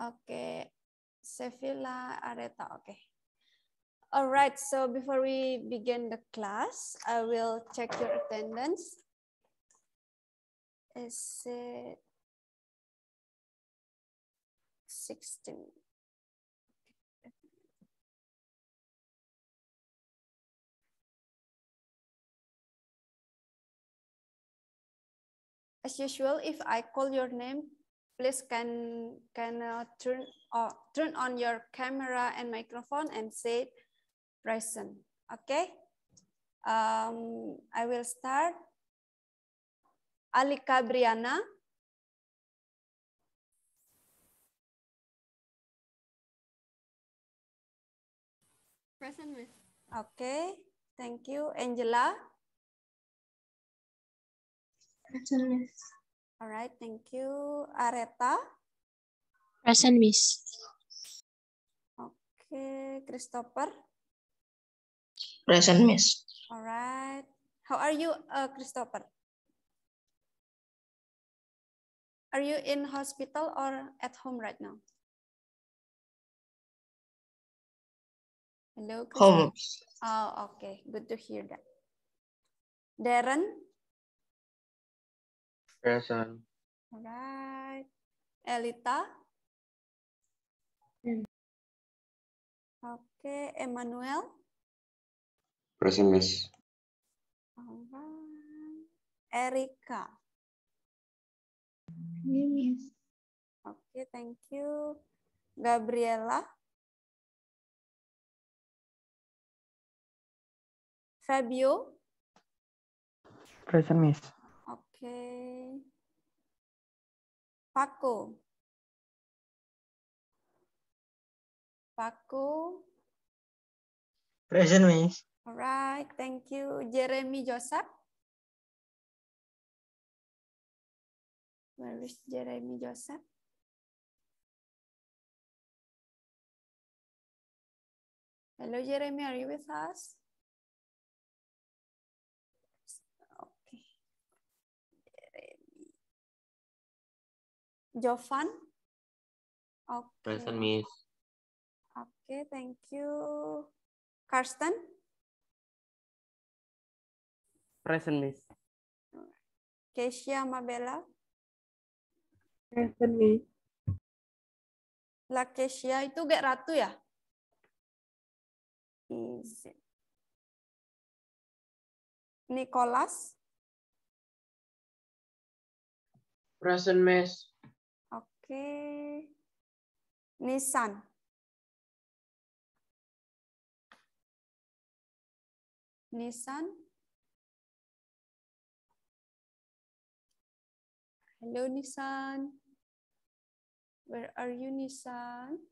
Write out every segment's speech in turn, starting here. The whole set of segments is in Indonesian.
Okay, Sevilla Areta, okay. All right, so before we begin the class, I will check your attendance. Is it 16? As usual, if I call your name, please can can uh, turn or uh, turn on your camera and microphone and say present. Okay. Um, I will start. Alika Brianna. Present, Miss. Okay, thank you. Angela? Present, Miss. Alright, thank you. Areta? Present, Miss. Oke, okay. Christopher? Present, Miss. Alright. How are you, uh, Christopher? Are you in hospital or at home right now? Hello. Christopher? Home. Oh, okay. Good to hear that. Darren? Present. Alright. Elita? Hmm. Oke, okay. Emmanuel? Present, Miss. Alright. Erika? Ini, Miss. Oke, okay, thank you. Gabriela? Fabio? Present, Miss. Oke, Paku. Paku. Present, Miss. Alright, thank you. Jeremy Joseph. Where is Jeremy Joseph? Hello, Jeremy, are you with us? Jovan? Okay. Present, Miss. Oke, okay, thank you. Karsten? Present, Miss. Kesia Mabella? Present, Miss. La Kesia itu gak ratu ya? it? Nicholas? Present, Miss. Okay. Nissan. Nissan. Hello, Nissan. Where are you, Nissan?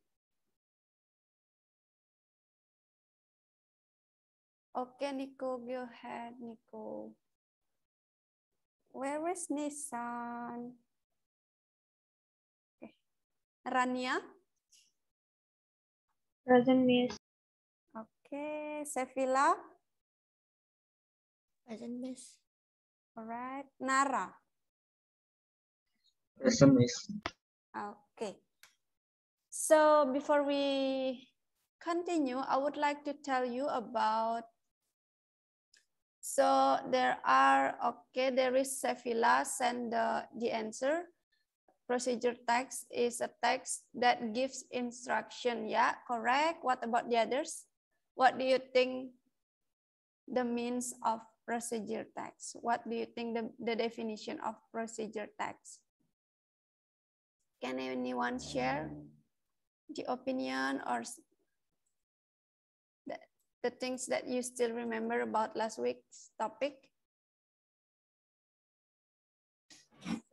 Okay, Nico, go ahead, Nico. Where is Nissan? Rania? Present, Miss. Okay, Sevilla? Present, Miss. All right, Nara? Present, Miss. Okay. So before we continue, I would like to tell you about so there are, okay, there is Sevilla send the, the answer. Procedure text is a text that gives instruction. Yeah, correct. What about the others? What do you think the means of procedure text? What do you think the, the definition of procedure text? Can anyone share the opinion or the, the things that you still remember about last week's topic?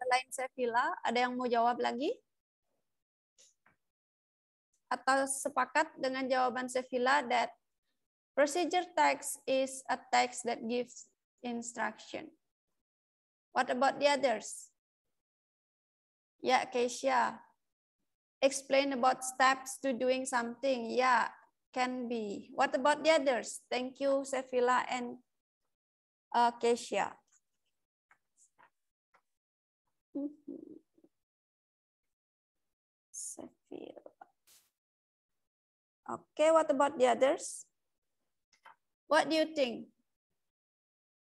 selain Sevilla, ada yang mau jawab lagi? Atau sepakat dengan jawaban Sevilla that procedure text is a text that gives instruction. What about the others? Ya, yeah, Keisha. Explain about steps to doing something. Ya, yeah, can be. What about the others? Thank you, Sevilla and uh, Keisha. feel. Okay, what about the others? What do you think?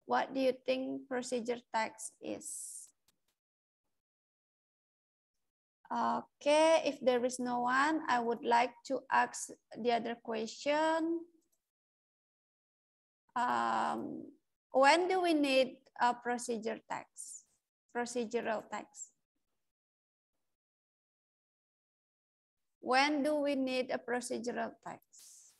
What do you think procedure text is? Okay, if there is no one, I would like to ask the other question. Um, when do we need a procedure text, procedural text? When do we need a procedural text?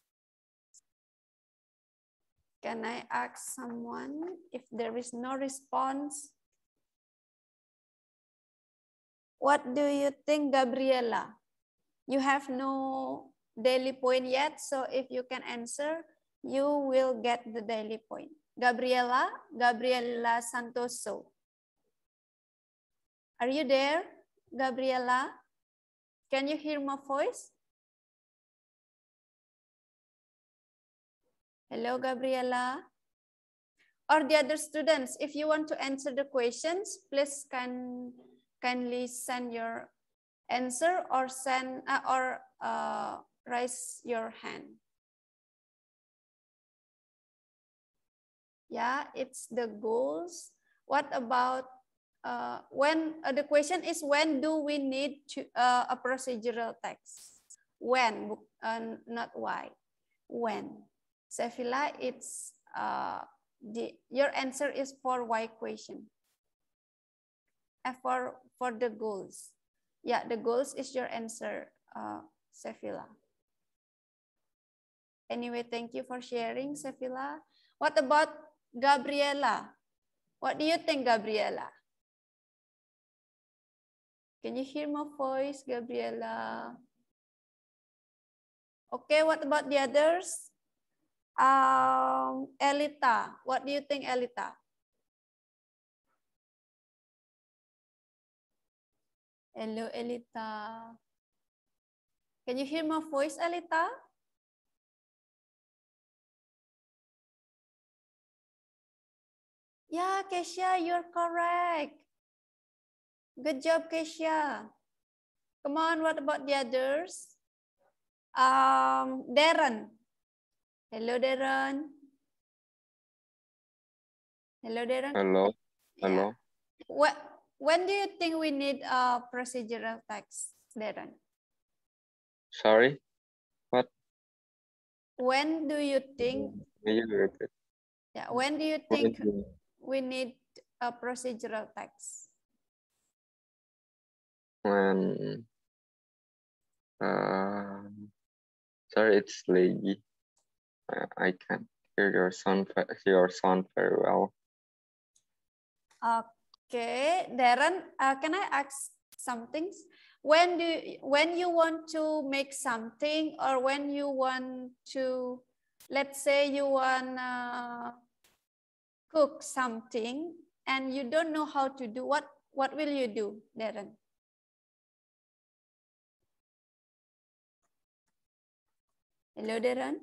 Can I ask someone if there is no response? What do you think, Gabriela? You have no daily point yet, so if you can answer, you will get the daily point. Gabriela, Gabriela Santoso. Are you there, Gabriela? Can you hear my voice? Hello, Gabriela. Or the other students, if you want to answer the questions, please can kindly send your answer or send uh, or uh, raise your hand. Yeah, it's the goals. What about uh, when uh, the question is when do we need to, uh, a procedural text? When, uh, not why. When. Sevilla, it's uh, the your answer is for why question. And for for the goals, yeah, the goals is your answer, uh, Anyway, thank you for sharing, Sevilla. What about Gabriela? What do you think, Gabriela? Can you hear my voice, Gabriela? Okay, what about the others? Um, Elita, what do you think, Elita? Hello, Elita. Can you hear my voice, Elita? Yeah, Kesha, you're correct. Good job, Kesha. Come on, what about the others? Um, Darren. Hello, Darren. Hello, Darren. Hello. Yeah. Hello. What, when do you think we need a procedural text, Darren? Sorry? What? When do you think... Yeah, when do you think we need a procedural text? when uh, sorry it's laggy uh, i can't hear your sound your sound very well okay darren uh, can i ask some things when do you, when you want to make something or when you want to let's say you want to cook something and you don't know how to do what what will you do darren Hello, Darren.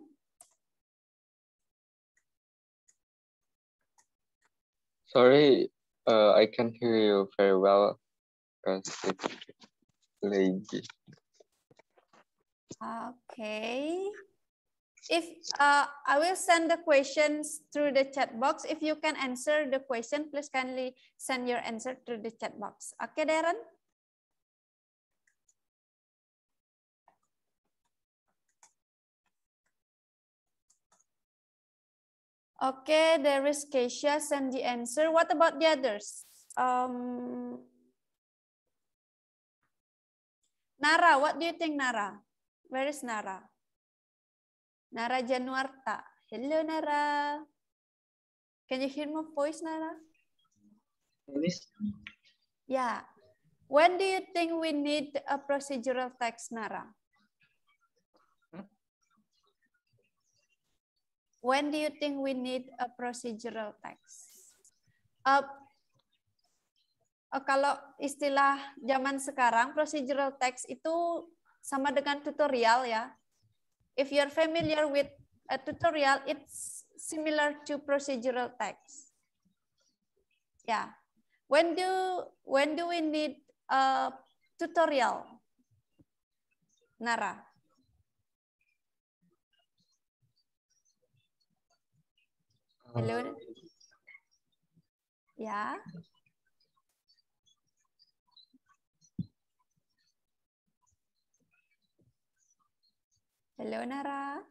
Sorry, uh, I can't hear you very well. Lady. Okay. If uh, I will send the questions through the chat box. If you can answer the question, please kindly send your answer through the chat box. Okay, Darren? Okay, there is Keisha send the answer. What about the others? Um, Nara, what do you think, Nara? Where is Nara? Nara Januarta. Hello, Nara. Can you hear my voice, Nara? Yes. Yeah. When do you think we need a procedural text, Nara? When do you think we need a procedural text? Uh, uh, kalau istilah zaman sekarang, procedural text itu sama dengan tutorial ya. If you're familiar with a tutorial, it's similar to procedural text. Yeah. When do when do we need a tutorial? Nara. Hello. Yeah. Hello, Nara.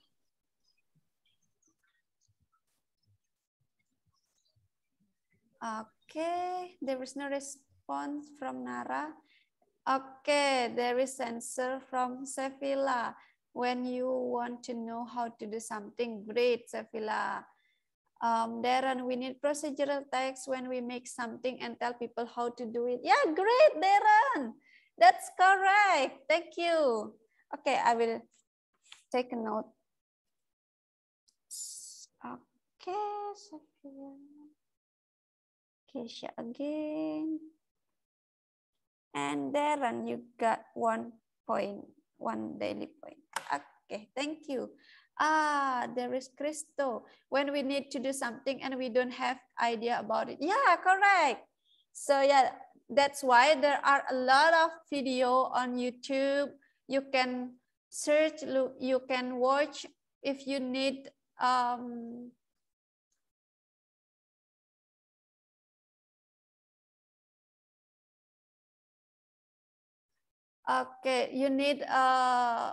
Okay, there is no response from Nara. Okay, there is answer from Sevilla. When you want to know how to do something, great, Sevilla um, Darren, we need procedural text when we make something and tell people how to do it. Yeah, great, Darren. That's correct. Thank you. Okay, I will take a note. Okay, Sophia. Keisha again. And Darren, you got one point, one daily point. Okay, thank you ah, there is Cristo. When we need to do something and we don't have idea about it. Yeah, correct. So yeah, that's why there are a lot of video on YouTube. You can search, you can watch if you need um, okay, you need uh,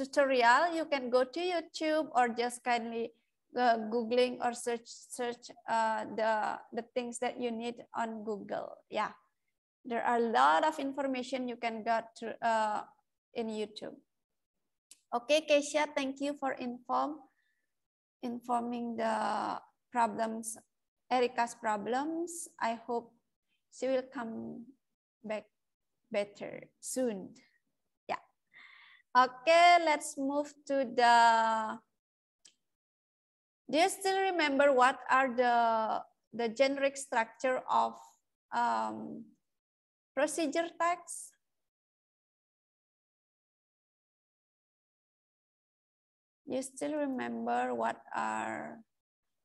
tutorial, you can go to YouTube or just kindly uh, Googling or search search uh, the, the things that you need on Google. Yeah, there are a lot of information you can get uh, in YouTube. Okay, Keisha, thank you for inform informing the problems, Erica's problems. I hope she will come back better soon. Okay, let's move to the, do you still remember what are the, the generic structure of um, procedure text? You still remember what are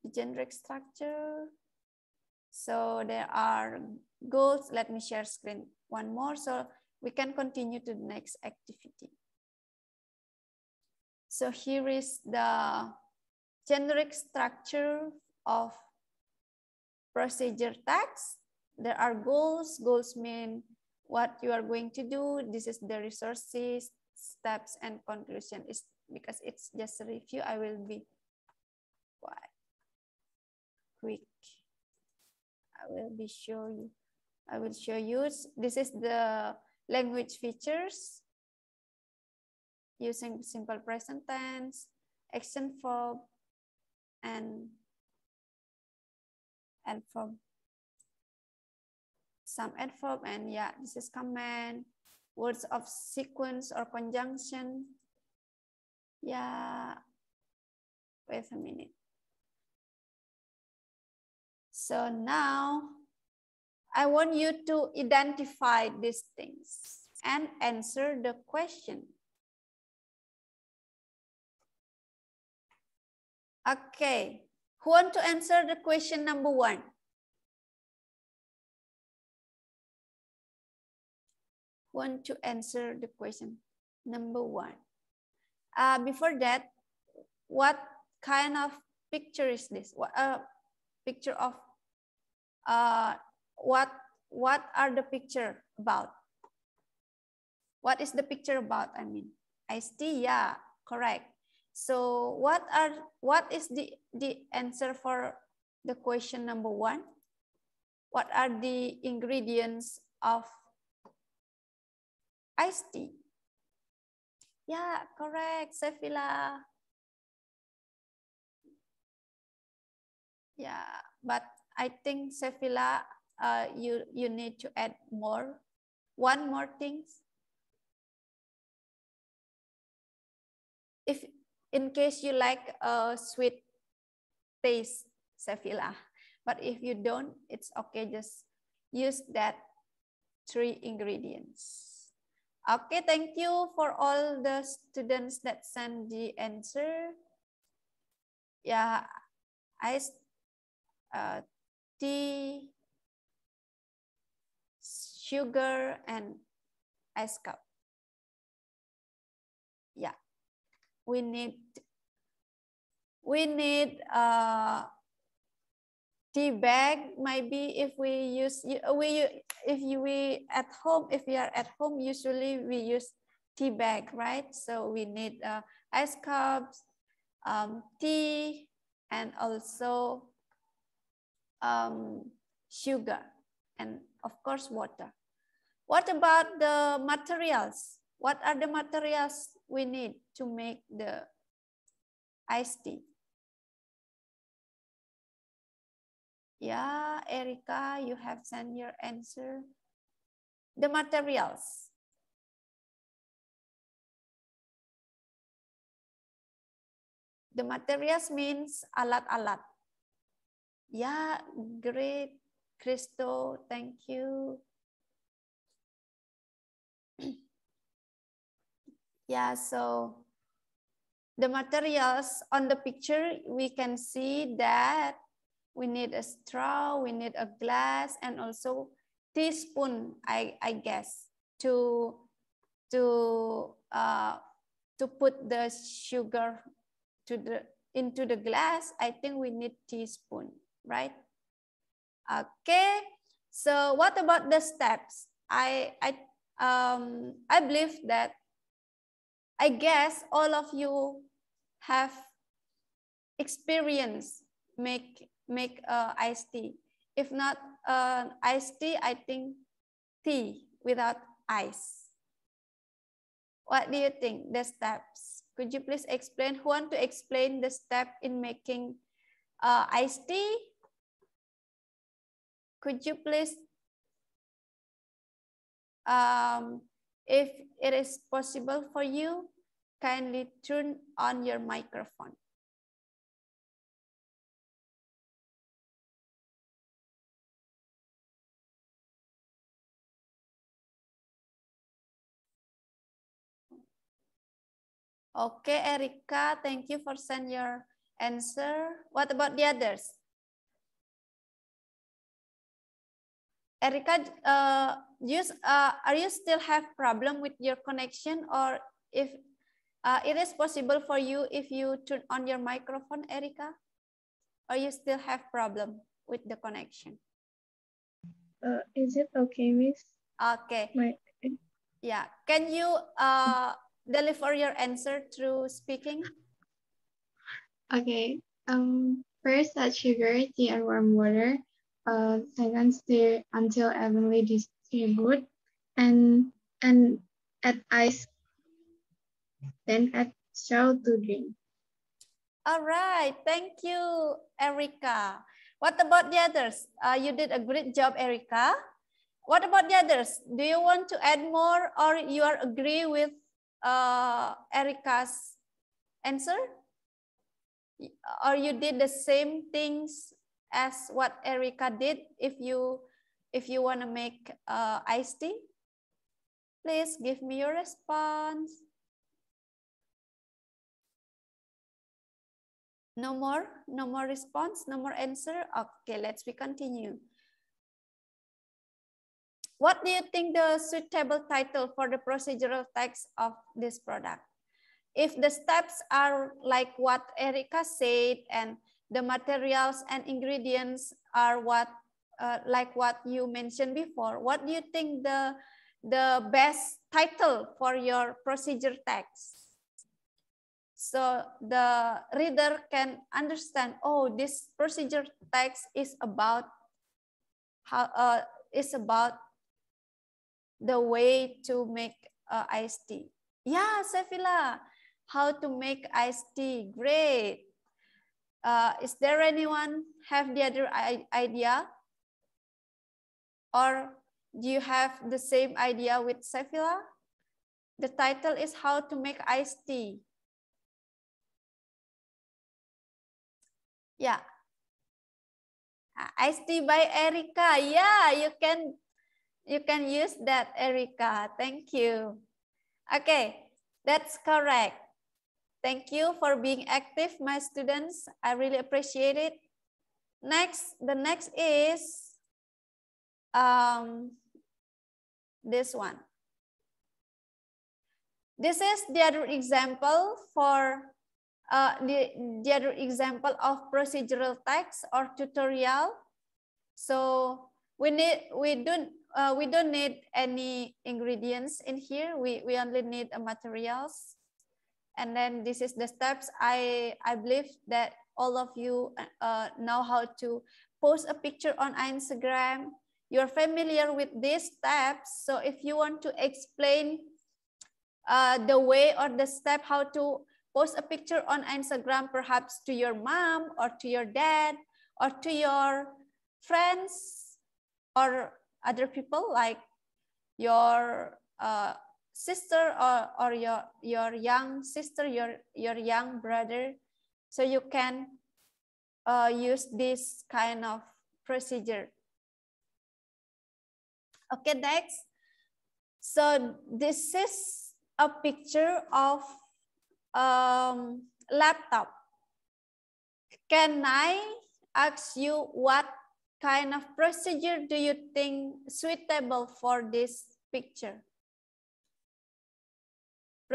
the generic structure? So there are goals. Let me share screen one more so we can continue to the next activity. So here is the generic structure of procedure text. There are goals. Goals mean what you are going to do. This is the resources, steps, and conclusion. Is because it's just a review, I will be quite quick. I will be show you. I will show you. This is the language features using simple present tense, action verb, and adverb. Some adverb and yeah, this is command. Words of sequence or conjunction. Yeah, wait a minute. So now I want you to identify these things and answer the question. Okay. Who want to answer the question number one? want to answer the question number one? Uh, before that, what kind of picture is this? What uh, picture of uh, what what are the picture about? What is the picture about? I mean, I see, yeah, correct. So what are what is the, the answer for the question number one? What are the ingredients of iced tea? Yeah, correct, Sevilla. Yeah, but I think Sevilla, uh, you, you need to add more. One more things. in case you like a sweet taste, Sevilla. But if you don't, it's okay. Just use that three ingredients. Okay, thank you for all the students that sent the answer. Yeah, I uh, tea, sugar, and ice cup. Yeah we need we need uh, tea bag maybe if we use we if we at home if we are at home usually we use tea bag right so we need uh, ice cups um, tea and also um, sugar and of course water what about the materials what are the materials we need to make the iced tea? Yeah, Erica, you have sent your answer. The materials. The materials means alat-alat. Yeah, great, Christo, thank you. Yeah, so the materials on the picture, we can see that we need a straw, we need a glass, and also teaspoon, I, I guess, to, to, uh, to put the sugar to the, into the glass. I think we need teaspoon, right? Okay, so what about the steps? I, I, um, I believe that I guess all of you have experience make make uh, iced tea. If not uh, iced tea, I think tea without ice. What do you think the steps? Could you please explain? Who want to explain the step in making uh, iced tea? Could you please um, if it is possible for you, kindly turn on your microphone. Okay, Erika, thank you for send your answer. What about the others? Erica, uh, you, uh, are you still have problem with your connection or if uh, it is possible for you if you turn on your microphone, Erica? Or you still have problem with the connection? Uh, is it okay, miss? Okay. My... Yeah. Can you uh, deliver your answer through speaking? Okay. Um, first, add sugar, tea, and warm water uh, seconds there until evenly distributed and and add ice, then add salt to drink. All right, thank you, Erica. What about the others? Uh, you did a great job, Erica. What about the others? Do you want to add more or you are agree with uh, Erica's answer? Or you did the same things as what Erica did if you if you want to make uh, iced tea? Please give me your response. No more? No more response? No more answer? Okay, let's we continue. What do you think the suitable title for the procedural text of this product? If the steps are like what Erica said and the materials and ingredients are what uh, like what you mentioned before what do you think the the best title for your procedure text so the reader can understand oh this procedure text is about how uh, is about the way to make uh, iced tea yeah sevilla how to make iced tea great uh, is there anyone have the other idea? Or do you have the same idea with Sevilla? The title is How to Make Iced Tea. Yeah. Iced Tea by Erica. Yeah, you can you can use that, Erica. Thank you. Okay, that's correct. Thank you for being active, my students. I really appreciate it. Next, the next is um, this one. This is the other example for uh, the, the other example of procedural text or tutorial. So we need we don't uh, we don't need any ingredients in here. We we only need materials and then this is the steps i i believe that all of you uh, know how to post a picture on instagram you're familiar with these steps so if you want to explain uh, the way or the step how to post a picture on instagram perhaps to your mom or to your dad or to your friends or other people like your uh, sister or, or your, your young sister, your, your young brother. So you can uh, use this kind of procedure. Okay, next. So this is a picture of um, laptop. Can I ask you what kind of procedure do you think suitable for this picture?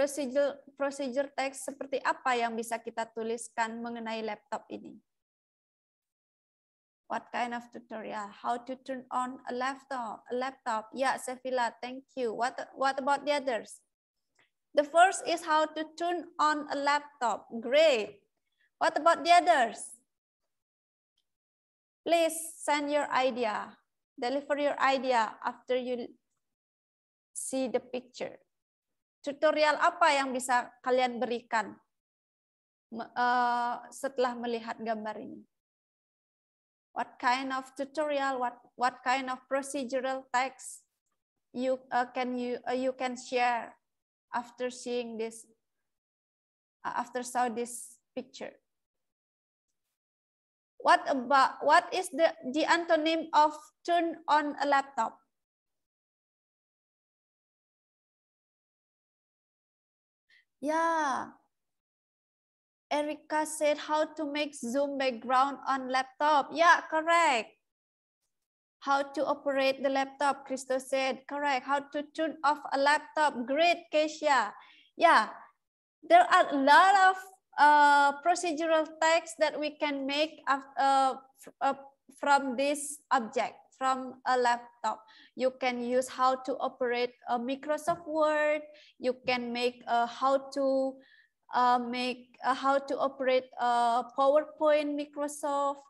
Prosedur-prosedur teks seperti apa yang bisa kita tuliskan mengenai laptop ini? What kind of tutorial? How to turn on a laptop? A laptop? Ya, yeah, Sevilla, thank you. What What about the others? The first is how to turn on a laptop. Great. What about the others? Please send your idea. Deliver your idea after you see the picture tutorial apa yang bisa kalian berikan eh, setelah melihat gambar ini? What kind of tutorial? What what kind of procedural text you uh, can you uh, you can share after seeing this uh, after saw this picture? What about what is the the antonym of turn on a laptop? Yeah. Erica said how to make Zoom background on laptop. Yeah, correct. How to operate the laptop, Christo said. Correct. How to turn off a laptop. Great, Kesia. Yeah, there are a lot of uh, procedural text that we can make after, uh, uh, from this object from a laptop. You can use how to operate a Microsoft Word. You can make a uh, how to uh, make a uh, how to operate a PowerPoint Microsoft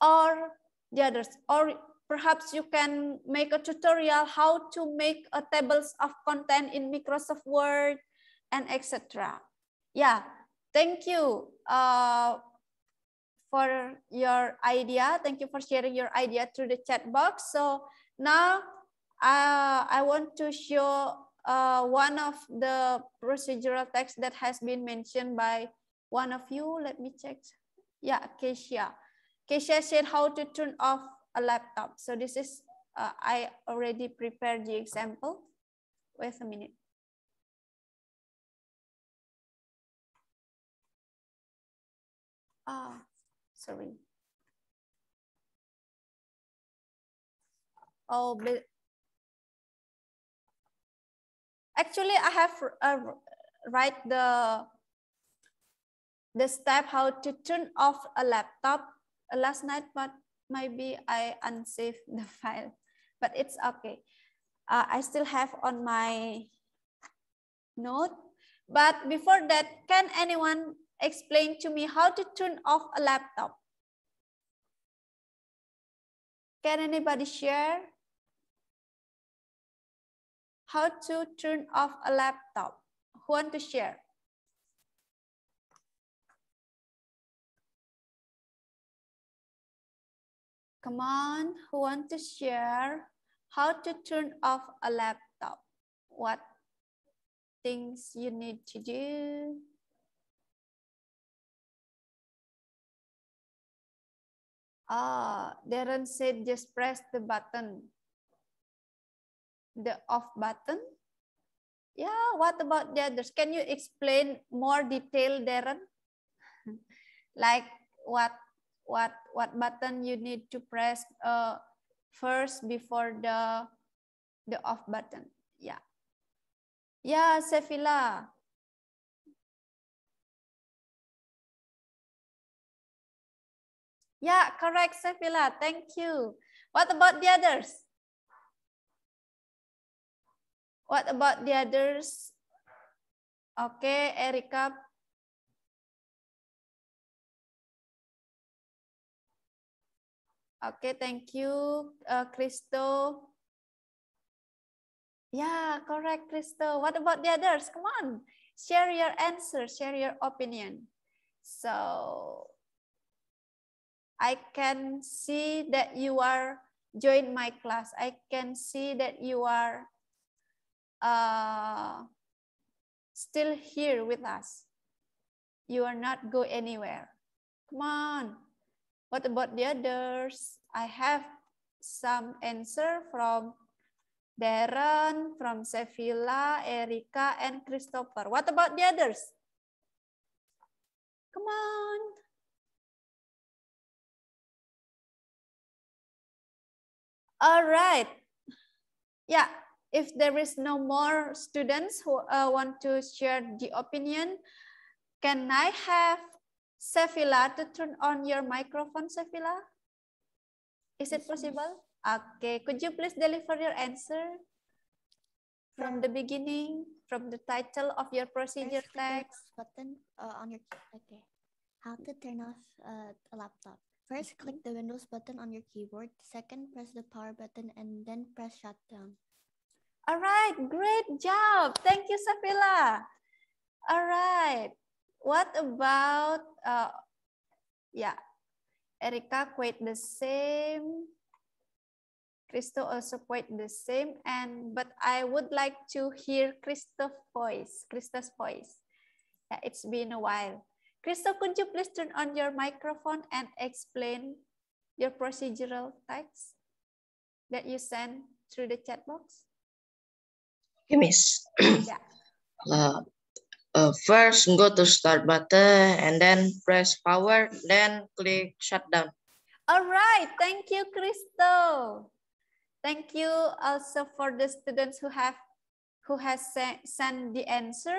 or the others. Or perhaps you can make a tutorial how to make a tables of content in Microsoft Word and etc. Yeah, thank you. Uh, for your idea. Thank you for sharing your idea through the chat box. So now uh, I want to show uh, one of the procedural texts that has been mentioned by one of you. Let me check. Yeah, Keisha. Keisha said how to turn off a laptop. So this is, uh, I already prepared the example. Wait a minute. Ah sorry. Oh, but actually I have uh, write the the step how to turn off a laptop last night, but maybe I unsaved the file, but it's okay. Uh, I still have on my note. But before that, can anyone explain to me how to turn off a laptop? Can anybody share? How to turn off a laptop? Who want to share? Come on, who want to share how to turn off a laptop? What things you need to do? Ah, Darren said just press the button. The off button? Yeah, what about the others? Can you explain more detail, Darren? like what what what button you need to press uh, first before the the off button. Yeah. Yeah, Sevilla. Yeah, correct, Sevilla. Thank you. What about the others? What about the others? Okay, Erica. Okay, thank you, uh, Christo. Yeah, correct, Christo. What about the others? Come on, share your answer, share your opinion. So I can see that you are join my class. I can see that you are uh, still here with us. You are not go anywhere. Come on. What about the others? I have some answer from Darren, from Sevilla, Erika, and Christopher. What about the others? Come on. All right. Yeah, if there is no more students who uh, want to share the opinion, can I have Sevilla to turn on your microphone, Sevilla? Is it possible? Okay, could you please deliver your answer from the beginning, from the title of your procedure text? Button uh, on your okay. How to turn off uh, a laptop. First, click the Windows button on your keyboard. Second, press the power button and then press shutdown. All right, great job. Thank you, Safila. All right. What about, uh, yeah, Erika quite the same. Christo also quite the same. And but I would like to hear Christo's voice, Christo's voice. Yeah, it's been a while. Crystal, could you please turn on your microphone and explain your procedural text that you sent through the chat box? Okay, miss. yeah. Uh, uh, first, go to start button and then press power, then click shutdown. All right. Thank you, Crystal. Thank you also for the students who have who has sent the answer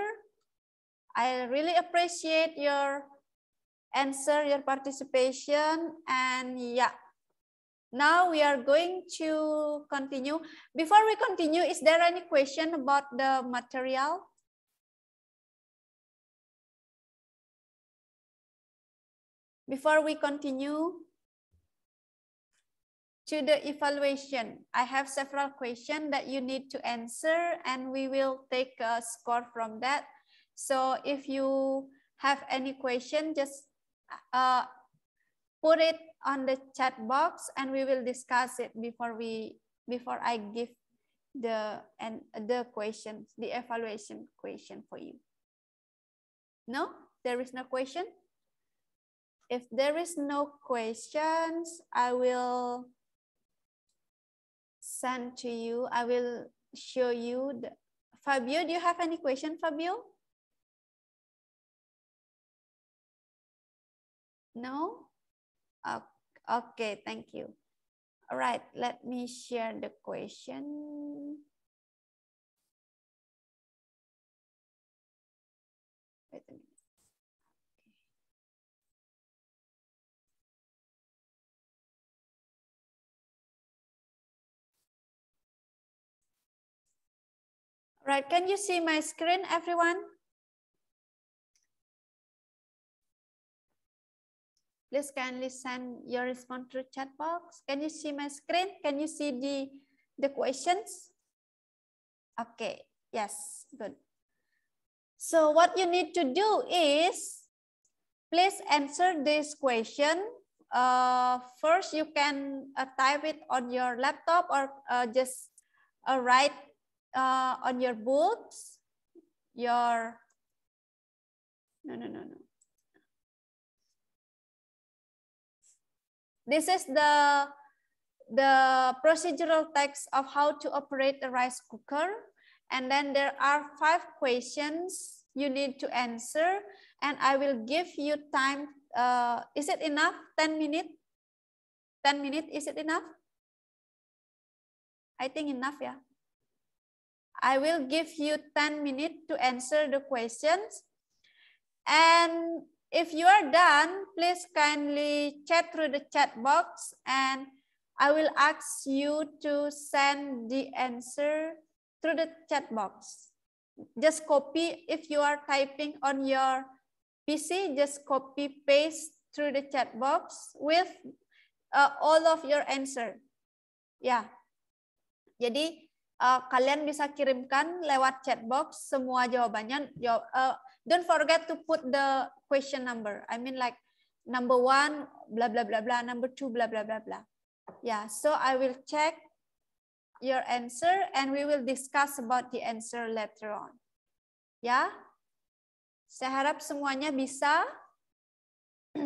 I really appreciate your answer, your participation. And yeah, now we are going to continue. Before we continue, is there any question about the material? Before we continue to the evaluation, I have several questions that you need to answer and we will take a score from that. So if you have any question, just uh, put it on the chat box and we will discuss it before we before I give the and the question, the evaluation question for you. No, there is no question. If there is no questions, I will send to you. I will show you the Fabio. Do you have any question, Fabio? No? Okay, thank you. All right, let me share the question. Wait a minute. All right, can you see my screen, everyone? Please kindly send your response to chat box. Can you see my screen? Can you see the, the questions? Okay, yes, good. So what you need to do is, please answer this question. Uh, first, you can uh, type it on your laptop or uh, just uh, write uh, on your books, your, no, no, no, no. This is the, the procedural text of how to operate a rice cooker. And then there are five questions you need to answer. And I will give you time. Uh, is it enough? 10 minutes? 10 minutes, is it enough? I think enough, yeah. I will give you 10 minutes to answer the questions. And If you are done, please kindly chat through the chat box and I will ask you to send the answer through the chat box. Just copy if you are typing on your PC, just copy paste through the chat box with uh, all of your answer. Ya. Yeah. Jadi uh, kalian bisa kirimkan lewat chat box semua jawabannya. Jawab, uh, Don't forget to put the question number. I mean like number one, blah, blah, blah, blah, number two, blah, blah, blah, blah. Yeah, so I will check your answer and we will discuss about the answer later on. Ya, yeah? saya harap semuanya bisa.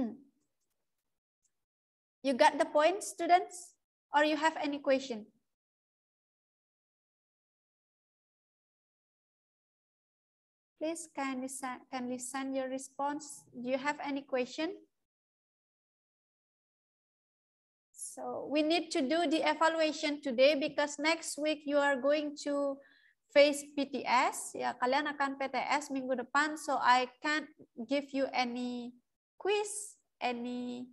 you got the point, students? Or you have any question? Please listen, can send your response. Do you have any question? So we need to do the evaluation today because next week you are going to face PTS. Ya, kalian akan PTS minggu depan. So I can't give you any quiz, any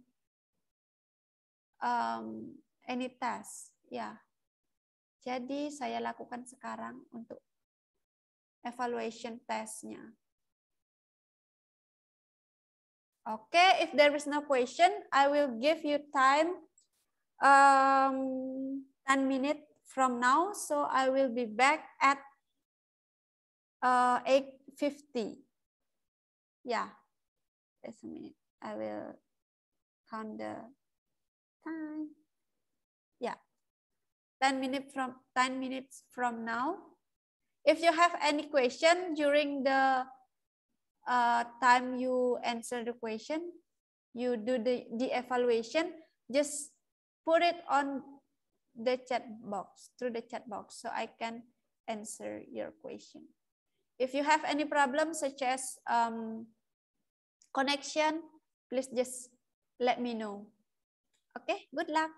um, any test. Ya. Jadi saya lakukan sekarang untuk evaluation testnya. Okay, if there is no question, I will give you time um, 10 minutes from now. So I will be back at uh, 8.50. Yeah, just a minute. I will count the time. Yeah, 10 minutes from 10 minutes from now. If you have any question during the uh, time you answer the question, you do the, the evaluation, just put it on the chat box, through the chat box, so I can answer your question. If you have any problems such as um, connection, please just let me know. Okay, good luck.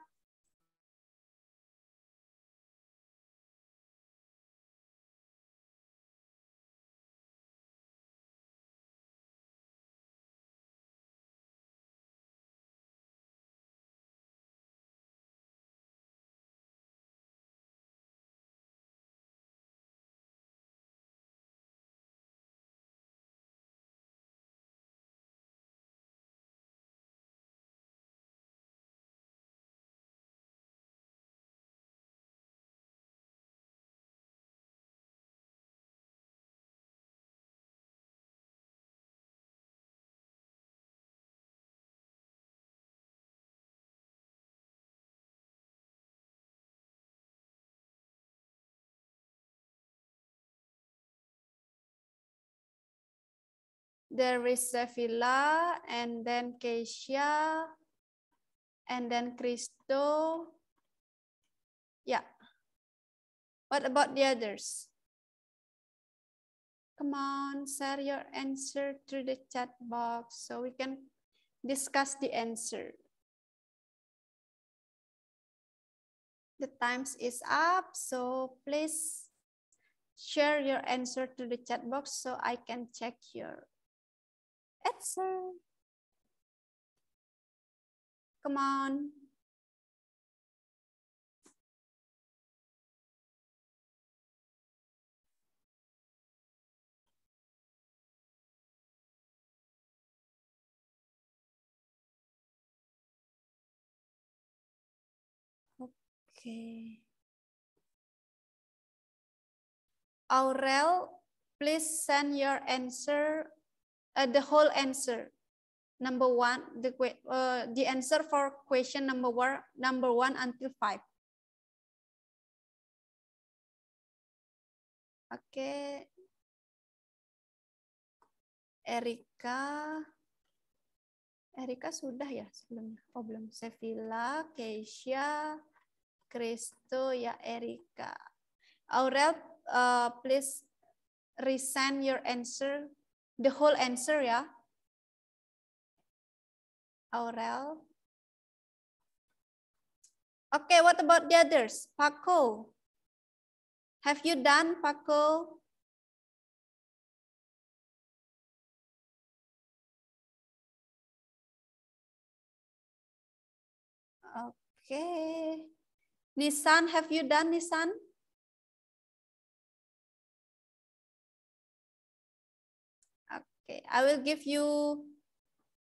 There is Sevilla, and then Keisha, and then Cristo. Yeah. What about the others? Come on, share your answer through the chat box so we can discuss the answer. The times is up, so please share your answer to the chat box so I can check your. Answer. Uh, come on. Okay. Aurel, please send your answer uh, the whole answer. Number one, the, uh, the answer for question number one, number one until five. Okay. Erika. Erika sudah ya sebelum Oh belum. Sevilla, Keisha, Kristo, ya Erika. Aurel, uh, please resend your answer the whole answer, yeah? Aurel. Okay, what about the others? Paco. Have you done, Paco? Okay. Nissan, have you done Nissan? Oke, okay, I will give you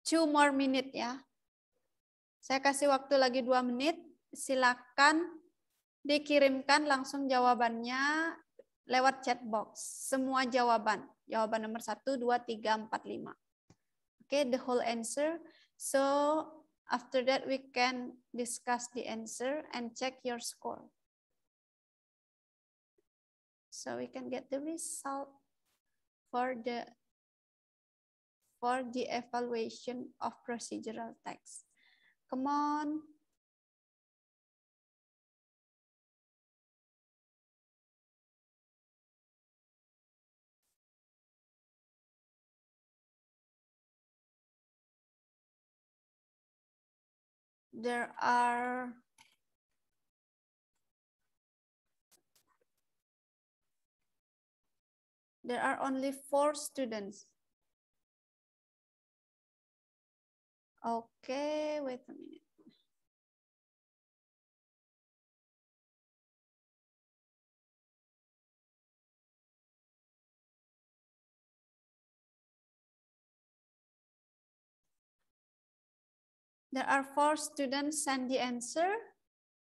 two more minute ya. Saya kasih waktu lagi dua menit. Silakan dikirimkan langsung jawabannya lewat chat box. Semua jawaban. Jawaban nomor 1, 2, 3, 4, 5. Oke, the whole answer. So, after that we can discuss the answer and check your score. So we can get the result for the for the evaluation of procedural text. Come on. There are there are only four students Okay, wait a minute. There are four students send the answer.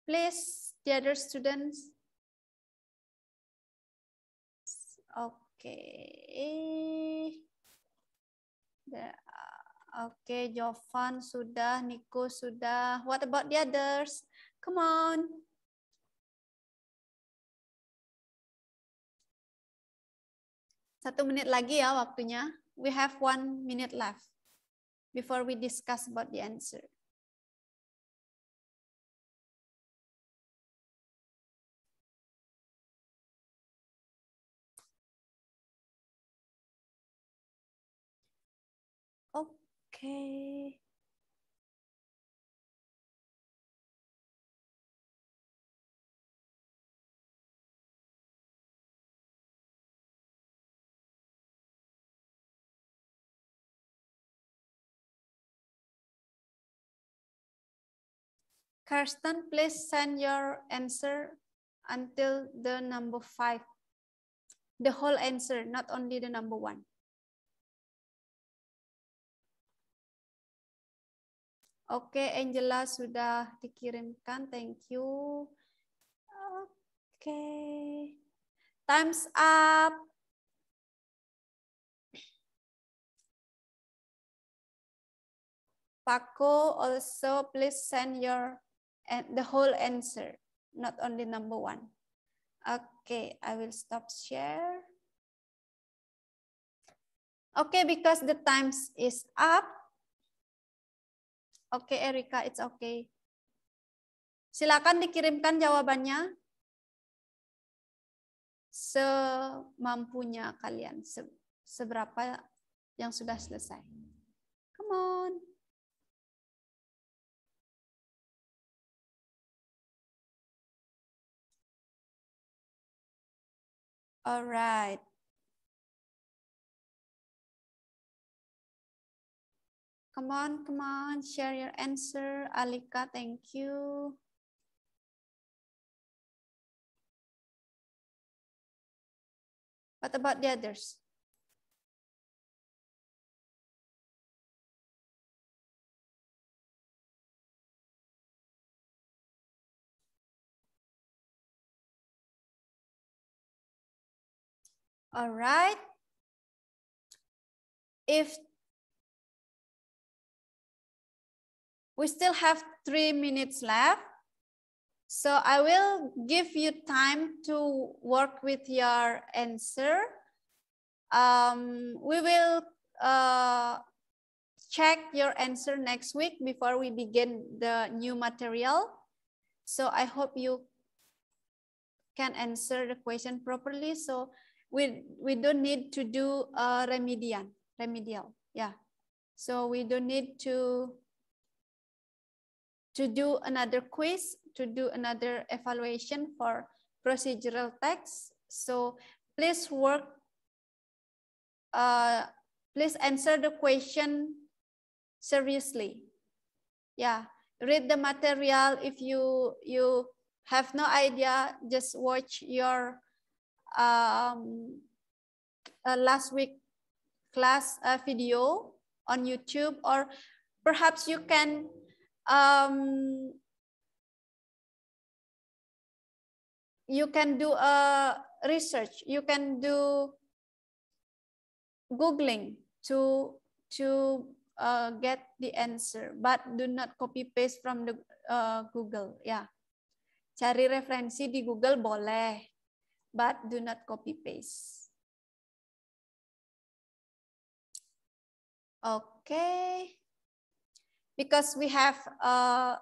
Please, the other students. Okay. There are Oke, okay, Jovan sudah, Nico sudah. What about the others? Come on. Satu menit lagi ya waktunya. We have one minute left before we discuss about the answer. okay. Karsten, please send your answer until the number five. The whole answer, not only the number one. Oke, okay, Angela sudah dikirimkan. Thank you. Oke. Okay. Time's up. Paco also please send your and the whole answer, not only number one. Okay, I will stop share. Okay, because the times is up, Oke, okay, Erika, it's okay. Silakan dikirimkan jawabannya semampunya kalian, seberapa yang sudah selesai. Come on. Alright. Come on, come on, share your answer. Alika, thank you. What about the others? All right. If We still have three minutes left. So I will give you time to work with your answer. Um, we will uh, check your answer next week before we begin the new material. So I hope you can answer the question properly. So we, we don't need to do a remedian, remedial, yeah. So we don't need to to do another quiz, to do another evaluation for procedural text. So please work, uh, please answer the question seriously. Yeah, read the material. If you, you have no idea, just watch your um, uh, last week class uh, video on YouTube or perhaps you can um, you can do a research you can do googling to to uh, get the answer but do not copy paste from the uh, google ya yeah. cari referensi di google boleh but do not copy paste oke okay because we have a uh,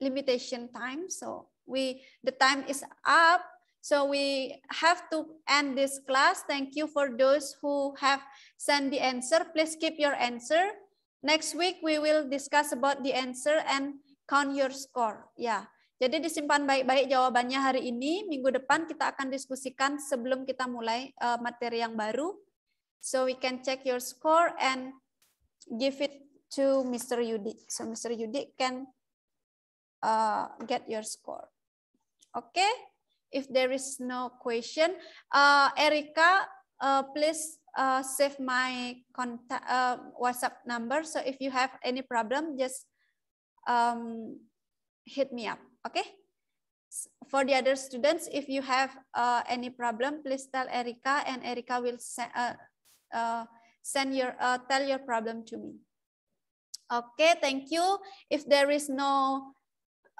limitation time. So we the time is up. So we have to end this class. Thank you for those who have sent the answer. Please keep your answer. Next week we will discuss about the answer and count your score. Yeah. Jadi disimpan baik-baik jawabannya hari ini. Minggu depan kita akan diskusikan sebelum kita mulai uh, materi yang baru. So we can check your score and give it to Mr. Yudik, So Mr. Yudik can uh, get your score. Okay. If there is no question, uh, Erica, uh, please uh, save my contact uh, WhatsApp number. So if you have any problem, just um, hit me up. Okay. For the other students, if you have uh, any problem, please tell Erica, and Erica will send, uh, uh, send your uh, tell your problem to me. Okay, thank you. If there is no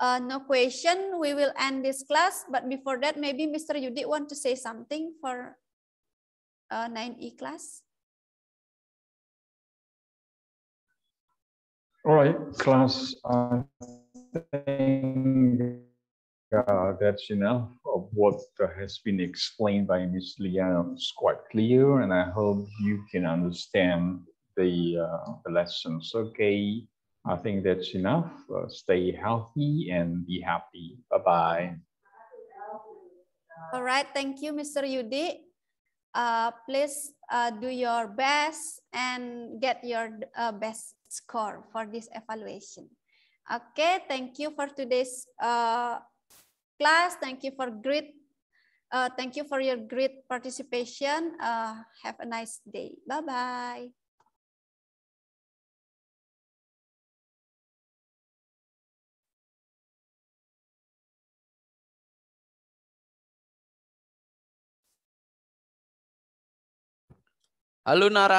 uh, no question, we will end this class. But before that, maybe Mr. Yudit want to say something for uh, 9E class? All right, class, I think uh, that's enough of what has been explained by Ms. Liana. It's quite clear, and I hope you can understand the, uh, the lessons. Okay, I think that's enough. Uh, stay healthy and be happy. Bye bye. All right, thank you, Mr. Yudi. Uh, please uh, do your best and get your uh, best score for this evaluation. Okay, thank you for today's uh, class. Thank you for great, uh, thank you for your great participation. Uh, have a nice day. Bye bye. Halo Nara.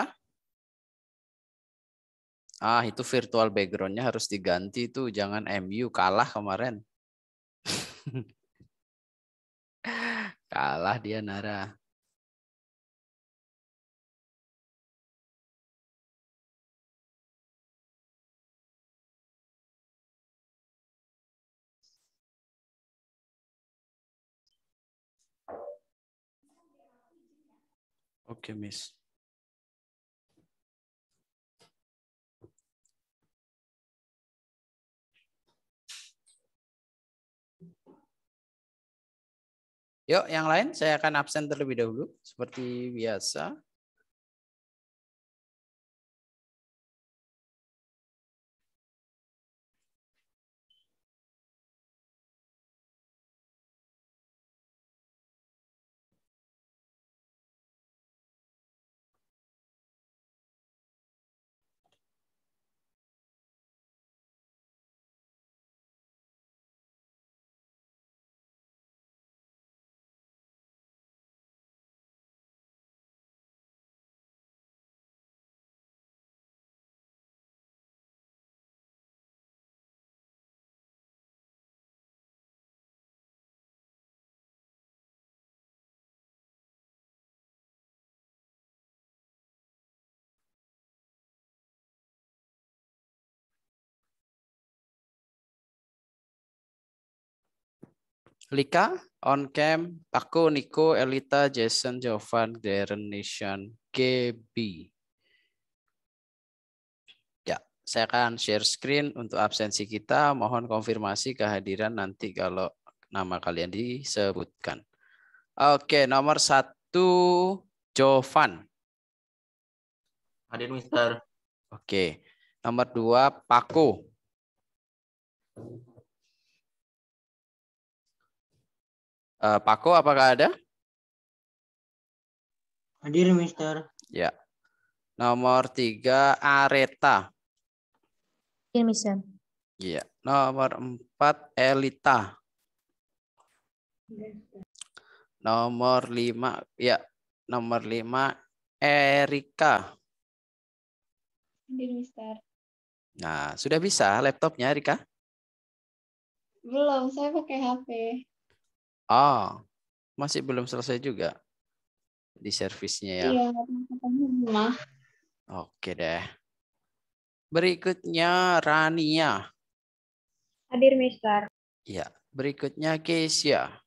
Ah, itu virtual backgroundnya harus diganti tuh. Jangan MU kalah kemarin. kalah dia Nara. Oke, okay, Miss. Yuk, yang lain saya akan absen terlebih dahulu seperti biasa. Lika, on cam, aku, Nico, Elita, Jason, Jovan, Darren, Nishan, GB. Ya, saya akan share screen untuk absensi kita. Mohon konfirmasi kehadiran nanti kalau nama kalian disebutkan. Oke, nomor satu, Jovan. Hadir, Mister. Oke. Nomor dua, Paku. Uh, eh, Pako, apakah ada? Hadir, Mister. Ya. Nomor tiga, Areta. Hadir, iya, Mister. Iya. Nomor empat, Elita. Nomor lima, ya. Nomor lima, Erika. Hadir, Mister. Nah, sudah bisa laptopnya, Erika? Belum, saya pakai HP. Ah, masih belum selesai juga di servisnya ya. Iya, Oke deh. Berikutnya Rania. Hadir, Mister. Ya, berikutnya Kesia.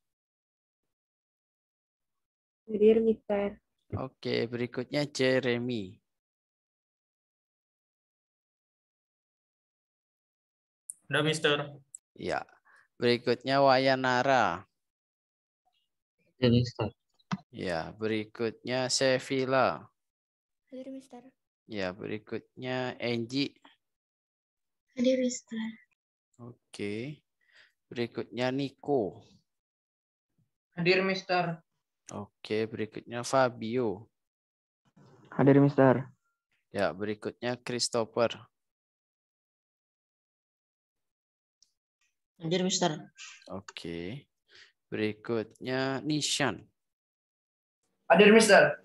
Hadir, Mister. Oke, berikutnya Jeremy. Udah, Mister. Ya. Berikutnya Wayanara. Jadi, iya, mister Ya, berikutnya Sevilla. Hadir, Mister. Ya, berikutnya Angie. Hadir, Mister. Oke. Berikutnya nico Hadir, Mister. Oke, berikutnya Fabio. Hadir, Mister. Ya, berikutnya Christopher. Hadir, Mister. Oke. Okay. Berikutnya Nishan. Hadir Mister.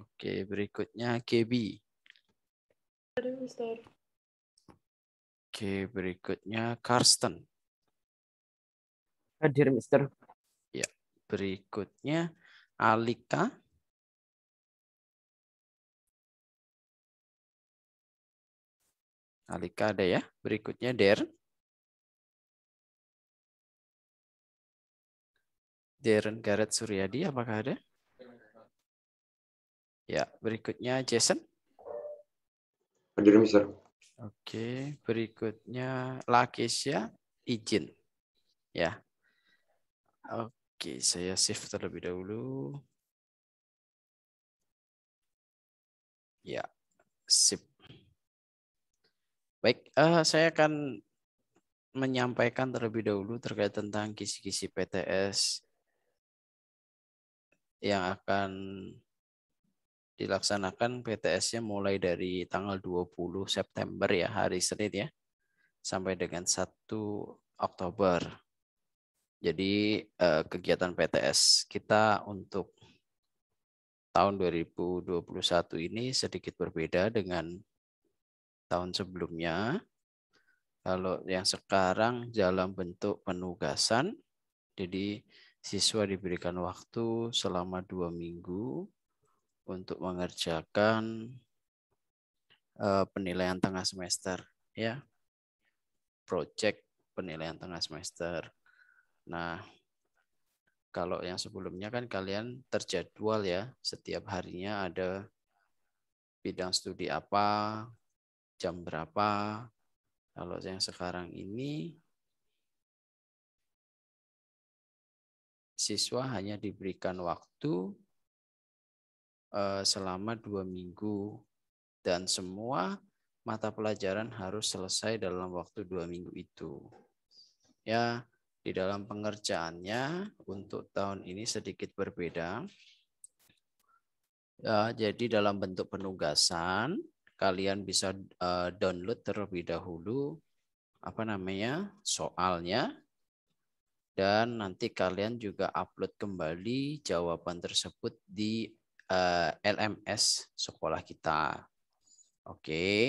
Oke, berikutnya KB. Hadir Mister. Oke, berikutnya Karsten. Hadir Mister. Ya, berikutnya Alika. Alika ada ya. Berikutnya Dern. Darren Garrett Suryadi, apakah ada? Ya, berikutnya Jason. Hadir, Mister. Oke, berikutnya Lakesia, izin. Ya. Oke, saya shift terlebih dahulu. Ya, sip. Baik, uh, saya akan menyampaikan terlebih dahulu terkait tentang kisi-kisi PTS yang akan dilaksanakan PTS-nya mulai dari tanggal 20 September ya, hari Senin ya, sampai dengan 1 Oktober. Jadi eh, kegiatan PTS kita untuk tahun 2021 ini sedikit berbeda dengan tahun sebelumnya. Kalau yang sekarang dalam bentuk penugasan, jadi Siswa diberikan waktu selama dua minggu untuk mengerjakan eh, penilaian tengah semester, ya, project penilaian tengah semester. Nah, kalau yang sebelumnya kan kalian terjadwal ya, setiap harinya ada bidang studi apa, jam berapa. Kalau yang sekarang ini siswa hanya diberikan waktu eh, selama dua minggu dan semua mata pelajaran harus selesai dalam waktu dua minggu itu. Ya, di dalam pengerjaannya untuk tahun ini sedikit berbeda. Ya, jadi dalam bentuk penugasan kalian bisa eh, download terlebih dahulu apa namanya soalnya dan nanti kalian juga upload kembali jawaban tersebut di eh, LMS sekolah kita. Oke. Okay.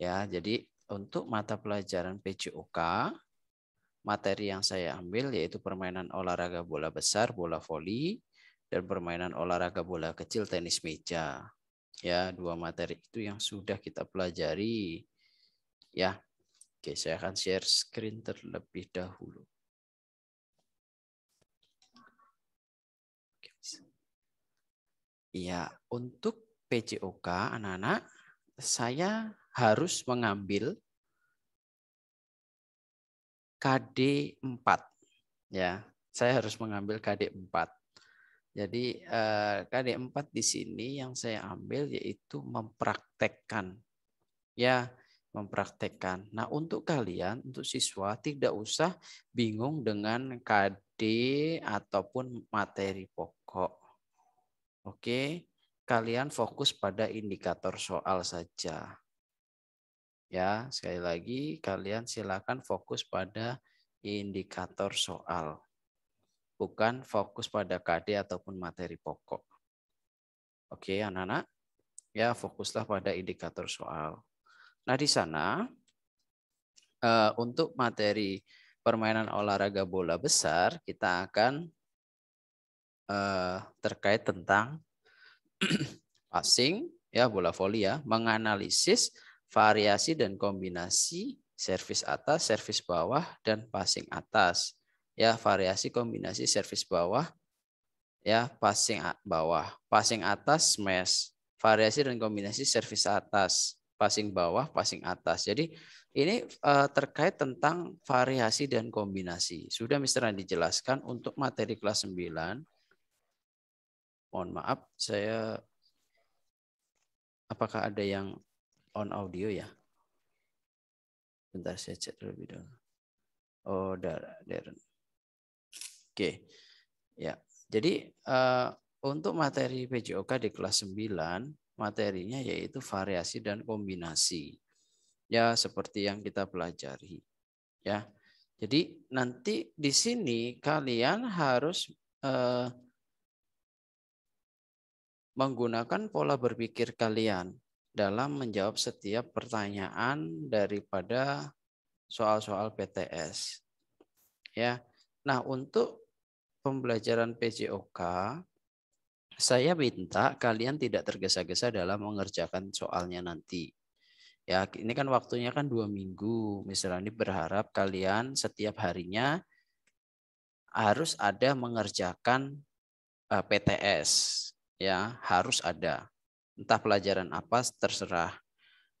Ya, jadi untuk mata pelajaran PJOK materi yang saya ambil yaitu permainan olahraga bola besar, bola voli dan permainan olahraga bola kecil tenis meja. Ya, dua materi itu yang sudah kita pelajari. Ya. Oke, saya akan share screen terlebih dahulu. Iya, untuk PJOK anak-anak, saya harus mengambil KD 4. Ya, saya harus mengambil KD 4. Jadi eh, KD 4 di sini yang saya ambil yaitu mempraktekkan. Ya, mempraktekkan. Nah, untuk kalian, untuk siswa tidak usah bingung dengan KD ataupun materi pokok. Oke, kalian fokus pada indikator soal saja. Ya, sekali lagi kalian silakan fokus pada indikator soal. Bukan fokus pada KD ataupun materi pokok. Oke, anak-anak. Ya, fokuslah pada indikator soal. Nah, di sana eh, untuk materi permainan olahraga bola besar, kita akan uh, terkait tentang passing ya bola voli ya menganalisis variasi dan kombinasi servis atas, servis bawah dan passing atas. Ya, variasi kombinasi servis bawah ya passing bawah, passing atas smash, variasi dan kombinasi servis atas, passing bawah, passing atas. Jadi ini uh, terkait tentang variasi dan kombinasi. Sudah Mr. dijelaskan untuk materi kelas 9 Mohon maaf, saya apakah ada yang on audio ya? Bentar saya cek terlebih dahulu. Oh, dar Darren. Oke. Okay. Ya. Jadi uh, untuk materi PJOK di kelas 9, materinya yaitu variasi dan kombinasi. Ya, seperti yang kita pelajari. Ya. Jadi nanti di sini kalian harus eh, menggunakan pola berpikir kalian dalam menjawab setiap pertanyaan daripada soal-soal PTS. Ya. Nah, untuk pembelajaran PJOK saya minta kalian tidak tergesa-gesa dalam mengerjakan soalnya nanti. Ya, ini kan waktunya kan dua minggu. Misalnya ini berharap kalian setiap harinya harus ada mengerjakan eh, PTS ya harus ada. Entah pelajaran apa terserah.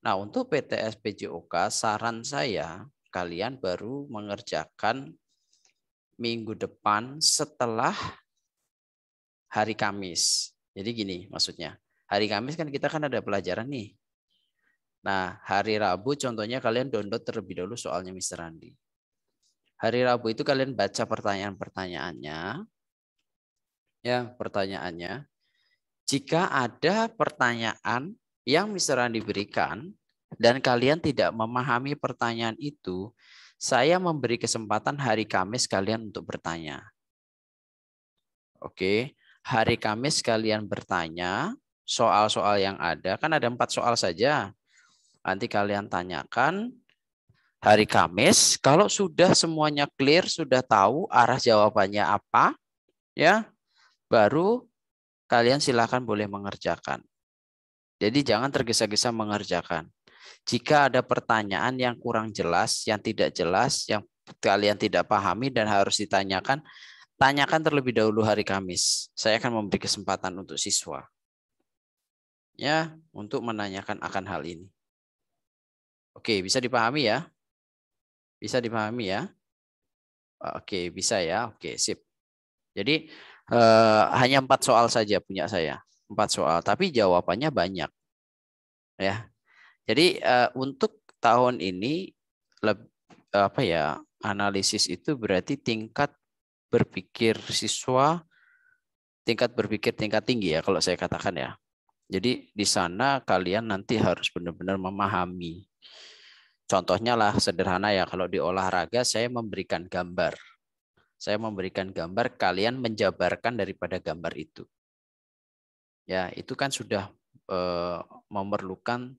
Nah, untuk PTS PJOK saran saya kalian baru mengerjakan minggu depan setelah hari Kamis. Jadi gini maksudnya. Hari Kamis kan kita kan ada pelajaran nih. Nah, hari Rabu contohnya kalian download terlebih dahulu soalnya Mr. Randy. Hari Rabu itu kalian baca pertanyaan-pertanyaannya. Ya, pertanyaannya. Jika ada pertanyaan yang misalnya diberikan dan kalian tidak memahami pertanyaan itu, saya memberi kesempatan hari Kamis kalian untuk bertanya. Oke, hari Kamis kalian bertanya soal-soal yang ada. Kan ada empat soal saja. Nanti kalian tanyakan hari Kamis. Kalau sudah semuanya clear, sudah tahu arah jawabannya apa, ya, baru kalian silakan boleh mengerjakan. Jadi jangan tergesa-gesa mengerjakan. Jika ada pertanyaan yang kurang jelas, yang tidak jelas, yang kalian tidak pahami dan harus ditanyakan, tanyakan terlebih dahulu hari Kamis. Saya akan memberi kesempatan untuk siswa. Ya, untuk menanyakan akan hal ini. Oke, bisa dipahami ya? Bisa dipahami ya? Oke, bisa ya. Oke, sip. Jadi Eh, hanya empat soal saja punya saya, empat soal. Tapi jawabannya banyak, ya. Jadi uh, untuk tahun ini lebih, apa ya analisis itu berarti tingkat berpikir siswa tingkat berpikir tingkat tinggi ya kalau saya katakan ya. Jadi di sana kalian nanti harus benar-benar memahami. Contohnya lah sederhana ya kalau di olahraga saya memberikan gambar saya memberikan gambar, kalian menjabarkan daripada gambar itu. Ya, itu kan sudah e, memerlukan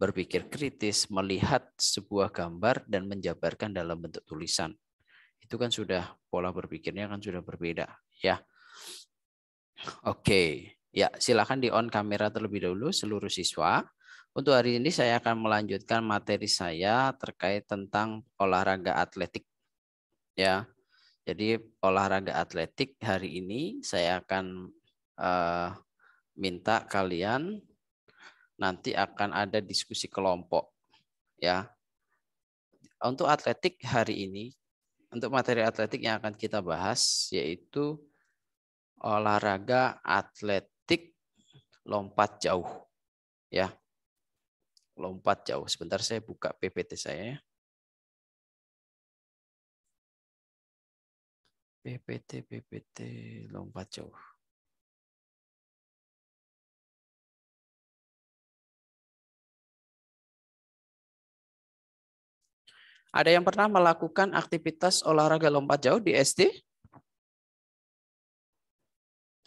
berpikir kritis, melihat sebuah gambar dan menjabarkan dalam bentuk tulisan. Itu kan sudah pola berpikirnya kan sudah berbeda, ya. Oke, ya silakan di on kamera terlebih dahulu seluruh siswa. Untuk hari ini saya akan melanjutkan materi saya terkait tentang olahraga atletik. Ya. Jadi olahraga atletik hari ini saya akan uh, minta kalian nanti akan ada diskusi kelompok ya. Untuk atletik hari ini, untuk materi atletik yang akan kita bahas yaitu olahraga atletik lompat jauh ya. Lompat jauh. Sebentar saya buka PPT saya ya. PPT, PPT, lompat jauh. Ada yang pernah melakukan aktivitas olahraga lompat jauh di SD?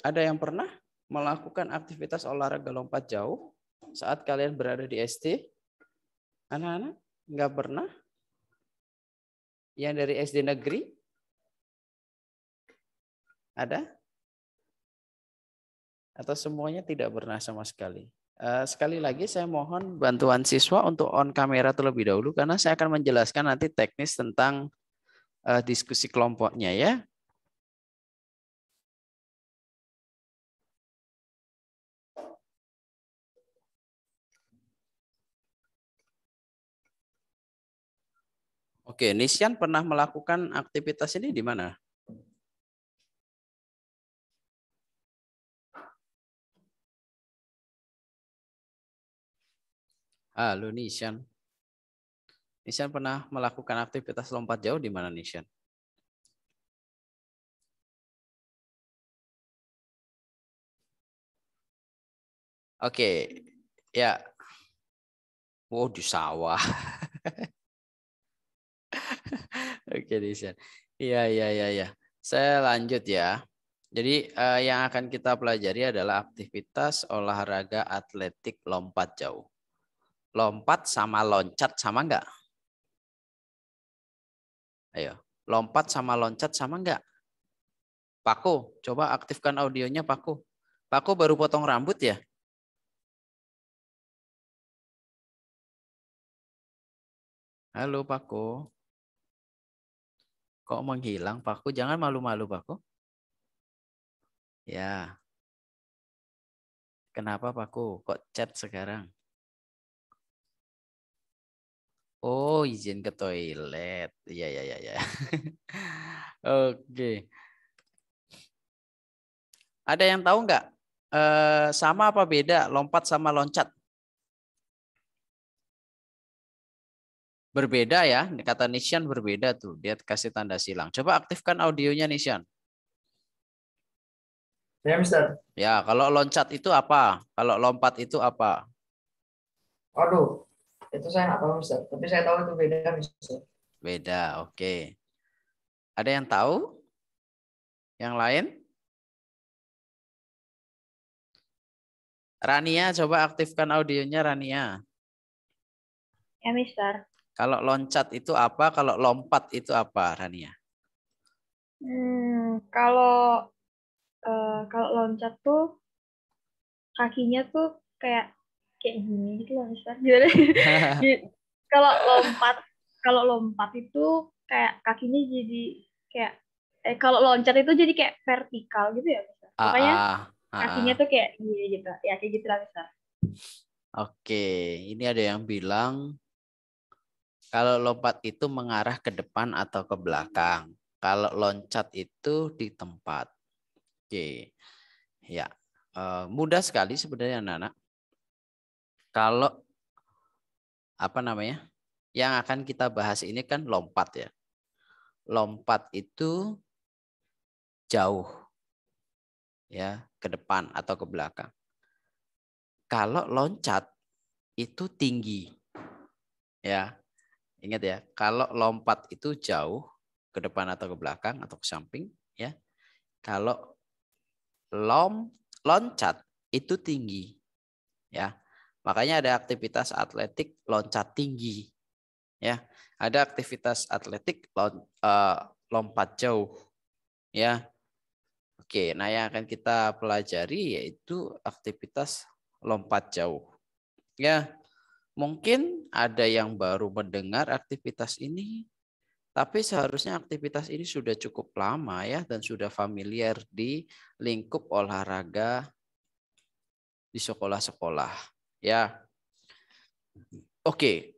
Ada yang pernah melakukan aktivitas olahraga lompat jauh saat kalian berada di SD? Anak-anak nggak pernah? Yang dari SD negeri ada? Atau semuanya tidak pernah sama sekali? Eh, sekali lagi saya mohon bantuan siswa untuk on kamera terlebih dahulu karena saya akan menjelaskan nanti teknis tentang eh, diskusi kelompoknya ya. Oke, Nisyan pernah melakukan aktivitas ini di mana? Halo Nishan. Nishan pernah melakukan aktivitas lompat jauh di mana Nishan? Oke, okay. ya. Wow, di sawah. Oke, okay, Nishan. Iya, iya, iya, iya. Saya lanjut ya. Jadi eh, yang akan kita pelajari adalah aktivitas olahraga atletik lompat jauh. Lompat sama loncat sama enggak? Ayo, lompat sama loncat sama enggak? Paku, coba aktifkan audionya Paku. Paku baru potong rambut ya? Halo Paku. Kok menghilang Paku? Jangan malu-malu Paku. Ya. Kenapa Paku? Kok chat sekarang? Oh, izin ke toilet. Iya, iya, iya, iya. Oke. Ada yang tahu nggak? E, sama apa beda lompat sama loncat? Berbeda ya, kata Nishan berbeda tuh. Dia kasih tanda silang. Coba aktifkan audionya Nishan. Ya, Mister. Ya, kalau loncat itu apa? Kalau lompat itu apa? Aduh, itu saya nggak tahu Ustaz, tapi saya tahu itu beda Ustaz. Beda, oke. Okay. Ada yang tahu? Yang lain? Rania, coba aktifkan audionya Rania. Ya, Mister. Kalau loncat itu apa? Kalau lompat itu apa, Rania? Hmm, kalau uh, kalau loncat tuh kakinya tuh kayak kayak gini gitu loh Mister. Gimana? kalau lompat kalau lompat itu kayak kakinya jadi kayak eh kalau loncat itu jadi kayak vertikal gitu ya Mister. Ah, Pokoknya ah, ah, kakinya tuh kayak gini gitu. Ya kayak gitu lah Mister. Oke, ini ada yang bilang kalau lompat itu mengarah ke depan atau ke belakang. Kalau loncat itu di tempat. Oke. Ya. Uh, mudah sekali sebenarnya anak-anak. Kalau apa namanya? Yang akan kita bahas ini kan lompat ya. Lompat itu jauh ya ke depan atau ke belakang. Kalau loncat itu tinggi. Ya. Ingat ya, kalau lompat itu jauh ke depan atau ke belakang atau ke samping ya. Kalau lom loncat itu tinggi. Ya. Makanya ada aktivitas atletik loncat tinggi. Ya, ada aktivitas atletik eh, lompat jauh. Ya. Oke, nah yang akan kita pelajari yaitu aktivitas lompat jauh. Ya. Mungkin ada yang baru mendengar aktivitas ini, tapi seharusnya aktivitas ini sudah cukup lama ya dan sudah familiar di lingkup olahraga di sekolah-sekolah. Ya. Oke.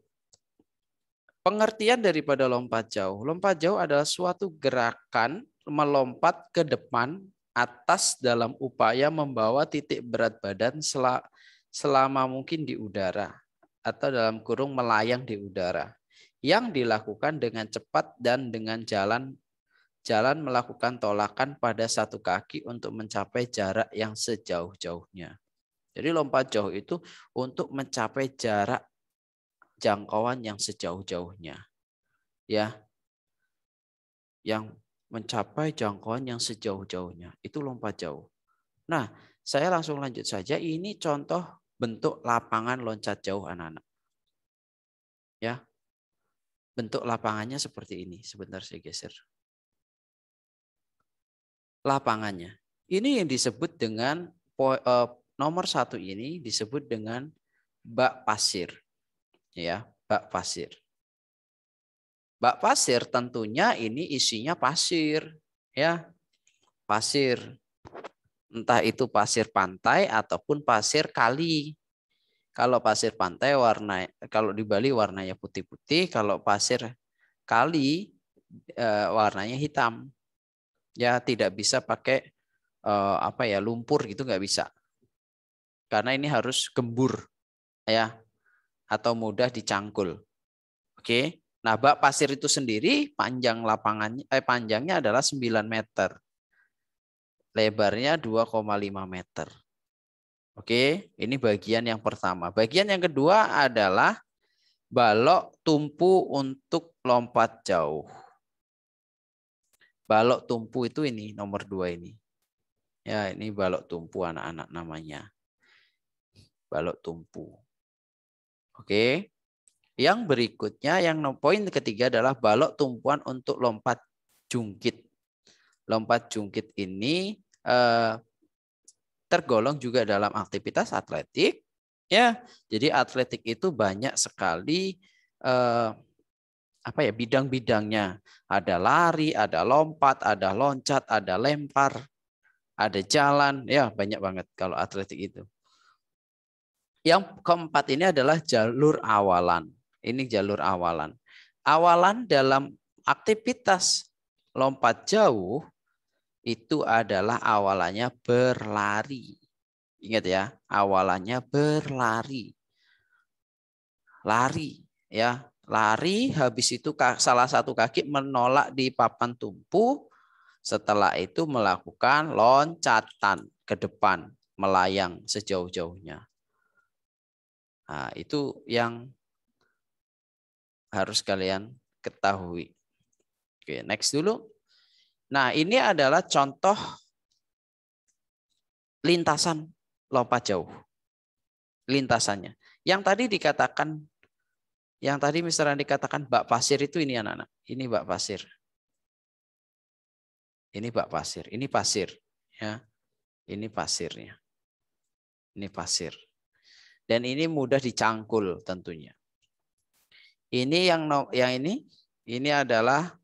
Pengertian daripada lompat jauh. Lompat jauh adalah suatu gerakan melompat ke depan atas dalam upaya membawa titik berat badan selama mungkin di udara atau dalam kurung melayang di udara yang dilakukan dengan cepat dan dengan jalan jalan melakukan tolakan pada satu kaki untuk mencapai jarak yang sejauh-jauhnya. Jadi lompat jauh itu untuk mencapai jarak jangkauan yang sejauh-jauhnya. Ya. Yang mencapai jangkauan yang sejauh-jauhnya. Itu lompat jauh. Nah, saya langsung lanjut saja. Ini contoh bentuk lapangan loncat jauh anak-anak. Ya. Bentuk lapangannya seperti ini. Sebentar saya geser. Lapangannya. Ini yang disebut dengan eh, nomor satu ini disebut dengan bak pasir. Ya, bak pasir. Bak pasir tentunya ini isinya pasir, ya. Pasir. Entah itu pasir pantai ataupun pasir kali. Kalau pasir pantai warna kalau di Bali warnanya putih-putih, kalau pasir kali eh, warnanya hitam. Ya, tidak bisa pakai eh, apa ya, lumpur gitu nggak bisa karena ini harus gembur ya atau mudah dicangkul. Oke. Nah, bak pasir itu sendiri panjang lapangannya eh panjangnya adalah 9 meter. Lebarnya 2,5 meter. Oke, ini bagian yang pertama. Bagian yang kedua adalah balok tumpu untuk lompat jauh. Balok tumpu itu ini nomor dua ini. Ya, ini balok tumpu anak-anak namanya balok tumpu. Oke. Yang berikutnya, yang poin ketiga adalah balok tumpuan untuk lompat jungkit. Lompat jungkit ini eh, tergolong juga dalam aktivitas atletik. Ya, jadi atletik itu banyak sekali eh, apa ya bidang-bidangnya. Ada lari, ada lompat, ada loncat, ada lempar, ada jalan. Ya banyak banget kalau atletik itu. Yang keempat ini adalah jalur awalan. Ini jalur awalan. Awalan dalam aktivitas lompat jauh itu adalah awalannya berlari. Ingat ya, awalannya berlari. Lari ya, lari habis itu salah satu kaki menolak di papan tumpu. Setelah itu melakukan loncatan ke depan melayang sejauh-jauhnya. Nah, itu yang harus kalian ketahui. Oke, next dulu. Nah, ini adalah contoh lintasan lompat jauh. Lintasannya. Yang tadi dikatakan, yang tadi misalnya dikatakan bak pasir itu ini anak-anak. Ini bak pasir. Ini bak pasir. Ini pasir. ya Ini pasirnya. Ini pasir dan ini mudah dicangkul tentunya. Ini yang yang ini ini adalah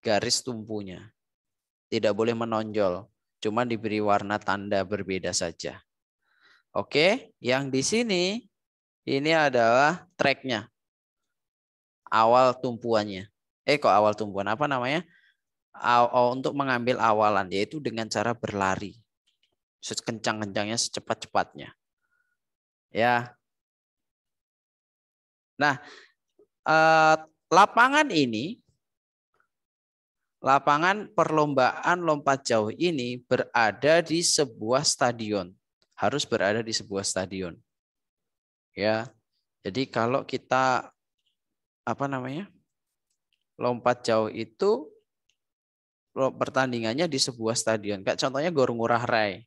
garis tumpunya. Tidak boleh menonjol, cuma diberi warna tanda berbeda saja. Oke, yang di sini ini adalah tracknya. Awal tumpuannya. Eh kok awal tumpuan apa namanya? Oh, untuk mengambil awalan yaitu dengan cara berlari sekencang-kencangnya secepat-cepatnya. Ya. Nah, eh, lapangan ini lapangan perlombaan lompat jauh ini berada di sebuah stadion. Harus berada di sebuah stadion. Ya. Jadi kalau kita apa namanya? lompat jauh itu pertandingannya di sebuah stadion. Kayak contohnya Gor Ngurah Rai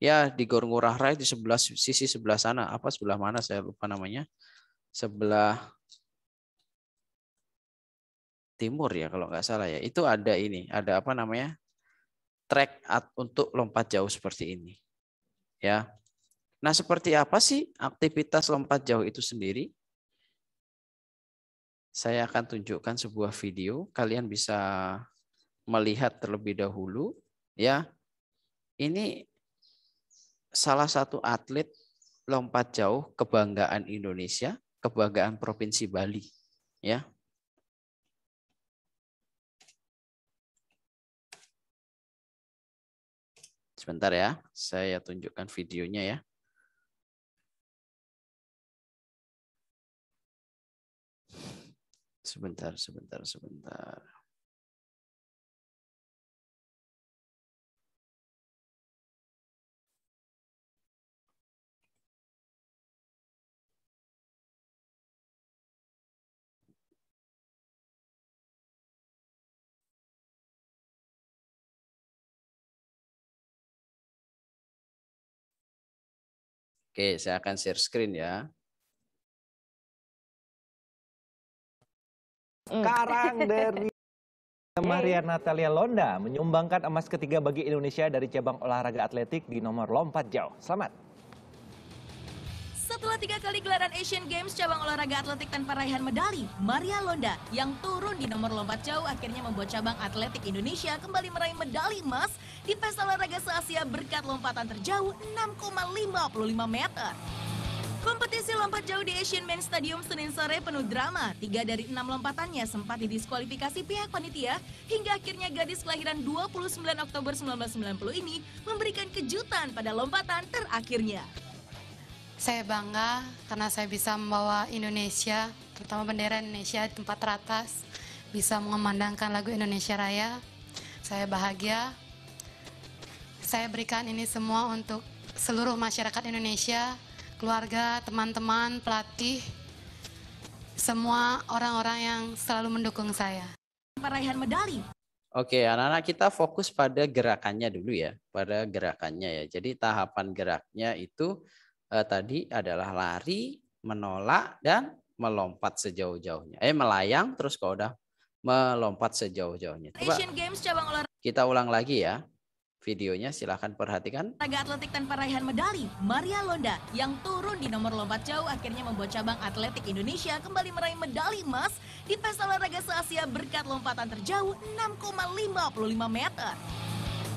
ya di Gor Ngurah Rai di sebelah sisi sebelah sana apa sebelah mana saya lupa namanya sebelah timur ya kalau nggak salah ya itu ada ini ada apa namanya track untuk lompat jauh seperti ini ya nah seperti apa sih aktivitas lompat jauh itu sendiri saya akan tunjukkan sebuah video. Kalian bisa melihat terlebih dahulu, ya. Ini salah satu atlet lompat jauh kebanggaan Indonesia, kebanggaan Provinsi Bali, ya. Sebentar ya, saya tunjukkan videonya ya. Sebentar, sebentar, sebentar. Oke, saya akan share screen ya. Mm. Sekarang dari Maria Natalia Londa menyumbangkan emas ketiga bagi Indonesia dari cabang olahraga atletik di nomor lompat jauh. Selamat. Setelah tiga kali gelaran Asian Games cabang olahraga atletik tanpa raihan medali, Maria Londa yang turun di nomor lompat jauh akhirnya membuat cabang atletik Indonesia kembali meraih medali emas di pesta olahraga se-Asia berkat lompatan terjauh 6,55 meter. Kompetisi lompat jauh di Asian Men Stadium Senin sore penuh drama. Tiga dari enam lompatannya sempat didiskualifikasi pihak panitia hingga akhirnya gadis kelahiran 29 Oktober 1990 ini memberikan kejutan pada lompatan terakhirnya. Saya bangga karena saya bisa membawa Indonesia, terutama bendera Indonesia di tempat teratas, bisa mengemandangkan lagu Indonesia Raya. Saya bahagia. Saya berikan ini semua untuk seluruh masyarakat Indonesia, keluarga, teman-teman, pelatih, semua orang-orang yang selalu mendukung saya. Peraihan medali. Oke, anak-anak kita fokus pada gerakannya dulu ya, pada gerakannya ya. Jadi tahapan geraknya itu eh, tadi adalah lari, menolak dan melompat sejauh-jauhnya. Eh melayang terus kalau udah melompat sejauh-jauhnya. Asian Games cabang olahraga. Kita ulang lagi ya. Videonya silahkan perhatikan. Taga atletik tanpa raihan medali, Maria Londa yang turun di nomor lompat jauh akhirnya membuat cabang atletik Indonesia kembali meraih medali emas di pesta olahraga se-Asia berkat lompatan terjauh 6,55 meter.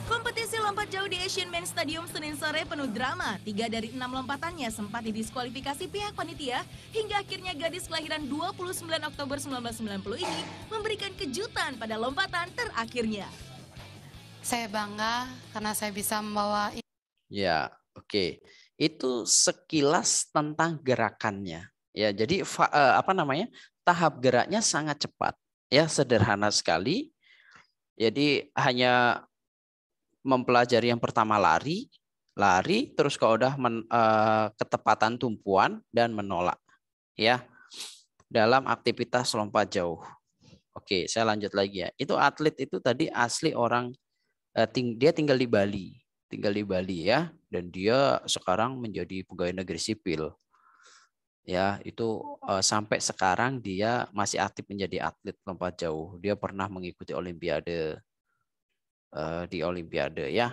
Kompetisi lompat jauh di Asian Main Stadium Senin sore penuh drama. Tiga dari enam lompatannya sempat didiskualifikasi pihak panitia hingga akhirnya gadis kelahiran 29 Oktober 1990 ini memberikan kejutan pada lompatan terakhirnya. Saya bangga karena saya bisa membawa Ya, oke. Okay. Itu sekilas tentang gerakannya. Ya, jadi eh, apa namanya? tahap geraknya sangat cepat. Ya, sederhana sekali. Jadi hanya mempelajari yang pertama lari, lari terus kalau udah men, uh, ketepatan tumpuan dan menolak ya dalam aktivitas lompat jauh. Oke, saya lanjut lagi ya. Itu atlet itu tadi asli orang uh, ting dia tinggal di Bali, tinggal di Bali ya dan dia sekarang menjadi pegawai negeri sipil. Ya, itu uh, sampai sekarang dia masih aktif menjadi atlet lompat jauh. Dia pernah mengikuti olimpiade uh, di Olimpiade ya.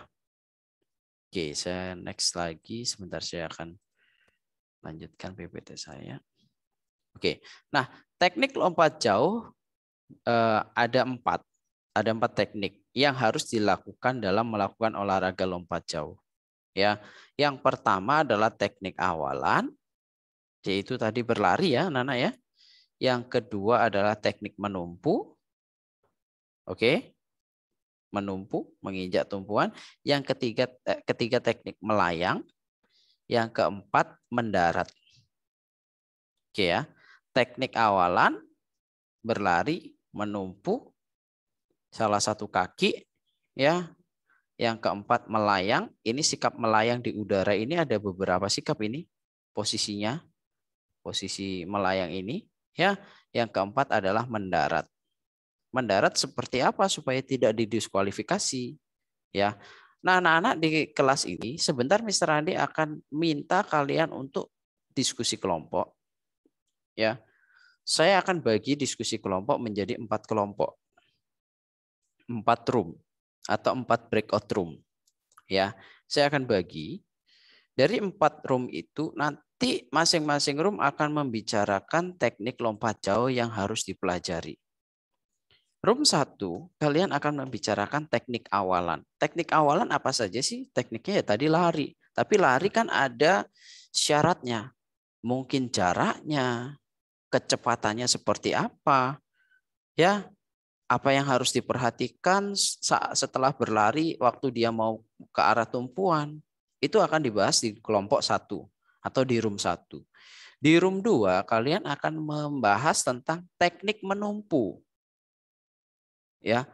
Oke, saya next lagi. Sebentar saya akan lanjutkan PPT saya. Oke, nah teknik lompat jauh uh, ada empat. Ada empat teknik yang harus dilakukan dalam melakukan olahraga lompat jauh. Ya, yang pertama adalah teknik awalan, yaitu tadi berlari ya, Nana ya. Yang kedua adalah teknik menumpu. Oke menumpu, menginjak tumpuan. Yang ketiga, eh, ketiga teknik melayang. Yang keempat mendarat. Oke ya. Teknik awalan berlari, menumpu salah satu kaki ya. Yang keempat melayang. Ini sikap melayang di udara ini ada beberapa sikap ini posisinya. Posisi melayang ini ya. Yang keempat adalah mendarat mendarat seperti apa supaya tidak didiskualifikasi ya. Nah, anak-anak di kelas ini sebentar Mr. Andi akan minta kalian untuk diskusi kelompok. Ya. Saya akan bagi diskusi kelompok menjadi empat kelompok. Empat room atau empat breakout room. Ya, saya akan bagi dari empat room itu nanti masing-masing room akan membicarakan teknik lompat jauh yang harus dipelajari. Room satu, kalian akan membicarakan teknik awalan. Teknik awalan apa saja sih? Tekniknya ya tadi lari. Tapi lari kan ada syaratnya. Mungkin jaraknya, kecepatannya seperti apa. Ya, apa yang harus diperhatikan setelah berlari waktu dia mau ke arah tumpuan. Itu akan dibahas di kelompok satu atau di room satu. Di room dua, kalian akan membahas tentang teknik menumpu ya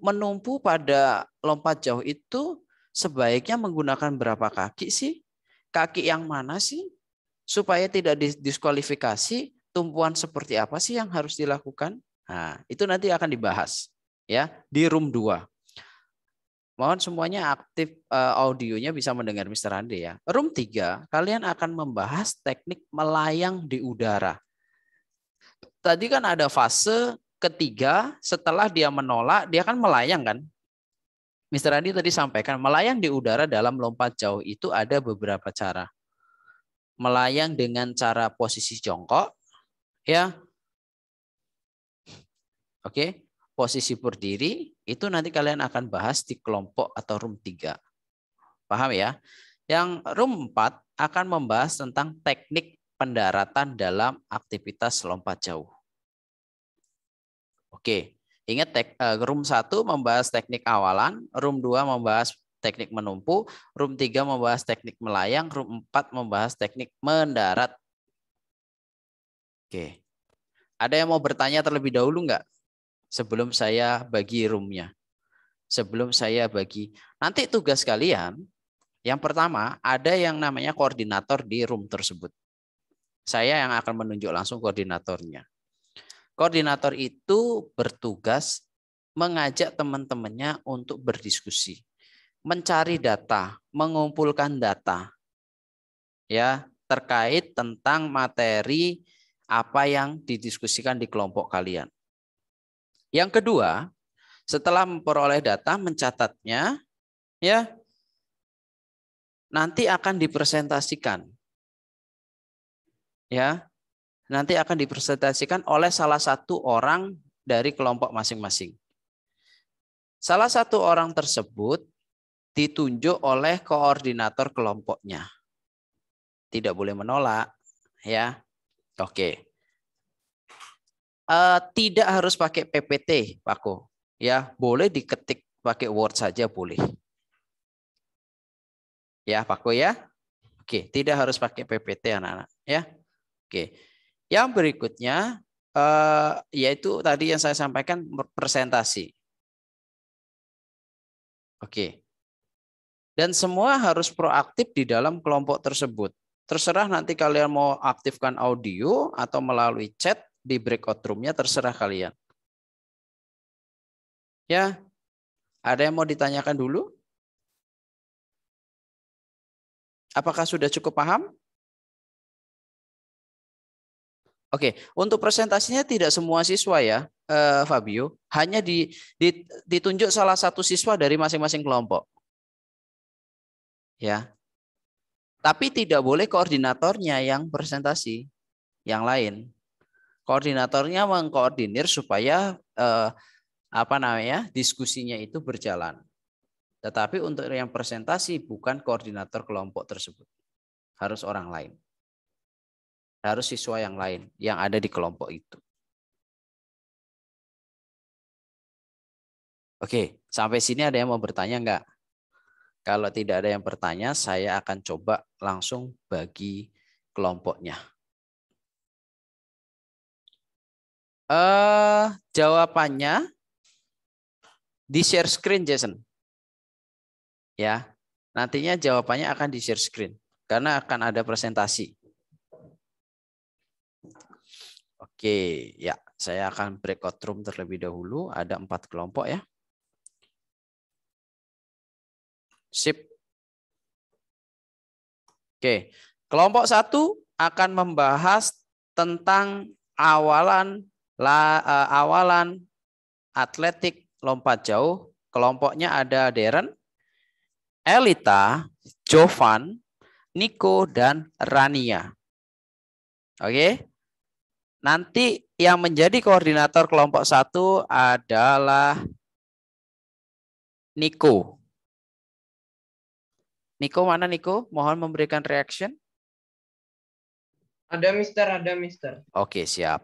menumpu pada lompat jauh itu sebaiknya menggunakan berapa kaki sih? Kaki yang mana sih? Supaya tidak diskualifikasi tumpuan seperti apa sih yang harus dilakukan? Nah, itu nanti akan dibahas ya di room 2. Mohon semuanya aktif eh, audionya bisa mendengar Mister Andi ya. Room 3, kalian akan membahas teknik melayang di udara. Tadi kan ada fase ketiga setelah dia menolak dia kan melayang kan Mr. Andi tadi sampaikan melayang di udara dalam lompat jauh itu ada beberapa cara. Melayang dengan cara posisi jongkok, ya. Oke, posisi berdiri itu nanti kalian akan bahas di kelompok atau room tiga, Paham ya? Yang room 4 akan membahas tentang teknik pendaratan dalam aktivitas lompat jauh. Oke, ingat tek, eh, room 1 membahas teknik awalan, room 2 membahas teknik menumpu, room 3 membahas teknik melayang, room 4 membahas teknik mendarat. Oke. Ada yang mau bertanya terlebih dahulu nggak? Sebelum saya bagi roomnya. Sebelum saya bagi. Nanti tugas kalian, yang pertama ada yang namanya koordinator di room tersebut. Saya yang akan menunjuk langsung koordinatornya. Koordinator itu bertugas mengajak teman-temannya untuk berdiskusi, mencari data, mengumpulkan data ya terkait tentang materi apa yang didiskusikan di kelompok kalian. Yang kedua, setelah memperoleh data, mencatatnya, ya nanti akan dipresentasikan. Ya, nanti akan dipresentasikan oleh salah satu orang dari kelompok masing-masing. Salah satu orang tersebut ditunjuk oleh koordinator kelompoknya. Tidak boleh menolak, ya. Oke. Uh, tidak harus pakai PPT, Pako. Ya, boleh diketik pakai Word saja boleh. Ya, Pako ya. Oke, tidak harus pakai PPT anak-anak, ya. Oke. Yang berikutnya eh, yaitu tadi yang saya sampaikan presentasi. Oke. Dan semua harus proaktif di dalam kelompok tersebut. Terserah nanti kalian mau aktifkan audio atau melalui chat di breakout roomnya terserah kalian. Ya, ada yang mau ditanyakan dulu? Apakah sudah cukup paham? Oke, untuk presentasinya tidak semua siswa ya, eh, Fabio. Hanya di, di, ditunjuk salah satu siswa dari masing-masing kelompok. Ya. Tapi tidak boleh koordinatornya yang presentasi yang lain. Koordinatornya mengkoordinir supaya eh, apa namanya? diskusinya itu berjalan. Tetapi untuk yang presentasi bukan koordinator kelompok tersebut. Harus orang lain harus siswa yang lain yang ada di kelompok itu. Oke, sampai sini ada yang mau bertanya enggak? Kalau tidak ada yang bertanya, saya akan coba langsung bagi kelompoknya. Uh, jawabannya di share screen Jason. Ya. Nantinya jawabannya akan di share screen karena akan ada presentasi. Oke, ya, saya akan breakout room terlebih dahulu. Ada empat kelompok ya. Sip. Oke, kelompok satu akan membahas tentang awalan la, uh, awalan atletik lompat jauh. Kelompoknya ada Darren, Elita, Jovan, Nico, dan Rania. Oke, Nanti yang menjadi koordinator kelompok satu adalah Niko. Niko mana Niko? Mohon memberikan reaction. Ada Mister, ada Mister. Oke, siap.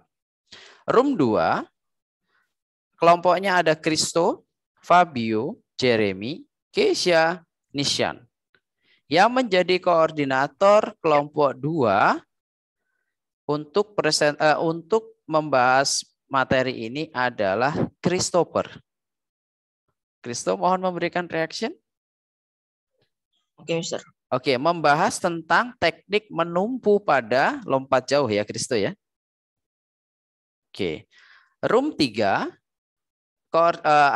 Room 2, kelompoknya ada Kristo, Fabio, Jeremy, Keisha, Nishan. Yang menjadi koordinator kelompok 2 untuk present uh, untuk membahas materi ini adalah Christopher. Christopher mohon memberikan reaction. Oke, okay, Mister. Oke, okay, membahas tentang teknik menumpu pada lompat jauh ya, Christopher ya. Oke. Okay. Room 3 eh,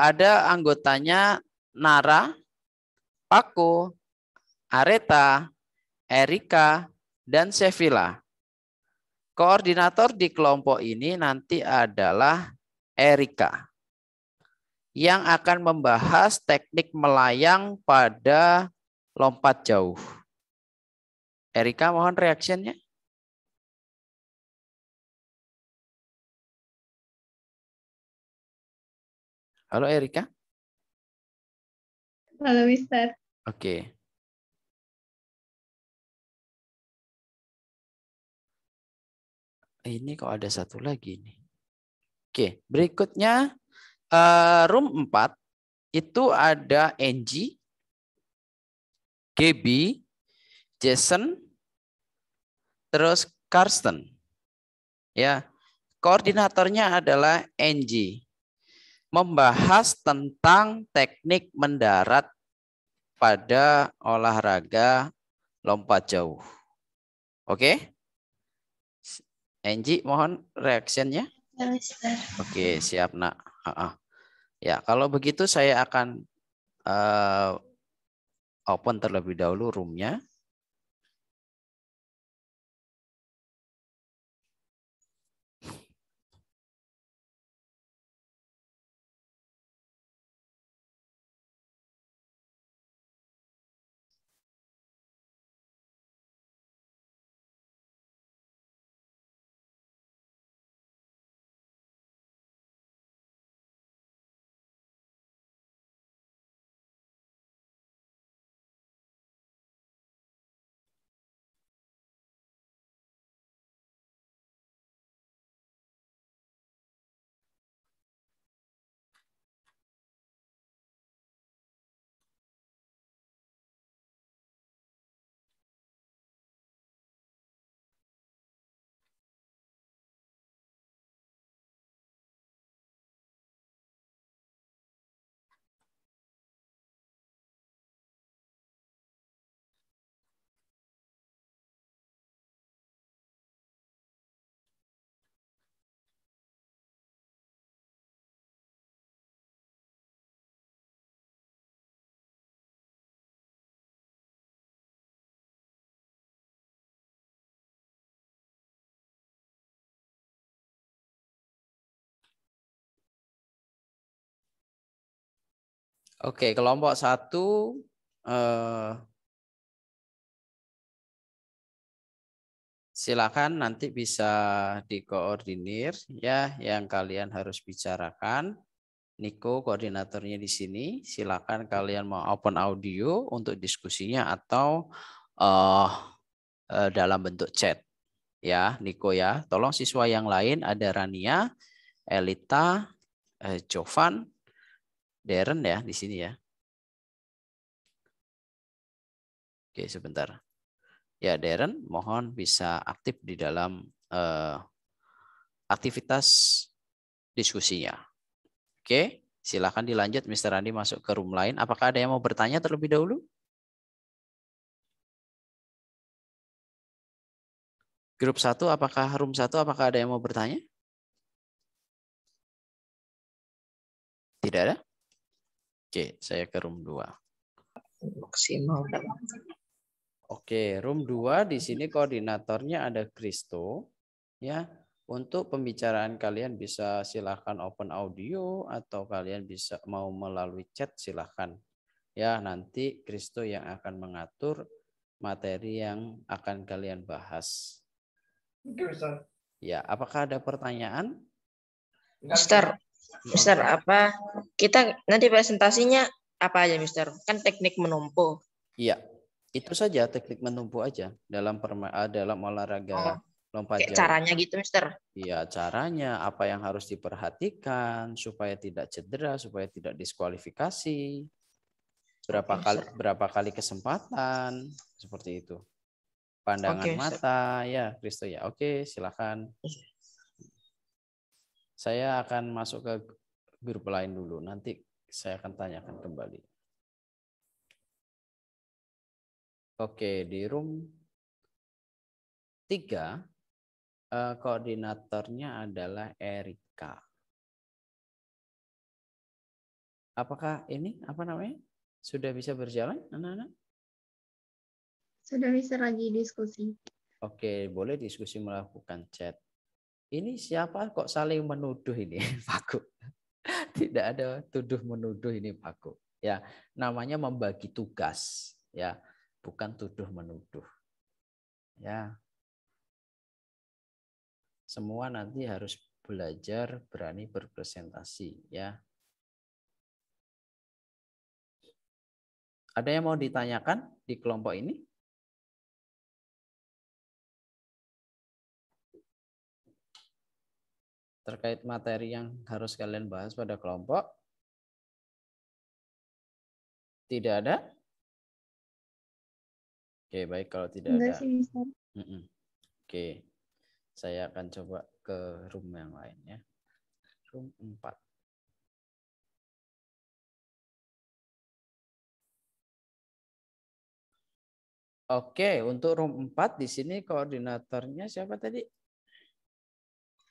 ada anggotanya Nara, Paco, Areta, Erika, dan Sevilla. Koordinator di kelompok ini nanti adalah Erika yang akan membahas teknik melayang pada lompat jauh. Erika mohon reaksinya. Halo Erika. Halo Mister. Oke. Okay. Eh, ini kok ada satu lagi nih. Oke, berikutnya eh, room 4 itu ada NG, GB, Jason, terus Karsten. Ya, koordinatornya adalah NG. Membahas tentang teknik mendarat pada olahraga lompat jauh. Oke? Enji mohon reaksinya. Oke, siap Nak. Uh -uh. Ya, kalau begitu saya akan uh, open terlebih dahulu roomnya. Oke, kelompok satu Uh, silakan nanti bisa dikoordinir ya yang kalian harus bicarakan. Niko koordinatornya di sini. Silakan kalian mau open audio untuk diskusinya atau uh, dalam bentuk chat. Ya, Niko ya. Tolong siswa yang lain ada Rania, Elita, eh, Jovan, Darren ya di sini ya. Oke, sebentar. Ya, Darren, mohon bisa aktif di dalam uh, aktivitas diskusinya. Oke, silakan dilanjut Mr. Andi masuk ke room lain. Apakah ada yang mau bertanya terlebih dahulu? Grup satu, apakah room satu, apakah ada yang mau bertanya? Tidak ada? Oke, saya ke room 2. Maksimal. Oke, room 2 di sini koordinatornya ada Kristo. Ya, untuk pembicaraan kalian bisa silahkan open audio atau kalian bisa mau melalui chat silahkan. Ya, nanti Kristo yang akan mengatur materi yang akan kalian bahas. Ya, apakah ada pertanyaan? Mister. Mister apa kita nanti presentasinya apa aja Mister? Kan teknik menumpuk. Iya. Itu saja teknik menumpuk aja dalam perma eh, dalam olahraga oh, lompat jauh. Caranya gitu Mister. Iya, caranya apa yang harus diperhatikan supaya tidak cedera, supaya tidak diskualifikasi. Berapa okay, kali berapa kali kesempatan seperti itu. Pandangan okay, mata sir. ya, Kristo ya. Oke, silakan. Saya akan masuk ke grup lain dulu. Nanti saya akan tanyakan kembali. Oke, di room 3 eh, koordinatornya adalah Erika. Apakah ini apa namanya? Sudah bisa berjalan anak-anak? Sudah bisa lagi diskusi. Oke, boleh diskusi melakukan chat. Ini siapa kok saling menuduh ini, Pak? Tidak ada tuduh menuduh ini, Pak. Ya, namanya membagi tugas, ya, bukan tuduh menuduh. Ya. Semua nanti harus belajar berani berpresentasi, ya. Ada yang mau ditanyakan di kelompok ini? terkait materi yang harus kalian bahas pada kelompok? Tidak ada? Oke, baik kalau tidak Enggak ada. mm -mm. Oke, saya akan coba ke room yang lain ya. Room 4. Oke, untuk room 4 di sini koordinatornya siapa tadi?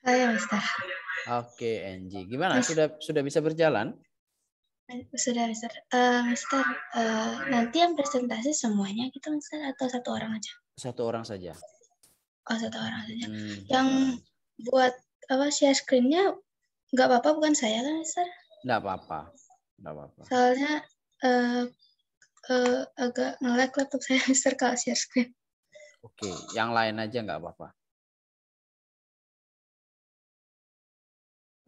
Saya Mister. Oke, Angie. Gimana? Mister. Sudah sudah bisa berjalan? Sudah, Mister. Uh, Mister, uh, eh, nanti yang presentasi semuanya gitu, Mister, atau satu orang aja? Satu orang saja. Oh, satu orang saja. Hmm. Yang buat apa share screennya nggak apa-apa bukan saya kan, Mister? Nggak apa-apa. Nggak apa-apa. Soalnya uh, uh, agak ngelag laptop saya, Mister, kalau share screen. Oke, yang lain aja nggak apa-apa.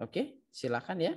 Oke, silakan ya.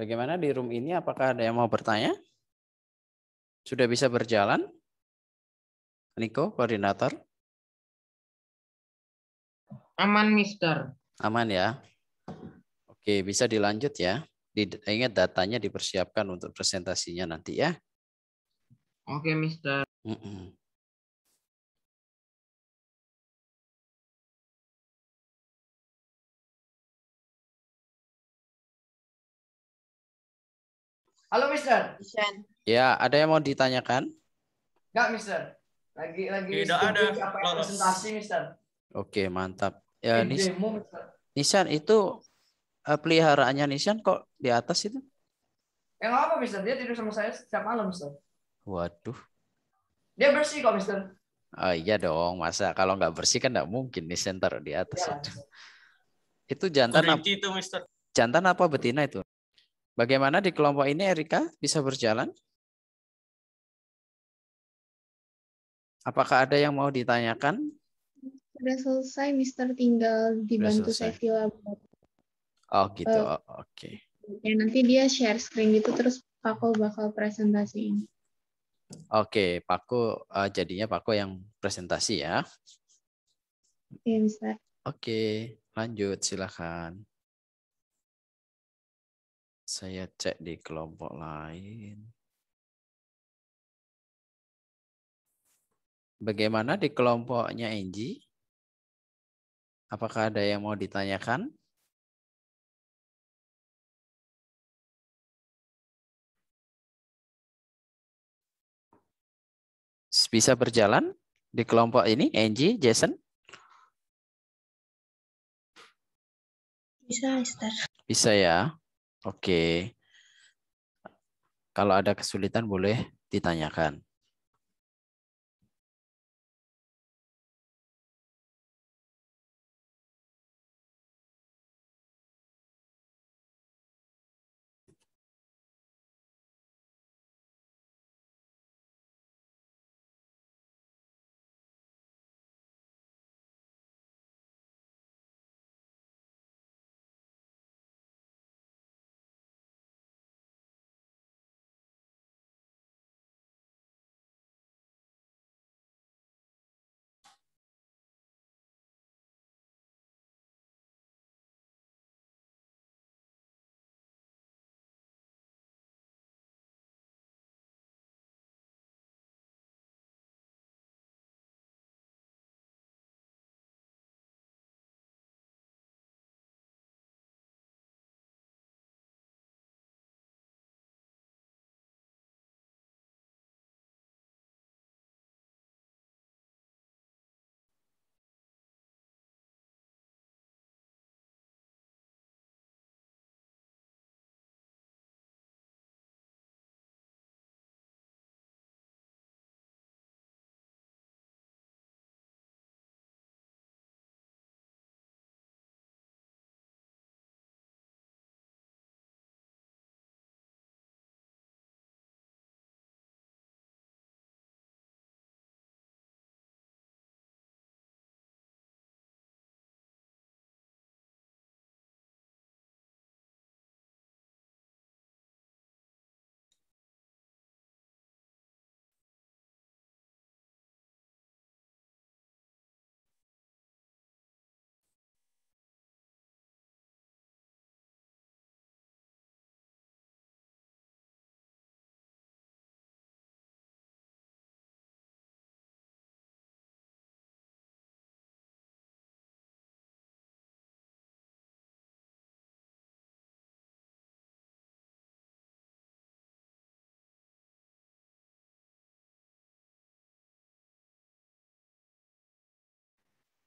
Bagaimana di room ini? Apakah ada yang mau bertanya? Sudah bisa berjalan? Niko, koordinator? Aman, Mister. Aman ya. Oke, bisa dilanjut ya. ingat datanya dipersiapkan untuk presentasinya nanti ya. Oke, Mister. Mm -mm. Halo Mister. Ya, ada yang mau ditanyakan? Enggak, Mister. Lagi lagi Tidak ada apa presentasi, Mister. Oke, mantap. Ya, Nis demo, itu eh, peliharaannya Nisan kok di atas itu? Yang apa, Mister? Dia tidur sama saya setiap malam, Mister. Waduh. Dia bersih kok, Mister. Oh, iya dong, masa kalau nggak bersih kan nggak mungkin nih center di atas ya, itu. Itu jantan apa? Jantan apa betina itu? Bagaimana di kelompok ini Erika bisa berjalan? Apakah ada yang mau ditanyakan? Sudah selesai, Mister. Tinggal dibantu safety lab. Oh gitu, uh, oke. Okay. Ya, nanti dia share screen gitu, terus Pako bakal presentasiin. Oke, okay, Pako uh, eh, jadinya Pako yang presentasi ya. Iya, Mister. Oke, okay, lanjut silakan. Saya cek di kelompok lain. Bagaimana di kelompoknya Enji? Apakah ada yang mau ditanyakan? Bisa berjalan di kelompok ini, Enji, Jason? Bisa, Esther. Bisa ya. Oke. Kalau ada kesulitan boleh ditanyakan.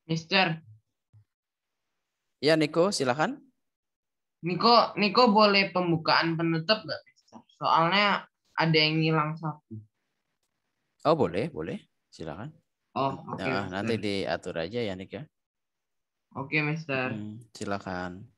Mister. Ya, Niko, silakan. Niko, Niko boleh pembukaan penutup nggak, Mister? Soalnya ada yang ngilang satu. Oh, boleh, boleh. Silakan. Oh, nah, oke. Okay, nah, nanti diatur aja ya, Niko. Ya. Oke, okay, Mister. Hmm, silakan.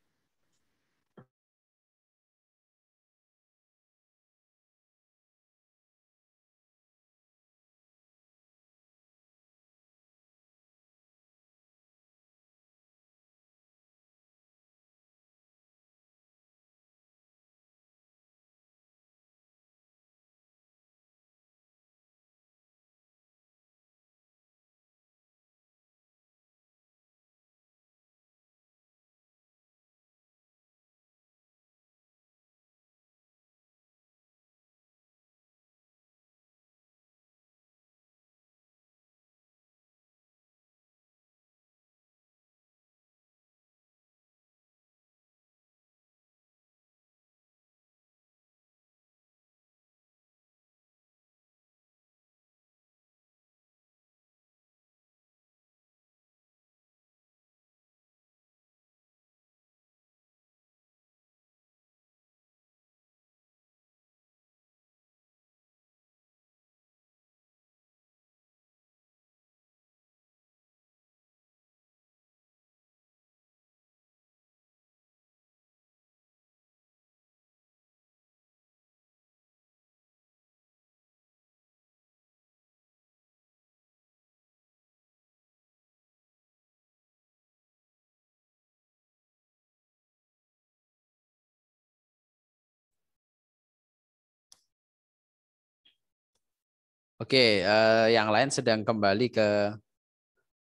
Oke, eh, yang lain sedang kembali ke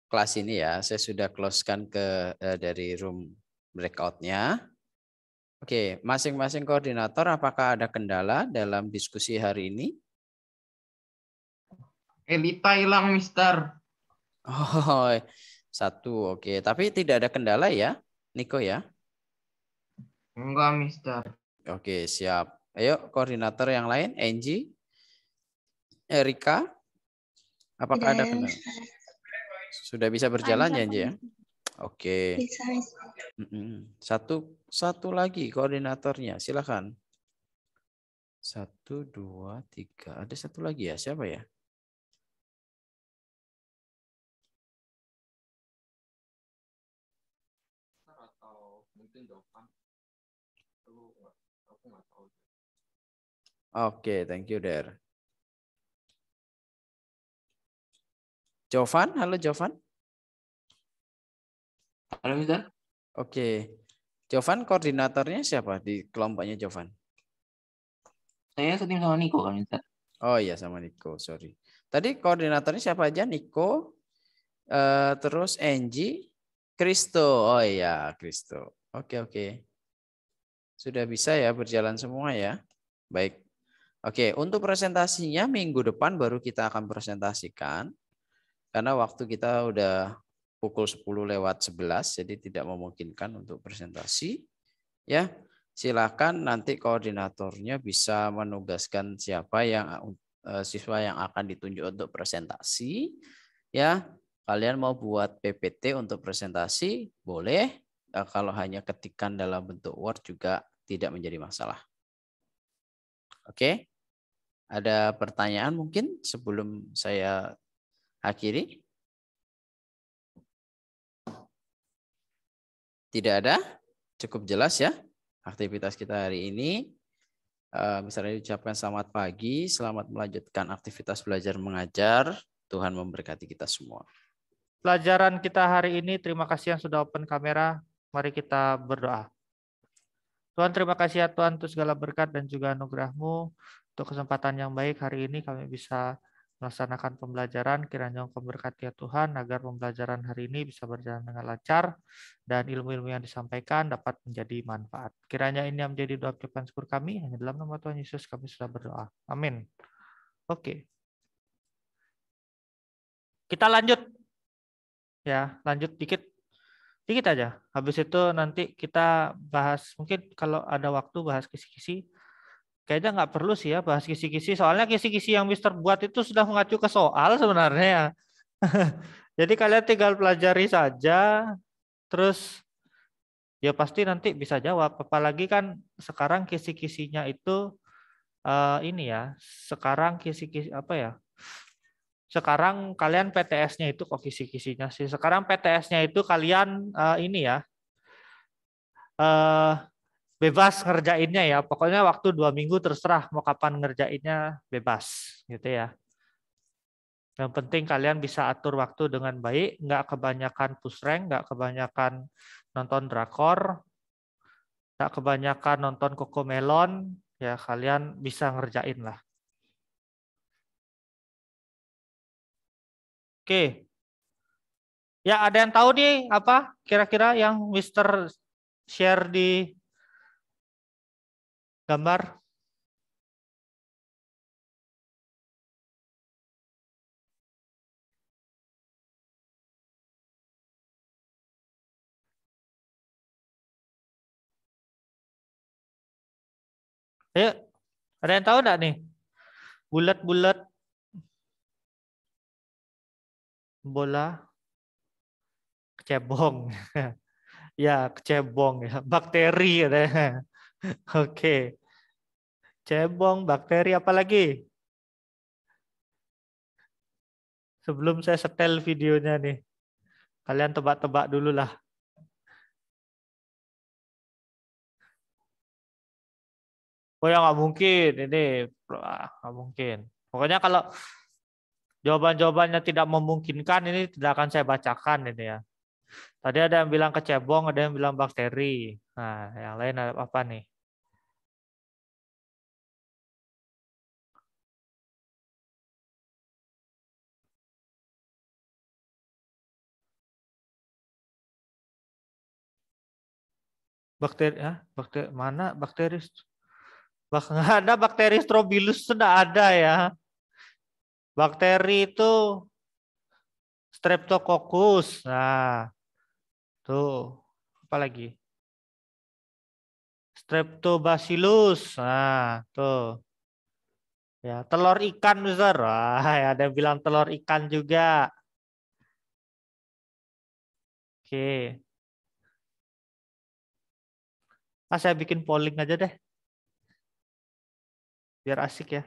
kelas ini ya. Saya sudah close-kan ke eh, dari room breakout-nya. Oke, masing-masing koordinator apakah ada kendala dalam diskusi hari ini? Elita hilang, Mister. Oh, satu, oke. Tapi tidak ada kendala ya, Niko ya? Enggak, Mister. Oke, siap. Ayo koordinator yang lain, Angie. Erika? Apakah Sudah ada iya. kendala? Sudah bisa berjalan ya, ya? Oke. Satu satu lagi koordinatornya, silakan. Satu, dua, tiga. Ada satu lagi ya, siapa ya? Oke, okay, thank you, Der. Jovan, halo Jovan. Halo Mister. Oke. Jovan koordinatornya siapa di kelompoknya Jovan? Saya setim sama Niko kan Mister. Oh iya sama Niko, sorry. Tadi koordinatornya siapa aja? Niko, uh, terus Angie, Kristo. Oh iya, Kristo. Oke, oke. Sudah bisa ya berjalan semua ya. Baik. Oke, untuk presentasinya minggu depan baru kita akan presentasikan. Karena waktu kita udah pukul 10 lewat 11, jadi tidak memungkinkan untuk presentasi. Ya, silakan nanti koordinatornya bisa menugaskan siapa yang eh, siswa yang akan ditunjuk untuk presentasi. Ya, kalian mau buat PPT untuk presentasi boleh. Eh, kalau hanya ketikan dalam bentuk Word juga tidak menjadi masalah. Oke, ada pertanyaan mungkin sebelum saya akhiri? Tidak ada? Cukup jelas ya aktivitas kita hari ini. Misalnya eh, diucapkan selamat pagi, selamat melanjutkan aktivitas belajar mengajar. Tuhan memberkati kita semua. Pelajaran kita hari ini, terima kasih yang sudah open kamera. Mari kita berdoa. Tuhan terima kasih ya Tuhan untuk segala berkat dan juga anugerahmu. Untuk kesempatan yang baik hari ini kami bisa melaksanakan pembelajaran. Kiranya Engkau berkati ya Tuhan agar pembelajaran hari ini bisa berjalan dengan lancar dan ilmu-ilmu yang disampaikan dapat menjadi manfaat. Kiranya ini yang menjadi doa ucapan syukur kami hanya dalam nama Tuhan Yesus kami sudah berdoa. Amin. Oke. Kita lanjut. Ya, lanjut dikit. Dikit aja. Habis itu nanti kita bahas mungkin kalau ada waktu bahas kisi-kisi kayaknya nggak perlu sih ya bahas kisi-kisi. Soalnya kisi-kisi yang Mister buat itu sudah mengacu ke soal sebenarnya. Ya. Jadi kalian tinggal pelajari saja, terus ya pasti nanti bisa jawab. Apalagi kan sekarang kisi-kisinya itu uh, ini ya. Sekarang kisi-kisi apa ya? Sekarang kalian PTS-nya itu kok kisi-kisinya sih. Sekarang PTS-nya itu kalian uh, ini ya. Uh, bebas ngerjainnya ya. Pokoknya waktu dua minggu terserah mau kapan ngerjainnya bebas gitu ya. Yang penting kalian bisa atur waktu dengan baik, nggak kebanyakan push rank, nggak kebanyakan nonton drakor, nggak kebanyakan nonton koko melon, ya kalian bisa ngerjain lah. Oke. Ya ada yang tahu nih apa kira-kira yang Mister share di gambar Ayo, ada yang tahu enggak nih? Bulat-bulat bola kecebong. ya, kecebong ya, bakteri ya. Oke cebong, bakteri, apalagi? Sebelum saya setel videonya nih, kalian tebak-tebak dulu lah. Oh ya nggak mungkin ini nggak mungkin. Pokoknya kalau jawaban-jawabannya tidak memungkinkan ini tidak akan saya bacakan ini ya. Tadi ada yang bilang kecebong, ada yang bilang bakteri. Nah, yang lain ada apa nih? bakteri ya bakteri mana bakteri bak, ada bakteri strobilus sudah ada ya bakteri itu streptococcus nah tuh apa lagi streptobacillus nah tuh ya telur ikan besar Wah, ada yang bilang telur ikan juga oke Ah, saya bikin polling aja deh. Biar asik ya.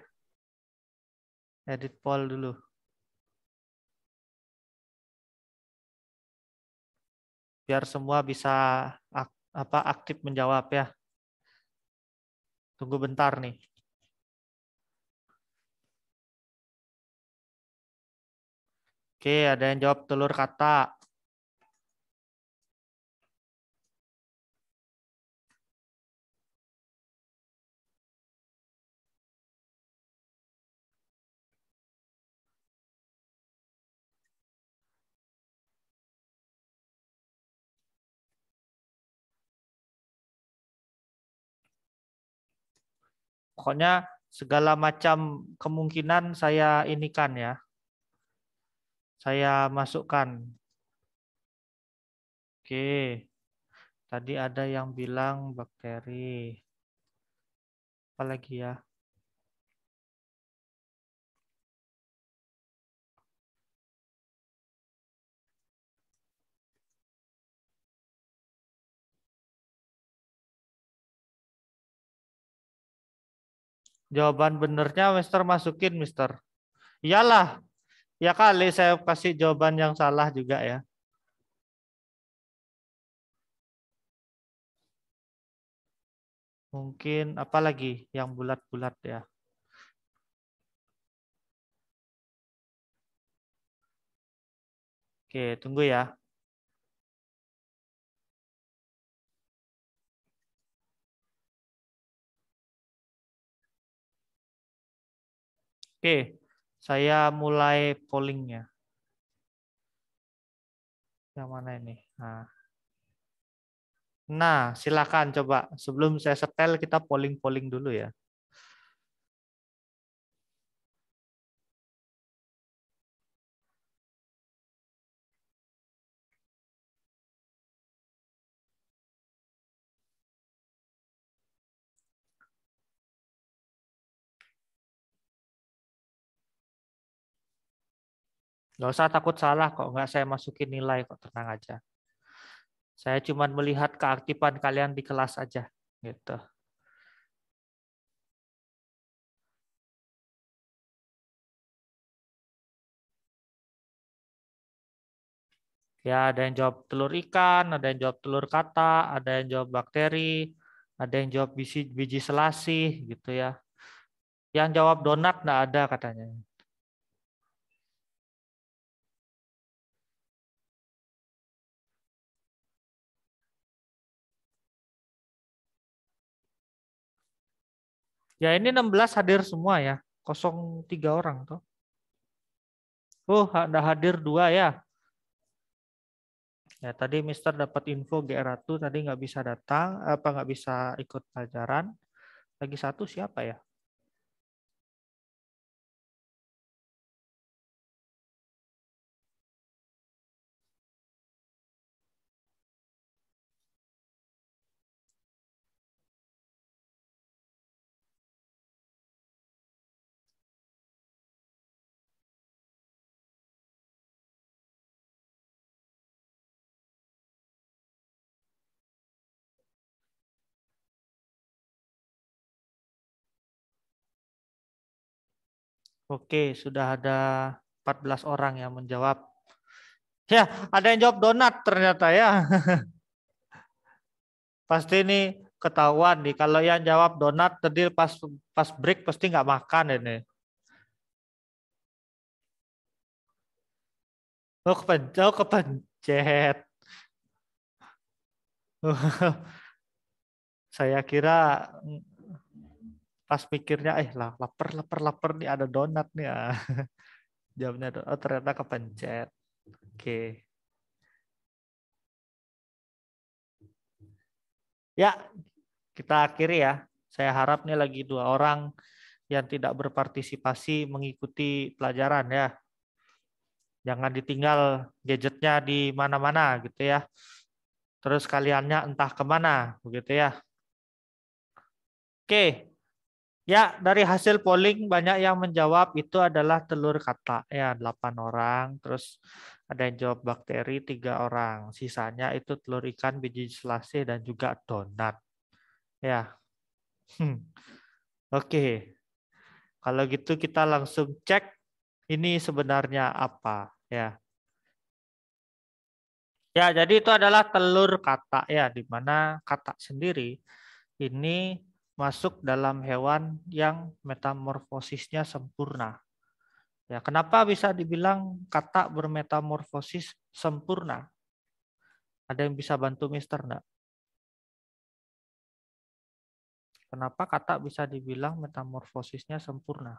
Edit poll dulu. Biar semua bisa ak apa aktif menjawab ya. Tunggu bentar nih. Oke, ada yang jawab telur kata. Pokoknya segala macam kemungkinan saya inikan ya. Saya masukkan. Oke. Tadi ada yang bilang bakteri. apa lagi ya? Jawaban benernya Mister masukin Mister. Iyalah. Ya kali saya kasih jawaban yang salah juga ya. Mungkin apa lagi yang bulat-bulat ya. Oke, tunggu ya. Oke, saya mulai pollingnya. Yang mana ini? Nah. nah, silakan coba. Sebelum saya setel, kita polling-polling dulu ya. Nggak usah takut salah kok, nggak saya masukin nilai kok, tenang aja. Saya cuma melihat keaktifan kalian di kelas aja. gitu. Ya, ada yang jawab telur ikan, ada yang jawab telur kata, ada yang jawab bakteri, ada yang jawab biji, biji selasih gitu ya. Yang jawab donat enggak ada katanya. Ya ini 16 hadir semua ya. kosong tiga orang tuh. Oh, ada hadir dua ya. Ya tadi Mister dapat info G Ratu tadi nggak bisa datang apa nggak bisa ikut pelajaran. Lagi satu siapa ya? Oke, sudah ada 14 orang yang menjawab. Ya, ada yang jawab donat ternyata ya. pasti ini ketahuan nih kalau yang jawab donat tadi pas pas break pasti nggak makan ini. Oh kepencet, oh kepencet. Saya kira pas pikirnya eh lah lapar lapar lapar nih ada donat nih ya. jamnya oh, ternyata kepencet oke okay. ya kita akhiri ya saya harap nih lagi dua orang yang tidak berpartisipasi mengikuti pelajaran ya jangan ditinggal gadgetnya di mana-mana gitu ya terus kaliannya entah kemana begitu ya oke Ya, dari hasil polling banyak yang menjawab itu adalah telur kata ya 8 orang, terus ada yang jawab bakteri tiga orang, sisanya itu telur ikan, biji selasih dan juga donat. Ya. Hmm. Oke. Kalau gitu kita langsung cek ini sebenarnya apa ya. Ya, jadi itu adalah telur katak ya, di mana katak sendiri ini masuk dalam hewan yang metamorfosisnya sempurna. Ya, kenapa bisa dibilang kata bermetamorfosis sempurna? Ada yang bisa bantu Mister enggak? Kenapa kata bisa dibilang metamorfosisnya sempurna?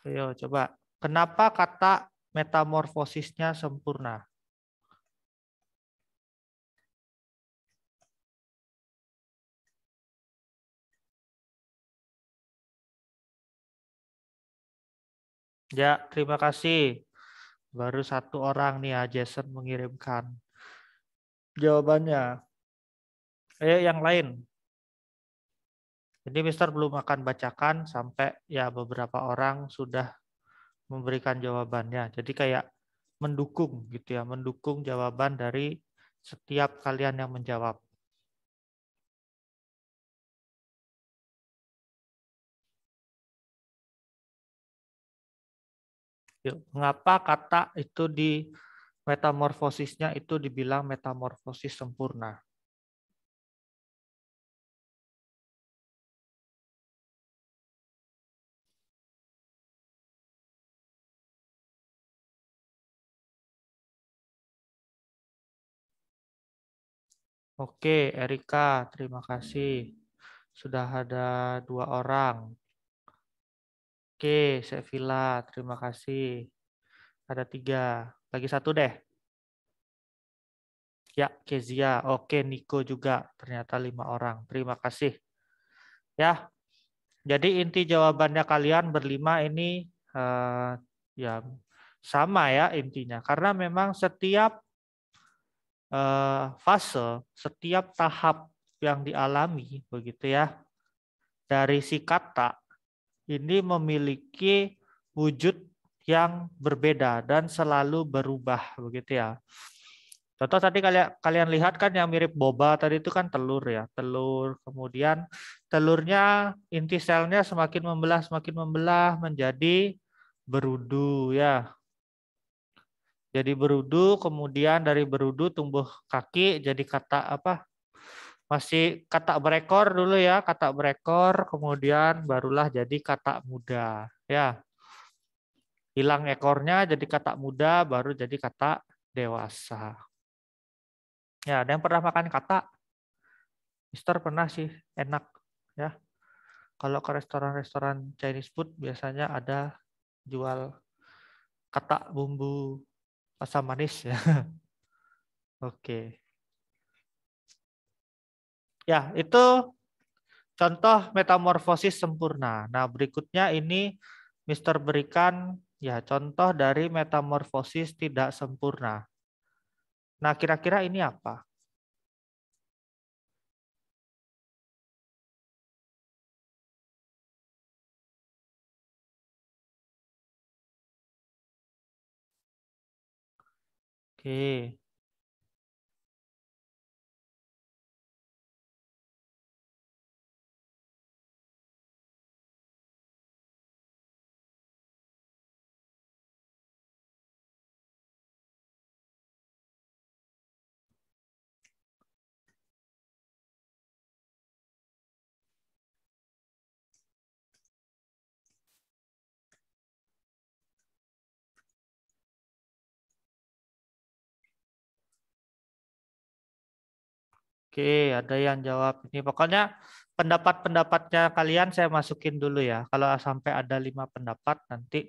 Ayo coba. Kenapa kata metamorfosisnya sempurna? Ya, terima kasih. Baru satu orang nih ya, Jason mengirimkan jawabannya. Ayo yang lain. Jadi Mister belum akan bacakan sampai ya beberapa orang sudah memberikan jawabannya. Jadi kayak mendukung gitu ya, mendukung jawaban dari setiap kalian yang menjawab. Yuk, mengapa kata itu di metamorfosisnya itu dibilang metamorfosis sempurna? Oke, Erika, terima kasih. Sudah ada dua orang. Oke, Sevilla, terima kasih. Ada tiga. Lagi satu deh. Ya, Kezia. Oke, Niko juga. Ternyata lima orang. Terima kasih. Ya, jadi inti jawabannya kalian berlima ini uh, ya sama ya intinya. Karena memang setiap Eh, fase, setiap tahap yang dialami, begitu ya, dari si kata ini memiliki wujud yang berbeda dan selalu berubah, begitu ya. Contoh tadi kalian kalian lihat kan yang mirip boba tadi itu kan telur ya, telur. Kemudian telurnya inti selnya semakin membelah, semakin membelah menjadi berudu ya. Jadi berudu, kemudian dari berudu tumbuh kaki jadi kata apa? Masih kata berekor dulu ya, kata berekor, kemudian barulah jadi kata muda. Ya, hilang ekornya jadi kata muda, baru jadi kata dewasa. Ya, ada yang pernah makan kata? Mister pernah sih, enak ya. Kalau ke restoran-restoran Chinese food biasanya ada jual kata bumbu asam manis ya. Oke. Ya, itu contoh metamorfosis sempurna. Nah, berikutnya ini Mister berikan ya contoh dari metamorfosis tidak sempurna. Nah, kira-kira ini apa? 对。Oke, ada yang jawab ini. Pokoknya pendapat-pendapatnya kalian saya masukin dulu ya. Kalau sampai ada lima pendapat nanti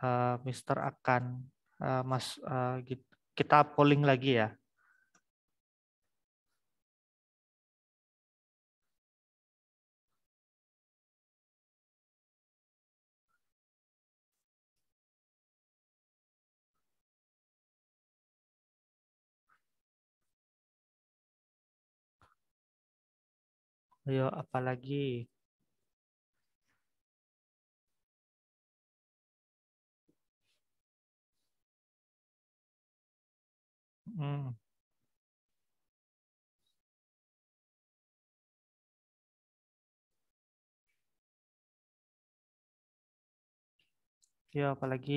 uh, Mister akan uh, mas uh, kita polling lagi ya. Ayo, iya, apalagi? Hmm. Ya, apalagi?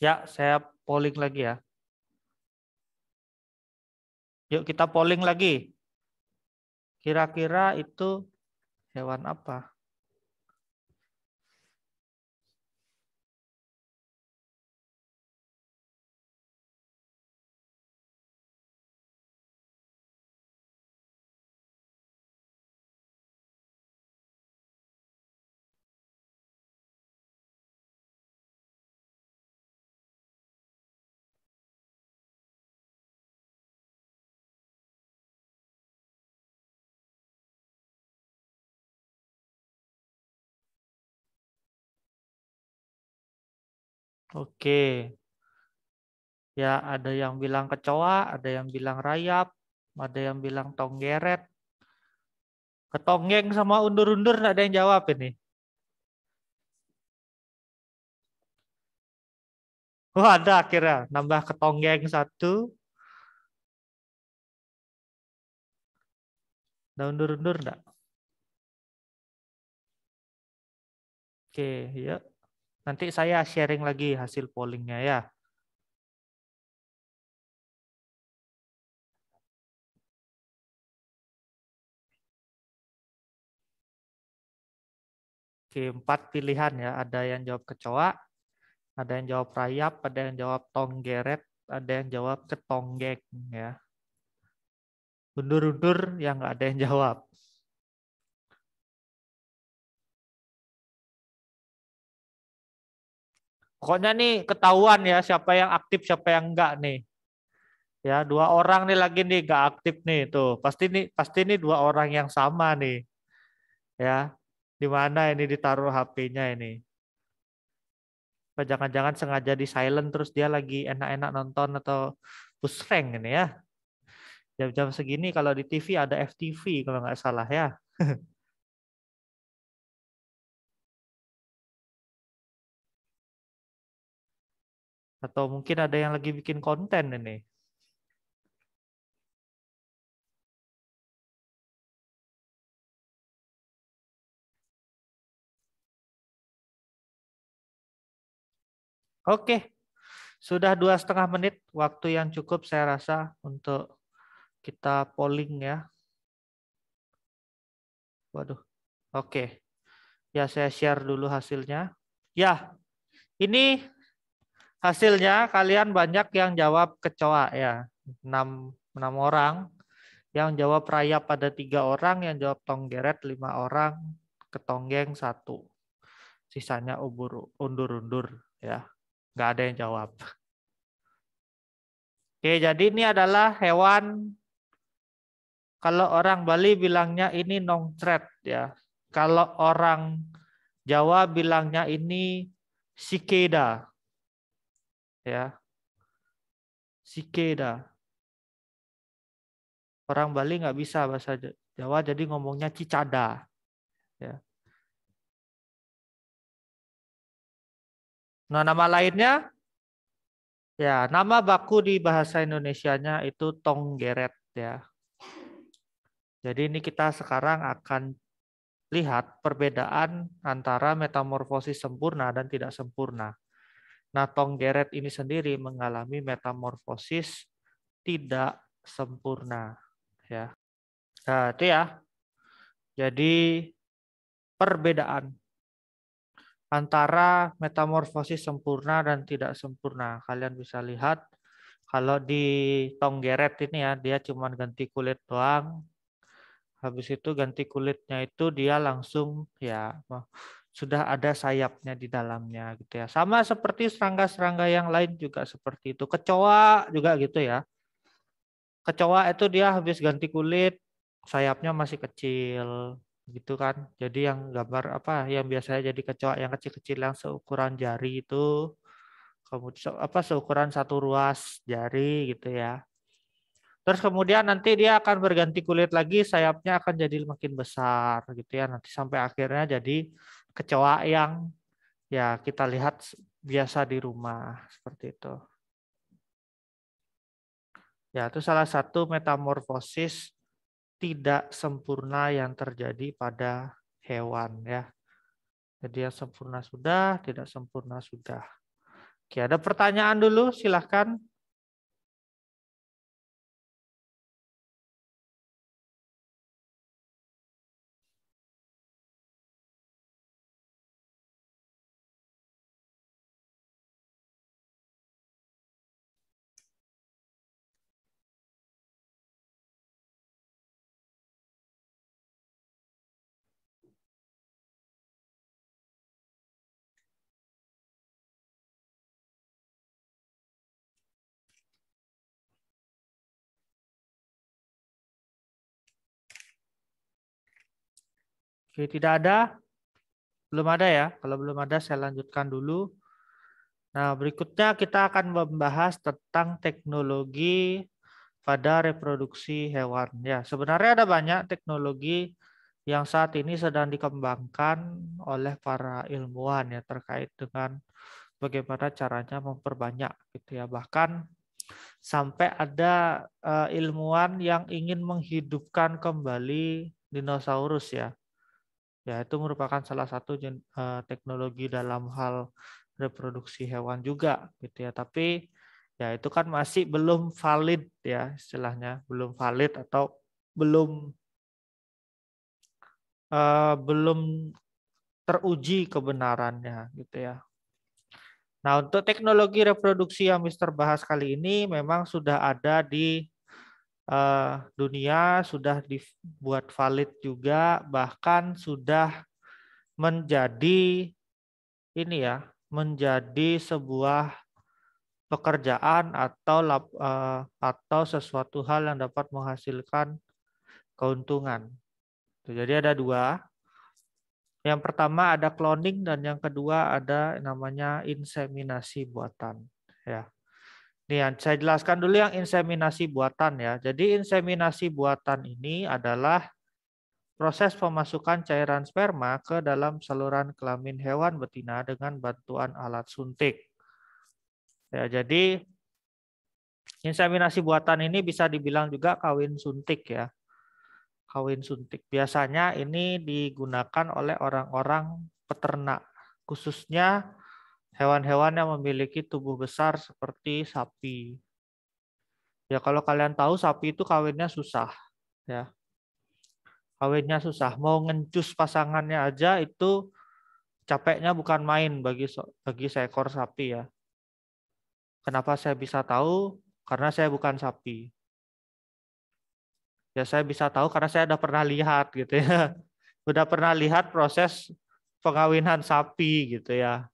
Ya, saya polling lagi ya. Yuk kita polling lagi. Kira-kira itu hewan apa? Oke. Ya, ada yang bilang kecoa, ada yang bilang rayap, ada yang bilang tonggeret. Ketonggeng sama undur-undur ada yang jawab ini. Wah, oh, ada akhirnya. Nambah ketonggeng satu. Ada undur-undur enggak? Oke, yuk. Nanti saya sharing lagi hasil pollingnya ya. Oke, empat pilihan ya. Ada yang jawab kecoa, ada yang jawab rayap, ada yang jawab tonggeret, ada yang jawab ketonggeng ya. Undur-undur yang nggak ada yang jawab. Pokoknya nih ketahuan ya siapa yang aktif, siapa yang enggak nih. Ya, dua orang nih lagi nih enggak aktif nih tuh. Pasti nih pasti nih dua orang yang sama nih. Ya. Di mana ini ditaruh HP-nya ini? Jangan-jangan sengaja di silent terus dia lagi enak-enak nonton atau pusreng ini ya. Jam-jam segini kalau di TV ada FTV kalau nggak salah ya. Atau mungkin ada yang lagi bikin konten ini. Oke, sudah dua setengah menit waktu yang cukup saya rasa untuk kita polling ya. Waduh, oke. Ya saya share dulu hasilnya. Ya, ini Hasilnya kalian banyak yang jawab kecoa ya. 6, 6 orang. Yang jawab rayap pada tiga orang, yang jawab tonggeret lima orang, ketonggeng satu. Sisanya undur-undur ya. Nggak ada yang jawab. Oke, jadi ini adalah hewan kalau orang Bali bilangnya ini nongcret ya. Kalau orang Jawa bilangnya ini sikeda ya sikeda orang Bali nggak bisa bahasa Jawa jadi ngomongnya cicada ya nah nama lainnya ya nama baku di bahasa Indonesianya itu tonggeret ya jadi ini kita sekarang akan lihat perbedaan antara metamorfosis sempurna dan tidak sempurna. Nah, tong geret ini sendiri mengalami metamorfosis tidak sempurna, ya. Nah, itu ya. Jadi perbedaan antara metamorfosis sempurna dan tidak sempurna. Kalian bisa lihat kalau di tong geret ini ya, dia cuma ganti kulit doang. Habis itu ganti kulitnya itu dia langsung ya sudah ada sayapnya di dalamnya gitu ya. Sama seperti serangga-serangga yang lain juga seperti itu. Kecoa juga gitu ya. Kecoa itu dia habis ganti kulit, sayapnya masih kecil gitu kan. Jadi yang gambar apa yang biasanya jadi kecoa yang kecil-kecil yang seukuran jari itu kemudian apa seukuran satu ruas jari gitu ya. Terus kemudian nanti dia akan berganti kulit lagi, sayapnya akan jadi makin besar gitu ya. Nanti sampai akhirnya jadi kecoa yang ya kita lihat biasa di rumah seperti itu. Ya, itu salah satu metamorfosis tidak sempurna yang terjadi pada hewan ya. Jadi yang sempurna sudah, tidak sempurna sudah. Oke, ada pertanyaan dulu silahkan. Oke, tidak ada? Belum ada ya? Kalau belum ada saya lanjutkan dulu. Nah, berikutnya kita akan membahas tentang teknologi pada reproduksi hewan. Ya, sebenarnya ada banyak teknologi yang saat ini sedang dikembangkan oleh para ilmuwan ya terkait dengan bagaimana caranya memperbanyak gitu ya. Bahkan sampai ada eh, ilmuwan yang ingin menghidupkan kembali dinosaurus ya ya itu merupakan salah satu eh, teknologi dalam hal reproduksi hewan juga gitu ya tapi ya itu kan masih belum valid ya istilahnya belum valid atau belum uh, belum teruji kebenarannya gitu ya nah untuk teknologi reproduksi yang Mister bahas kali ini memang sudah ada di Eh, dunia sudah dibuat valid juga bahkan sudah menjadi ini ya menjadi sebuah pekerjaan atau eh, atau sesuatu hal yang dapat menghasilkan keuntungan. Jadi ada dua. Yang pertama ada cloning dan yang kedua ada namanya inseminasi buatan. Ya. Nih, saya jelaskan dulu yang inseminasi buatan ya. Jadi inseminasi buatan ini adalah proses pemasukan cairan sperma ke dalam saluran kelamin hewan betina dengan bantuan alat suntik. Ya, jadi inseminasi buatan ini bisa dibilang juga kawin suntik ya. Kawin suntik. Biasanya ini digunakan oleh orang-orang peternak, khususnya hewan-hewan yang memiliki tubuh besar seperti sapi. Ya kalau kalian tahu sapi itu kawinnya susah, ya. Kawinnya susah, mau ngencus pasangannya aja itu capeknya bukan main bagi bagi seekor sapi ya. Kenapa saya bisa tahu? Karena saya bukan sapi. Ya saya bisa tahu karena saya udah pernah lihat gitu ya. Udah pernah lihat proses pengawinan sapi gitu ya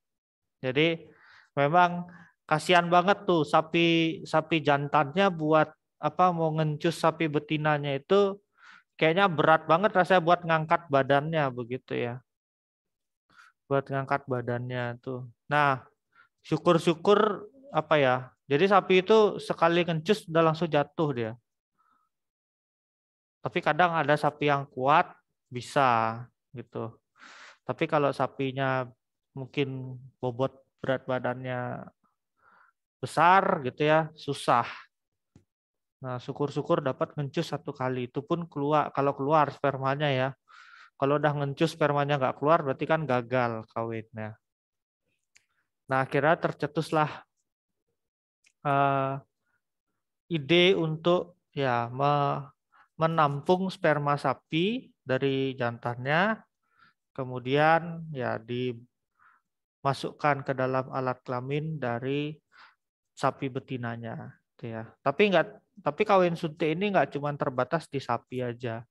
jadi memang kasihan banget tuh sapi sapi jantannya buat apa mau ngencus sapi betinanya itu kayaknya berat banget rasanya buat ngangkat badannya begitu ya. Buat ngangkat badannya tuh. Nah, syukur-syukur apa ya? Jadi sapi itu sekali ngencus udah langsung jatuh dia. Tapi kadang ada sapi yang kuat bisa gitu. Tapi kalau sapinya mungkin bobot berat badannya besar gitu ya, susah. Nah, syukur-syukur dapat ngencus satu kali. Itu pun keluar kalau keluar spermanya ya. Kalau udah ngencus spermanya nggak keluar berarti kan gagal kawinnya. Nah, akhirnya tercetuslah uh, ide untuk ya me menampung sperma sapi dari jantannya kemudian ya di masukkan ke dalam alat kelamin dari sapi betinanya gitu ya tapi nggak tapi kawin suntik ini nggak cuma terbatas di sapi aja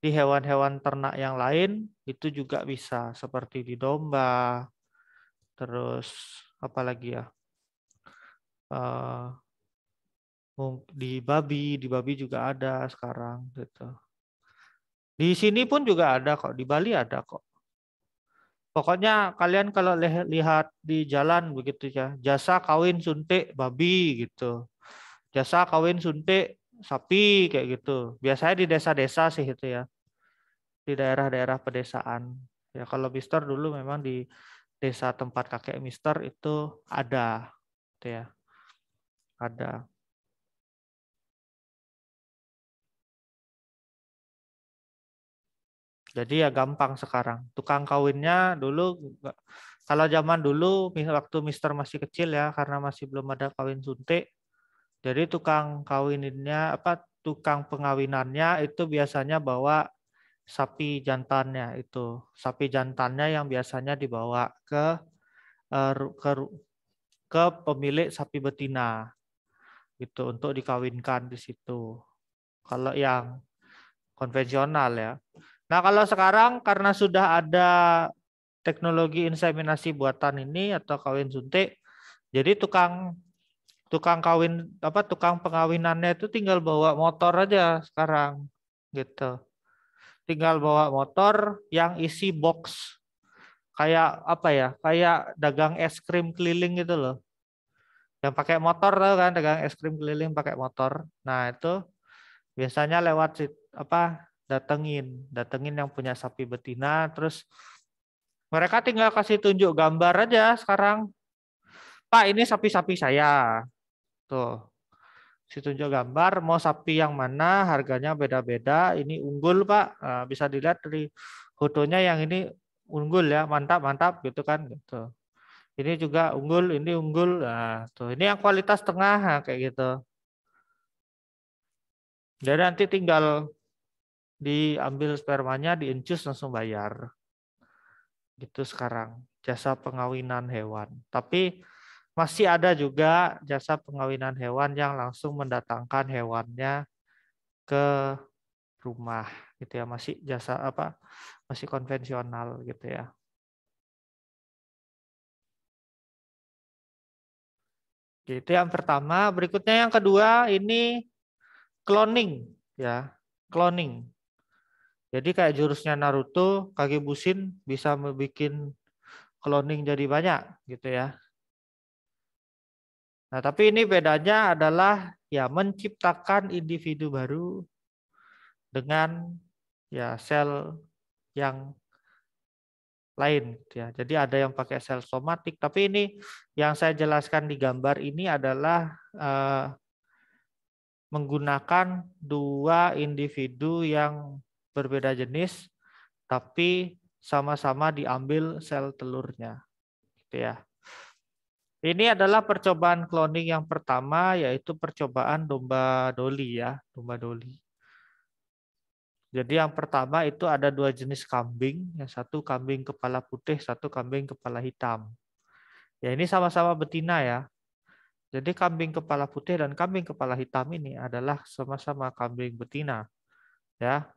di hewan-hewan ternak yang lain itu juga bisa seperti di domba terus apa lagi ya eh, di babi di babi juga ada sekarang gitu di sini pun juga ada kok di Bali ada kok Pokoknya kalian kalau lihat di jalan begitu ya, jasa kawin suntik babi gitu. Jasa kawin suntik sapi kayak gitu. Biasanya di desa-desa sih itu ya. Di daerah-daerah pedesaan. Ya kalau Mister dulu memang di desa tempat kakek Mister itu ada gitu ya. Ada. Jadi ya gampang sekarang. Tukang kawinnya dulu kalau zaman dulu waktu Mister masih kecil ya karena masih belum ada kawin suntik. Jadi tukang kawininnya apa tukang pengawinannya itu biasanya bawa sapi jantannya itu. Sapi jantannya yang biasanya dibawa ke eh, ke ke pemilik sapi betina gitu untuk dikawinkan di situ. Kalau yang konvensional ya. Nah, kalau sekarang karena sudah ada teknologi inseminasi buatan ini atau kawin suntik, jadi tukang tukang kawin apa tukang pengawinannya itu tinggal bawa motor aja sekarang gitu. Tinggal bawa motor yang isi box kayak apa ya? Kayak dagang es krim keliling gitu loh. Yang pakai motor tahu kan dagang es krim keliling pakai motor. Nah, itu biasanya lewat apa datengin, datengin yang punya sapi betina, terus mereka tinggal kasih tunjuk gambar aja sekarang. Pak, ini sapi-sapi saya. Tuh. Si tunjuk gambar, mau sapi yang mana, harganya beda-beda. Ini unggul, Pak. Nah, bisa dilihat dari fotonya yang ini unggul ya, mantap-mantap gitu kan. Gitu. Ini juga unggul, ini unggul. Nah, tuh. Ini yang kualitas tengah, nah, kayak gitu. Jadi nanti tinggal diambil spermanya, diencus langsung bayar. Gitu sekarang jasa pengawinan hewan. Tapi masih ada juga jasa pengawinan hewan yang langsung mendatangkan hewannya ke rumah gitu ya masih jasa apa masih konvensional gitu ya itu yang pertama berikutnya yang kedua ini cloning ya cloning jadi kayak jurusnya Naruto, kaki busin bisa membuat cloning jadi banyak gitu ya. Nah, tapi ini bedanya adalah ya menciptakan individu baru dengan ya sel yang lain gitu ya. Jadi ada yang pakai sel somatik, tapi ini yang saya jelaskan di gambar ini adalah eh, menggunakan dua individu yang berbeda jenis tapi sama-sama diambil sel telurnya. Gitu ya. Ini adalah percobaan cloning yang pertama yaitu percobaan domba doli ya, domba doli. Jadi yang pertama itu ada dua jenis kambing, yang satu kambing kepala putih, satu kambing kepala hitam. Ya ini sama-sama betina ya. Jadi kambing kepala putih dan kambing kepala hitam ini adalah sama-sama kambing betina. Ya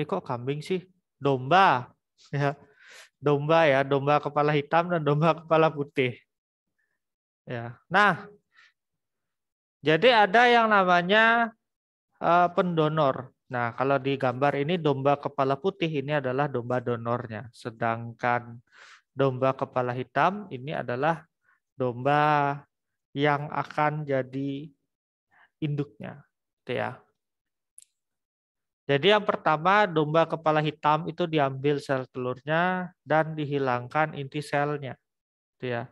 eh kok kambing sih? Domba. Ya. Domba ya, domba kepala hitam dan domba kepala putih. Ya. Nah, jadi ada yang namanya uh, pendonor. Nah, kalau di gambar ini domba kepala putih ini adalah domba donornya, sedangkan domba kepala hitam ini adalah domba yang akan jadi induknya, gitu ya. Jadi yang pertama domba kepala hitam itu diambil sel telurnya dan dihilangkan inti selnya. Itu ya.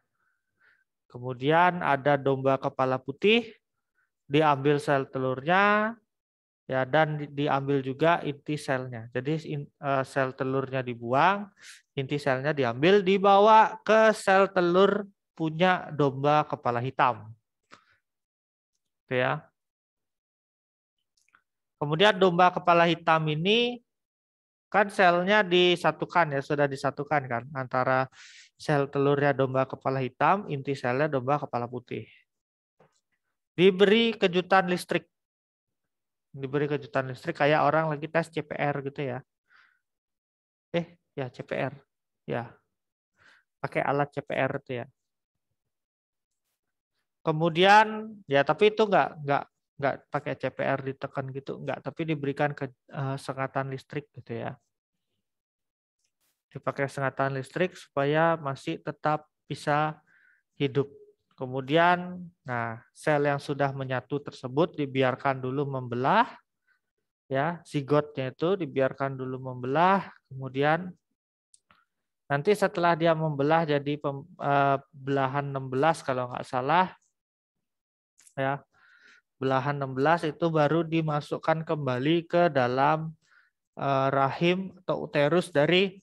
Kemudian ada domba kepala putih diambil sel telurnya ya dan diambil juga inti selnya. Jadi eh, sel telurnya dibuang, inti selnya diambil dibawa ke sel telur punya domba kepala hitam. Itu ya. Kemudian domba kepala hitam ini kan selnya disatukan ya sudah disatukan kan antara sel telurnya domba kepala hitam inti selnya domba kepala putih diberi kejutan listrik diberi kejutan listrik kayak orang lagi tes CPR gitu ya eh ya CPR ya pakai alat CPR itu ya kemudian ya tapi itu nggak nggak nggak pakai CPR ditekan gitu nggak tapi diberikan ke uh, sengatan listrik gitu ya dipakai sengatan listrik supaya masih tetap bisa hidup kemudian nah sel yang sudah menyatu tersebut dibiarkan dulu membelah ya zigotnya itu dibiarkan dulu membelah kemudian nanti setelah dia membelah jadi pem, uh, belahan 16 kalau nggak salah ya belahan 16 itu baru dimasukkan kembali ke dalam eh, rahim atau uterus dari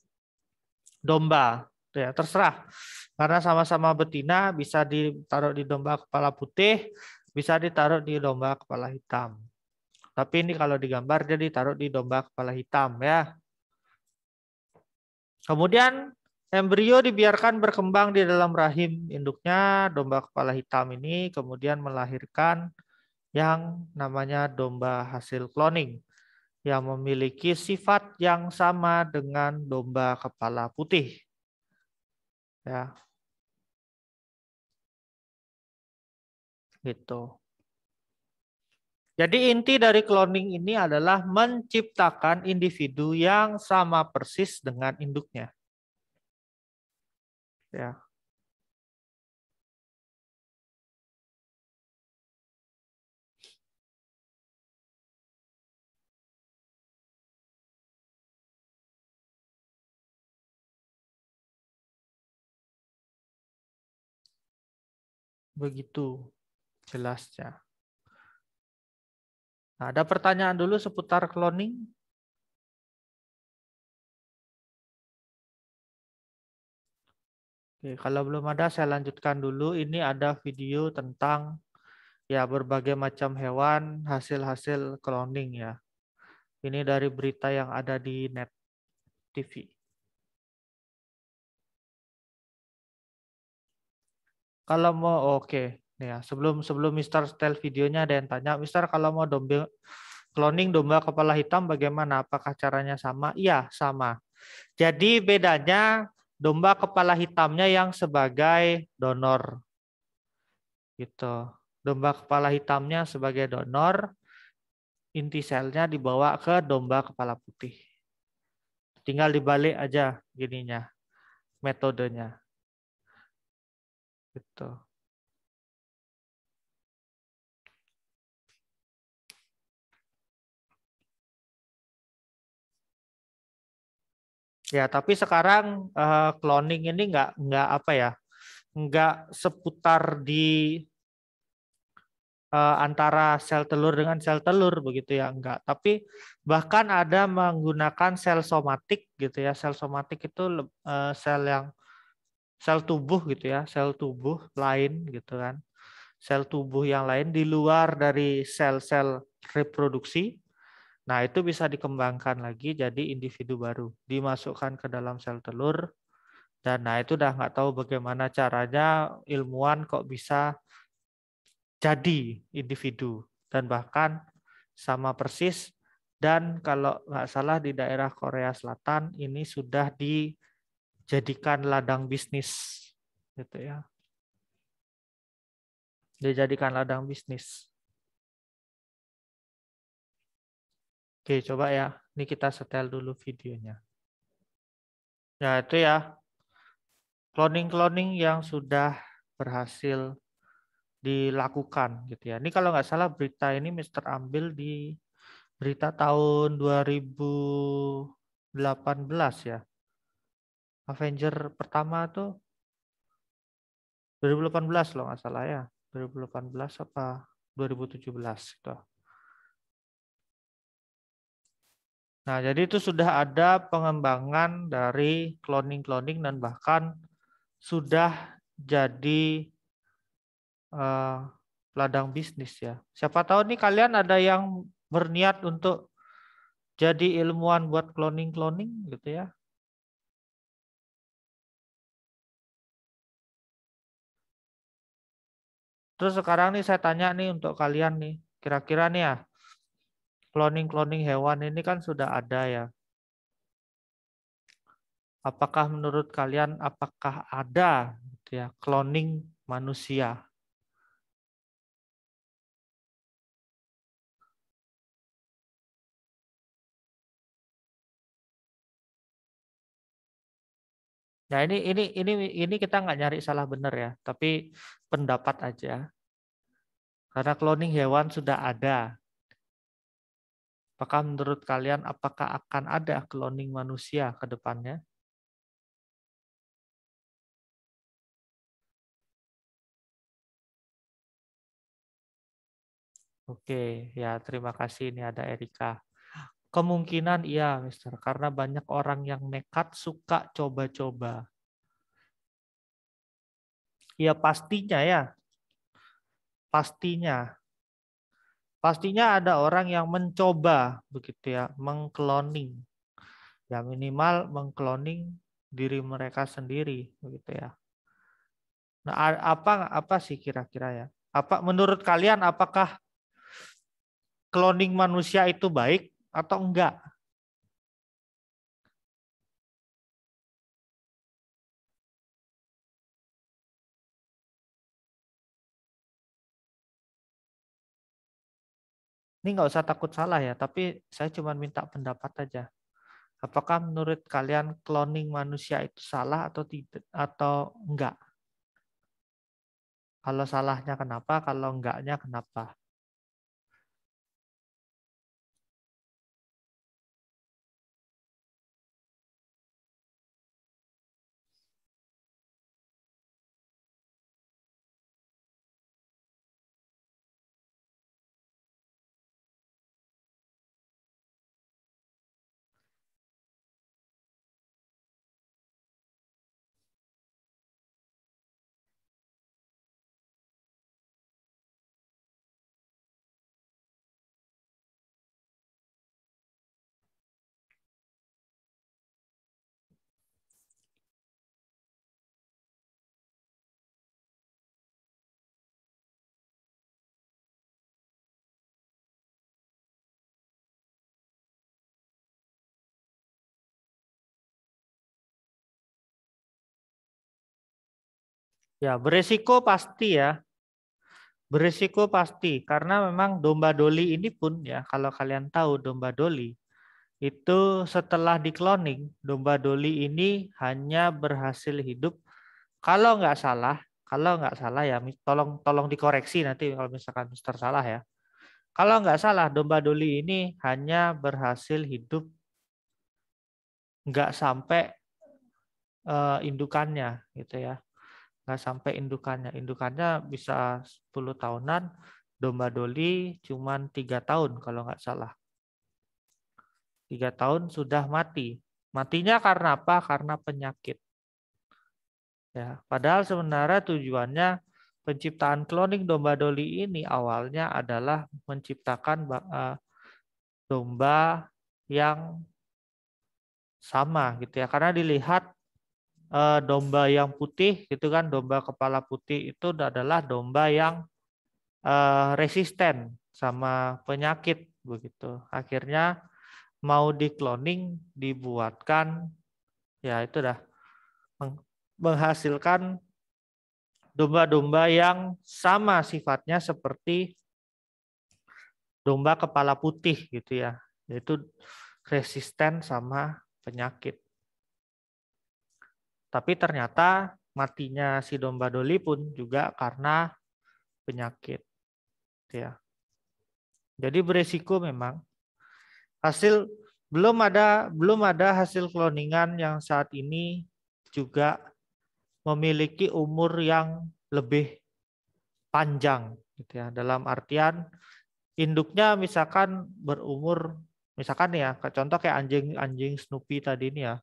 domba. Ya, terserah. Karena sama-sama betina bisa ditaruh di domba kepala putih, bisa ditaruh di domba kepala hitam. Tapi ini kalau digambar dia ditaruh di domba kepala hitam ya. Kemudian embrio dibiarkan berkembang di dalam rahim induknya domba kepala hitam ini kemudian melahirkan yang namanya domba hasil cloning yang memiliki sifat yang sama dengan domba kepala putih. Ya. Gitu. Jadi inti dari cloning ini adalah menciptakan individu yang sama persis dengan induknya. Ya. Begitu jelasnya. Nah, ada pertanyaan dulu seputar cloning? Oke, kalau belum ada saya lanjutkan dulu. Ini ada video tentang ya berbagai macam hewan hasil-hasil cloning ya. Ini dari berita yang ada di Net TV. kalau mau oke okay. ya sebelum sebelum Mister setel videonya ada yang tanya Mister kalau mau domba cloning domba kepala hitam bagaimana apakah caranya sama iya sama jadi bedanya domba kepala hitamnya yang sebagai donor gitu domba kepala hitamnya sebagai donor inti selnya dibawa ke domba kepala putih tinggal dibalik aja gininya metodenya gitu Ya, tapi sekarang uh, cloning ini nggak nggak apa ya, nggak seputar di eh, antara sel telur dengan sel telur begitu ya, nggak. Tapi bahkan ada menggunakan sel somatik gitu ya, sel somatik itu eh, sel yang sel tubuh gitu ya, sel tubuh lain gitu kan. Sel tubuh yang lain di luar dari sel-sel reproduksi. Nah, itu bisa dikembangkan lagi jadi individu baru, dimasukkan ke dalam sel telur. Dan nah itu udah nggak tahu bagaimana caranya ilmuwan kok bisa jadi individu dan bahkan sama persis dan kalau nggak salah di daerah Korea Selatan ini sudah di jadikan ladang bisnis gitu ya dijadikan ladang bisnis oke coba ya ini kita setel dulu videonya nah itu ya cloning-cloning yang sudah berhasil dilakukan gitu ya ini kalau nggak salah berita ini Mister Ambil di berita tahun 2018 ya Avenger pertama tuh 2018 loh nggak salah ya. 2018 apa 2017 itu, Nah, jadi itu sudah ada pengembangan dari cloning-cloning dan bahkan sudah jadi uh, ladang bisnis ya. Siapa tahu nih kalian ada yang berniat untuk jadi ilmuwan buat cloning-cloning gitu ya. Terus sekarang nih saya tanya nih untuk kalian nih, kira-kira nih ya, cloning-cloning hewan ini kan sudah ada ya. Apakah menurut kalian apakah ada gitu ya cloning manusia? Nah ini ini ini ini kita nggak nyari salah benar ya, tapi pendapat aja. Karena cloning hewan sudah ada. Apakah menurut kalian apakah akan ada cloning manusia ke depannya? Oke, ya terima kasih ini ada Erika. Kemungkinan iya, Mister, karena banyak orang yang nekat suka coba-coba. Ya pastinya ya. Pastinya. Pastinya ada orang yang mencoba begitu ya, mengkloning. Ya minimal mengkloning diri mereka sendiri begitu ya. Nah, apa apa sih kira-kira ya? Apa menurut kalian apakah cloning manusia itu baik? atau enggak? Ini nggak usah takut salah ya, tapi saya cuma minta pendapat aja. Apakah menurut kalian cloning manusia itu salah atau tidak atau enggak? Kalau salahnya kenapa? Kalau enggaknya kenapa? Ya, beresiko pasti ya. Beresiko pasti karena memang domba doli ini pun ya kalau kalian tahu domba doli itu setelah dikloning domba doli ini hanya berhasil hidup kalau nggak salah kalau nggak salah ya tolong tolong dikoreksi nanti kalau misalkan Mister salah ya kalau nggak salah domba doli ini hanya berhasil hidup nggak sampai uh, indukannya gitu ya nggak sampai indukannya. Indukannya bisa 10 tahunan, domba doli cuman tiga tahun kalau nggak salah. Tiga tahun sudah mati. Matinya karena apa? Karena penyakit. Ya, padahal sebenarnya tujuannya penciptaan cloning domba doli ini awalnya adalah menciptakan e, domba yang sama gitu ya karena dilihat Eh, domba yang putih gitu kan domba kepala putih itu adalah domba yang eh, resisten sama penyakit begitu akhirnya mau di dibuatkan ya itu dah menghasilkan domba-domba yang sama sifatnya seperti domba kepala putih gitu ya yaitu resisten sama penyakit tapi ternyata matinya si domba doli pun juga karena penyakit. Ya. Jadi beresiko memang. Hasil belum ada belum ada hasil kloningan yang saat ini juga memiliki umur yang lebih panjang gitu ya dalam artian induknya misalkan berumur misalkan ya contoh kayak anjing anjing Snoopy tadi ini ya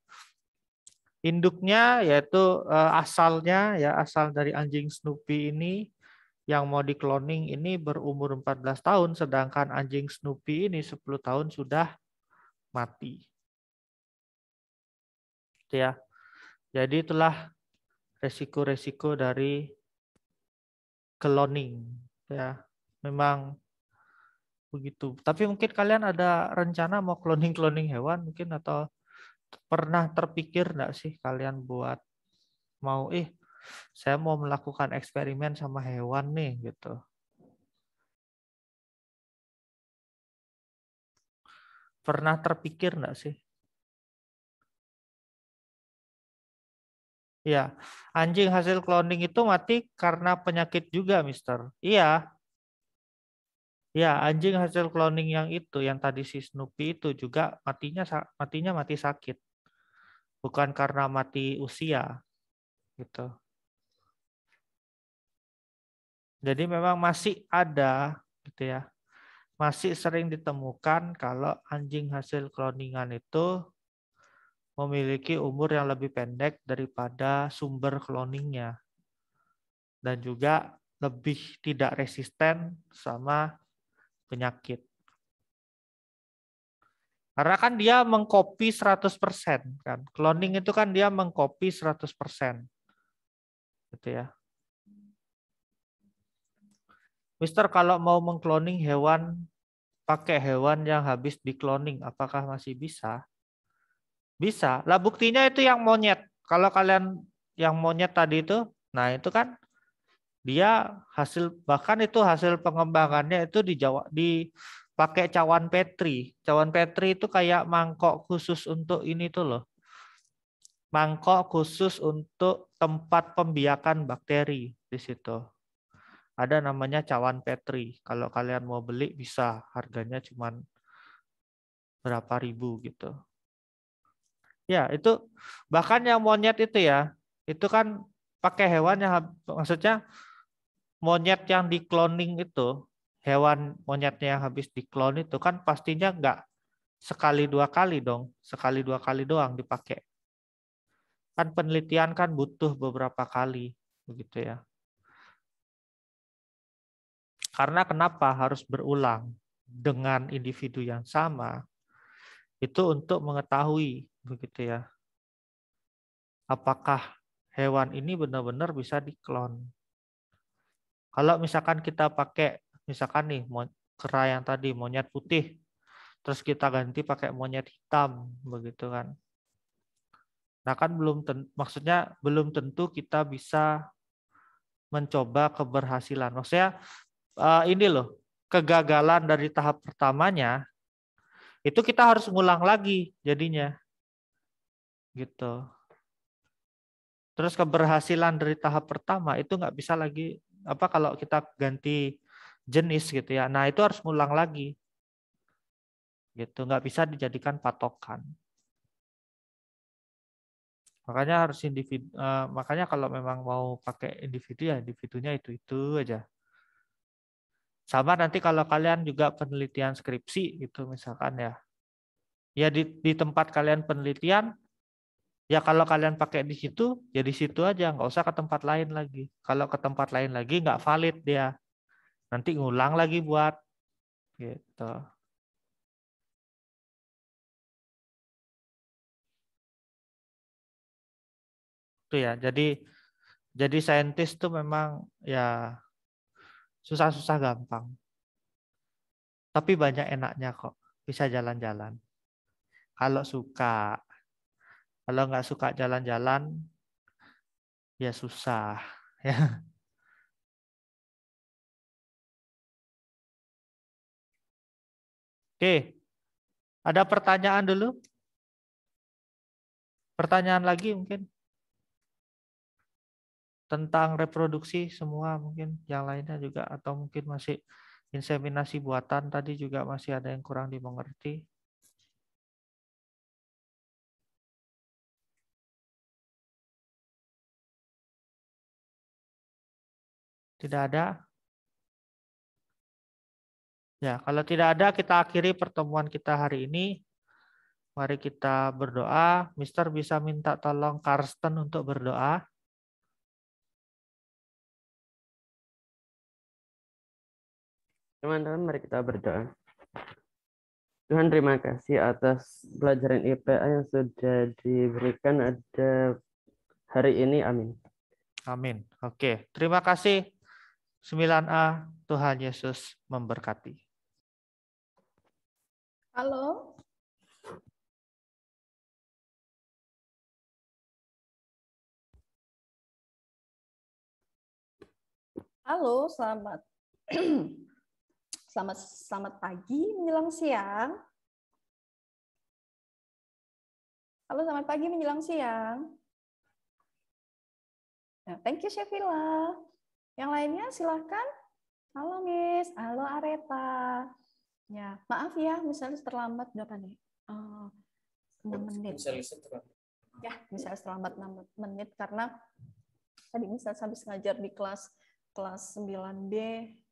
induknya yaitu eh, asalnya ya asal dari anjing Snoopy ini yang mau dikloning ini berumur 14 tahun sedangkan anjing Snoopy ini 10 tahun sudah mati. Gitu ya. Jadi itulah resiko-resiko dari cloning ya. Memang begitu. Tapi mungkin kalian ada rencana mau cloning-cloning hewan mungkin atau pernah terpikir nggak sih kalian buat mau eh, saya mau melakukan eksperimen sama hewan nih gitu. Pernah terpikir nggak sih? Ya, anjing hasil cloning itu mati karena penyakit juga, Mister. Iya, Ya, anjing hasil cloning yang itu, yang tadi si Snoopy itu juga matinya matinya mati sakit. Bukan karena mati usia. Gitu. Jadi memang masih ada gitu ya. Masih sering ditemukan kalau anjing hasil kloningan itu memiliki umur yang lebih pendek daripada sumber kloningnya. Dan juga lebih tidak resisten sama penyakit. Karena kan dia mengcopy 100% kan. Cloning itu kan dia mengcopy 100%. Gitu ya. Mister kalau mau mengkloning hewan pakai hewan yang habis dikloning apakah masih bisa? Bisa. Lah buktinya itu yang monyet. Kalau kalian yang monyet tadi itu, nah itu kan dia hasil bahkan itu hasil pengembangannya itu di Jawa di pakai cawan petri. Cawan petri itu kayak mangkok khusus untuk ini tuh loh. Mangkok khusus untuk tempat pembiakan bakteri di situ. Ada namanya cawan petri. Kalau kalian mau beli bisa, harganya cuman berapa ribu gitu. Ya, itu bahkan yang monyet itu ya, itu kan pakai hewan yang maksudnya monyet yang dikloning itu, hewan monyetnya yang habis diklon itu kan pastinya nggak sekali dua kali dong, sekali dua kali doang dipakai. Kan penelitian kan butuh beberapa kali begitu ya. Karena kenapa harus berulang dengan individu yang sama? Itu untuk mengetahui begitu ya. Apakah hewan ini benar-benar bisa diklon? Kalau misalkan kita pakai, misalkan nih kera yang tadi, monyet putih, terus kita ganti pakai monyet hitam, begitu kan. Nah kan belum, maksudnya belum tentu kita bisa mencoba keberhasilan. Maksudnya eh, ini loh, kegagalan dari tahap pertamanya, itu kita harus ngulang lagi jadinya. Gitu. Terus keberhasilan dari tahap pertama itu nggak bisa lagi apa kalau kita ganti jenis gitu ya. Nah, itu harus ngulang lagi. Gitu, nggak bisa dijadikan patokan. Makanya harus individu uh, eh, makanya kalau memang mau pakai individu ya individunya itu-itu aja. Sama nanti kalau kalian juga penelitian skripsi gitu misalkan ya. Ya di, di tempat kalian penelitian ya kalau kalian pakai di situ ya di situ aja nggak usah ke tempat lain lagi kalau ke tempat lain lagi nggak valid dia nanti ngulang lagi buat gitu itu ya jadi jadi saintis tuh memang ya susah-susah gampang tapi banyak enaknya kok bisa jalan-jalan kalau suka kalau nggak suka jalan-jalan, ya susah. Ya. Oke, ada pertanyaan dulu? Pertanyaan lagi mungkin? Tentang reproduksi semua mungkin, yang lainnya juga, atau mungkin masih inseminasi buatan tadi juga masih ada yang kurang dimengerti. Tidak ada? Ya, kalau tidak ada kita akhiri pertemuan kita hari ini. Mari kita berdoa. Mister bisa minta tolong Karsten untuk berdoa. Teman-teman, mari kita berdoa. Tuhan, terima kasih atas pelajaran IPA yang sudah diberikan ada hari ini. Amin. Amin. Oke, terima kasih 9A, Tuhan Yesus memberkati. Halo. Halo, selamat selamat selamat pagi menjelang siang. Halo, selamat pagi menjelang siang. Nah, thank you Shevila. Yang lainnya silahkan. Halo Miss, halo Areta. Ya, maaf ya, misalnya terlambat berapa nih? Enam 6 menit. Misalnya terlambat. Ya, misalnya terlambat enam menit karena tadi misalnya habis ngajar di kelas kelas 9B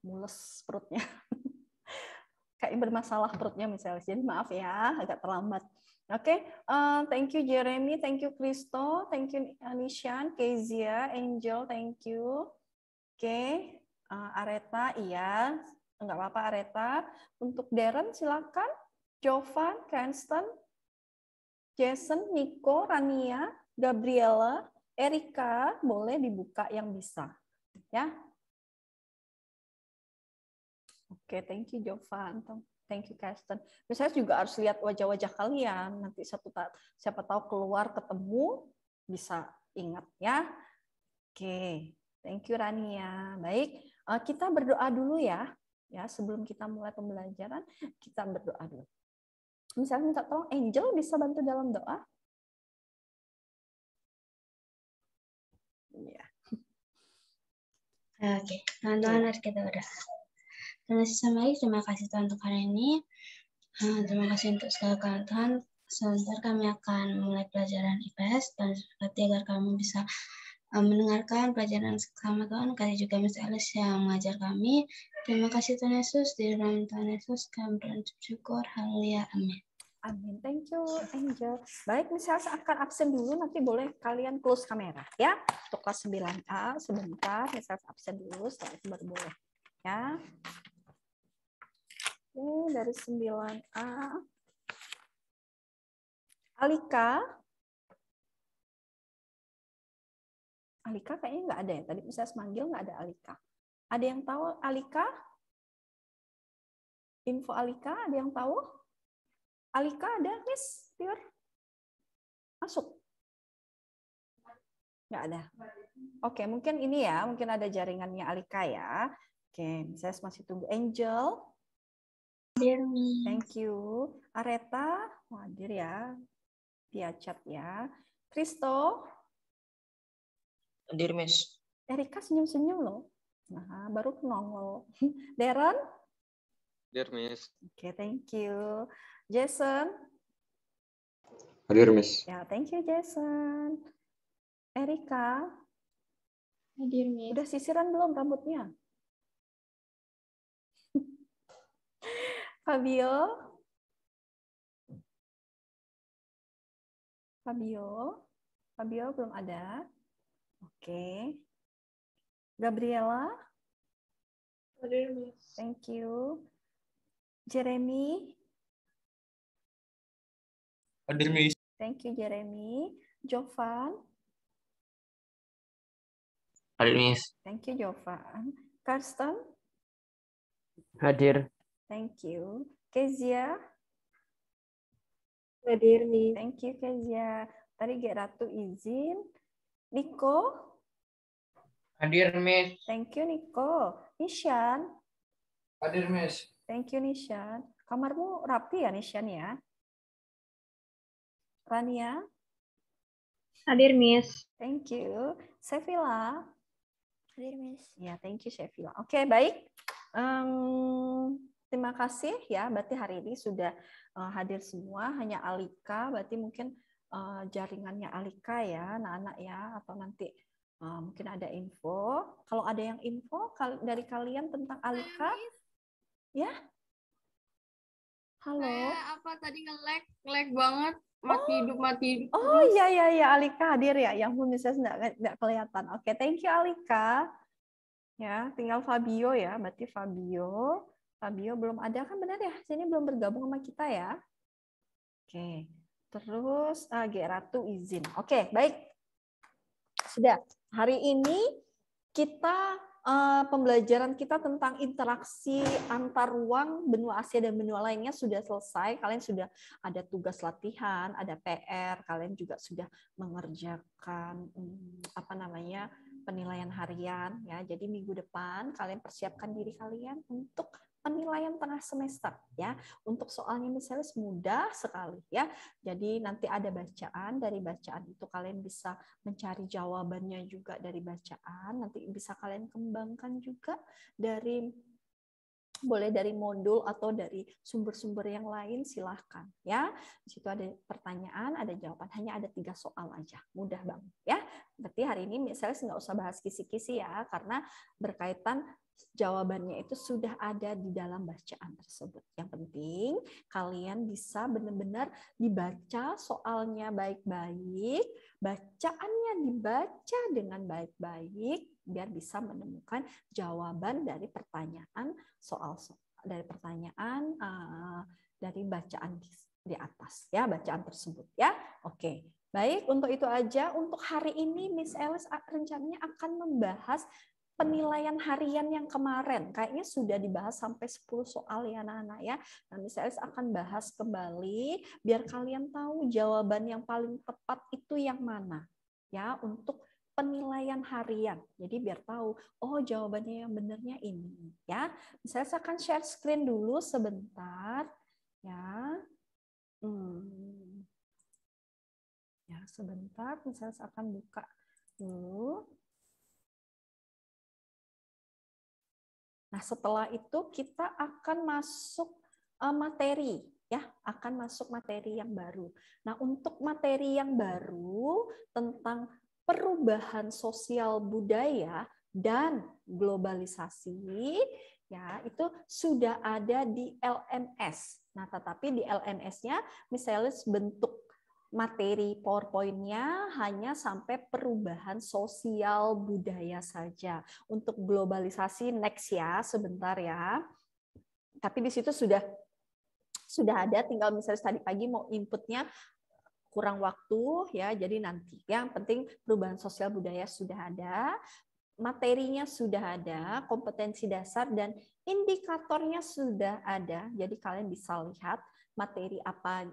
mules perutnya. Kayak bermasalah perutnya misalnya. Jadi maaf ya, agak terlambat. Oke, okay. uh, eh, thank you Jeremy, thank you Kristo, thank you Anishan, Kezia, Angel, thank you. Oke, uh, Areta, iya. Enggak apa-apa, Areta. Untuk Darren, silakan. Jovan, Cranston, Jason, Nico, Rania, Gabriela, Erika, boleh dibuka yang bisa. Ya. Oke, thank you Jovan. Thank you Kristen. Saya juga harus lihat wajah-wajah kalian. Nanti satu tak siapa tahu keluar ketemu bisa ingat ya. Oke. Thank you Rania. Baik, eh, kita berdoa dulu ya. Ya, sebelum kita mulai pembelajaran, kita berdoa dulu. Misalnya minta tolong Angel bisa bantu dalam doa? Ya. Oke, okay. doa kita berdoa. Terima kasih sama terima kasih Tuhan untuk hari ini. Terima kasih untuk segala karunia Tuhan. Sebentar kami akan mulai pelajaran IPS dan seperti agar kamu bisa mendengarkan pelajaran sama tahun kasih juga Miss Alice yang mengajar kami. Terima kasih Tuhan Yesus, di dalam Tuhan Yesus kami bersyukur. Haleluya, amin. Amin. Thank you, Angel. Baik, misalnya akan absen dulu, nanti boleh kalian close kamera ya. Untuk kelas 9A sebentar, misalnya absen dulu, setelah itu baru boleh. Ya. Ini dari 9A. Alika, Alika kayaknya nggak ada ya. Tadi bisa manggil nggak ada Alika. Ada yang tahu Alika? Info Alika ada yang tahu? Alika ada, Miss Tiur? Masuk. Nggak ada. Oke, mungkin ini ya, mungkin ada jaringannya Alika ya. Oke, saya masih tunggu Angel. Thank you. Areta, hadir ya. Dia chat ya. Kristo. Hadir, Erika senyum-senyum loh. Nah, baru nongol. Darren? Hadir, Miss. Oke, okay, thank you. Jason? Hadir, Miss. Ya, thank you, Jason. Erika? Hadir, Miss. Udah sisiran belum rambutnya? Fabio? Fabio? Fabio belum ada. Oke. Gabriela? Hadir, Miss. Thank you. Jeremy? Hadir, Miss. Thank you, Jeremy. Jovan? Hadir, Miss. Thank you, Jovan. Karsten? Hadir. Thank you. Kezia? Hadir, Miss. Thank you, Kezia. Tadi Geratu izin Niko? Hadir, Miss. Thank you, Niko. Nishan? Hadir, Miss. Thank you, Nishan. Kamarmu rapi ya, Nishan ya? Rania? Hadir, Miss. Thank you. Sevilla? Hadir, Miss. Ya, thank you, Sevilla. Oke, okay, baik. Um, terima kasih ya, berarti hari ini sudah eh, hadir semua. Hanya Alika, berarti mungkin uh, jaringannya Alika ya anak-anak ya atau nanti uh, mungkin ada info. Kalau ada yang info kal dari kalian tentang Alika ya? Halo. Saya apa tadi ngelek, ngelek banget. Mati oh. hidup, mati hidup. Oh iya, iya, iya. Alika hadir ya. Yang pun saya tidak tidak kelihatan. Oke, thank you Alika. Ya, tinggal Fabio ya. Berarti Fabio. Fabio belum ada kan benar ya? Sini belum bergabung sama kita ya. Oke. Okay. Terus ah, G Ratu izin. Oke, baik. Sudah. Hari ini kita uh, pembelajaran kita tentang interaksi antar ruang benua Asia dan benua lainnya sudah selesai. Kalian sudah ada tugas latihan, ada PR, kalian juga sudah mengerjakan hmm, apa namanya penilaian harian ya. Jadi minggu depan kalian persiapkan diri kalian untuk penilaian tengah semester ya. Untuk soalnya misalnya mudah sekali ya. Jadi nanti ada bacaan, dari bacaan itu kalian bisa mencari jawabannya juga dari bacaan, nanti bisa kalian kembangkan juga dari boleh dari modul atau dari sumber-sumber yang lain silahkan ya di situ ada pertanyaan ada jawaban hanya ada tiga soal aja mudah banget ya berarti hari ini misalnya nggak usah bahas kisi-kisi ya karena berkaitan jawabannya itu sudah ada di dalam bacaan tersebut. Yang penting kalian bisa benar-benar dibaca soalnya baik-baik, bacaannya dibaca dengan baik-baik biar bisa menemukan jawaban dari pertanyaan soal, dari pertanyaan uh, dari bacaan di, di atas ya, bacaan tersebut ya. Oke. Baik, untuk itu aja. Untuk hari ini Miss Alice rencananya akan membahas penilaian harian yang kemarin kayaknya sudah dibahas sampai 10 soal ya anak-anak ya. Nah, saya akan bahas kembali biar kalian tahu jawaban yang paling tepat itu yang mana ya untuk penilaian harian. Jadi biar tahu, oh jawabannya yang benarnya ini ya. Misalnya saya akan share screen dulu sebentar ya. Hmm. Ya, sebentar misalnya saya akan buka dulu. Nah, setelah itu kita akan masuk eh, materi ya, akan masuk materi yang baru. Nah, untuk materi yang baru tentang perubahan sosial budaya dan globalisasi ya itu sudah ada di LMS. Nah, tetapi di LMS-nya misalnya bentuk materi PowerPoint-nya hanya sampai perubahan sosial budaya saja. Untuk globalisasi next ya, sebentar ya. Tapi di situ sudah sudah ada tinggal misalnya tadi pagi mau inputnya kurang waktu ya jadi nanti yang penting perubahan sosial budaya sudah ada materinya sudah ada kompetensi dasar dan indikatornya sudah ada jadi kalian bisa lihat materi apa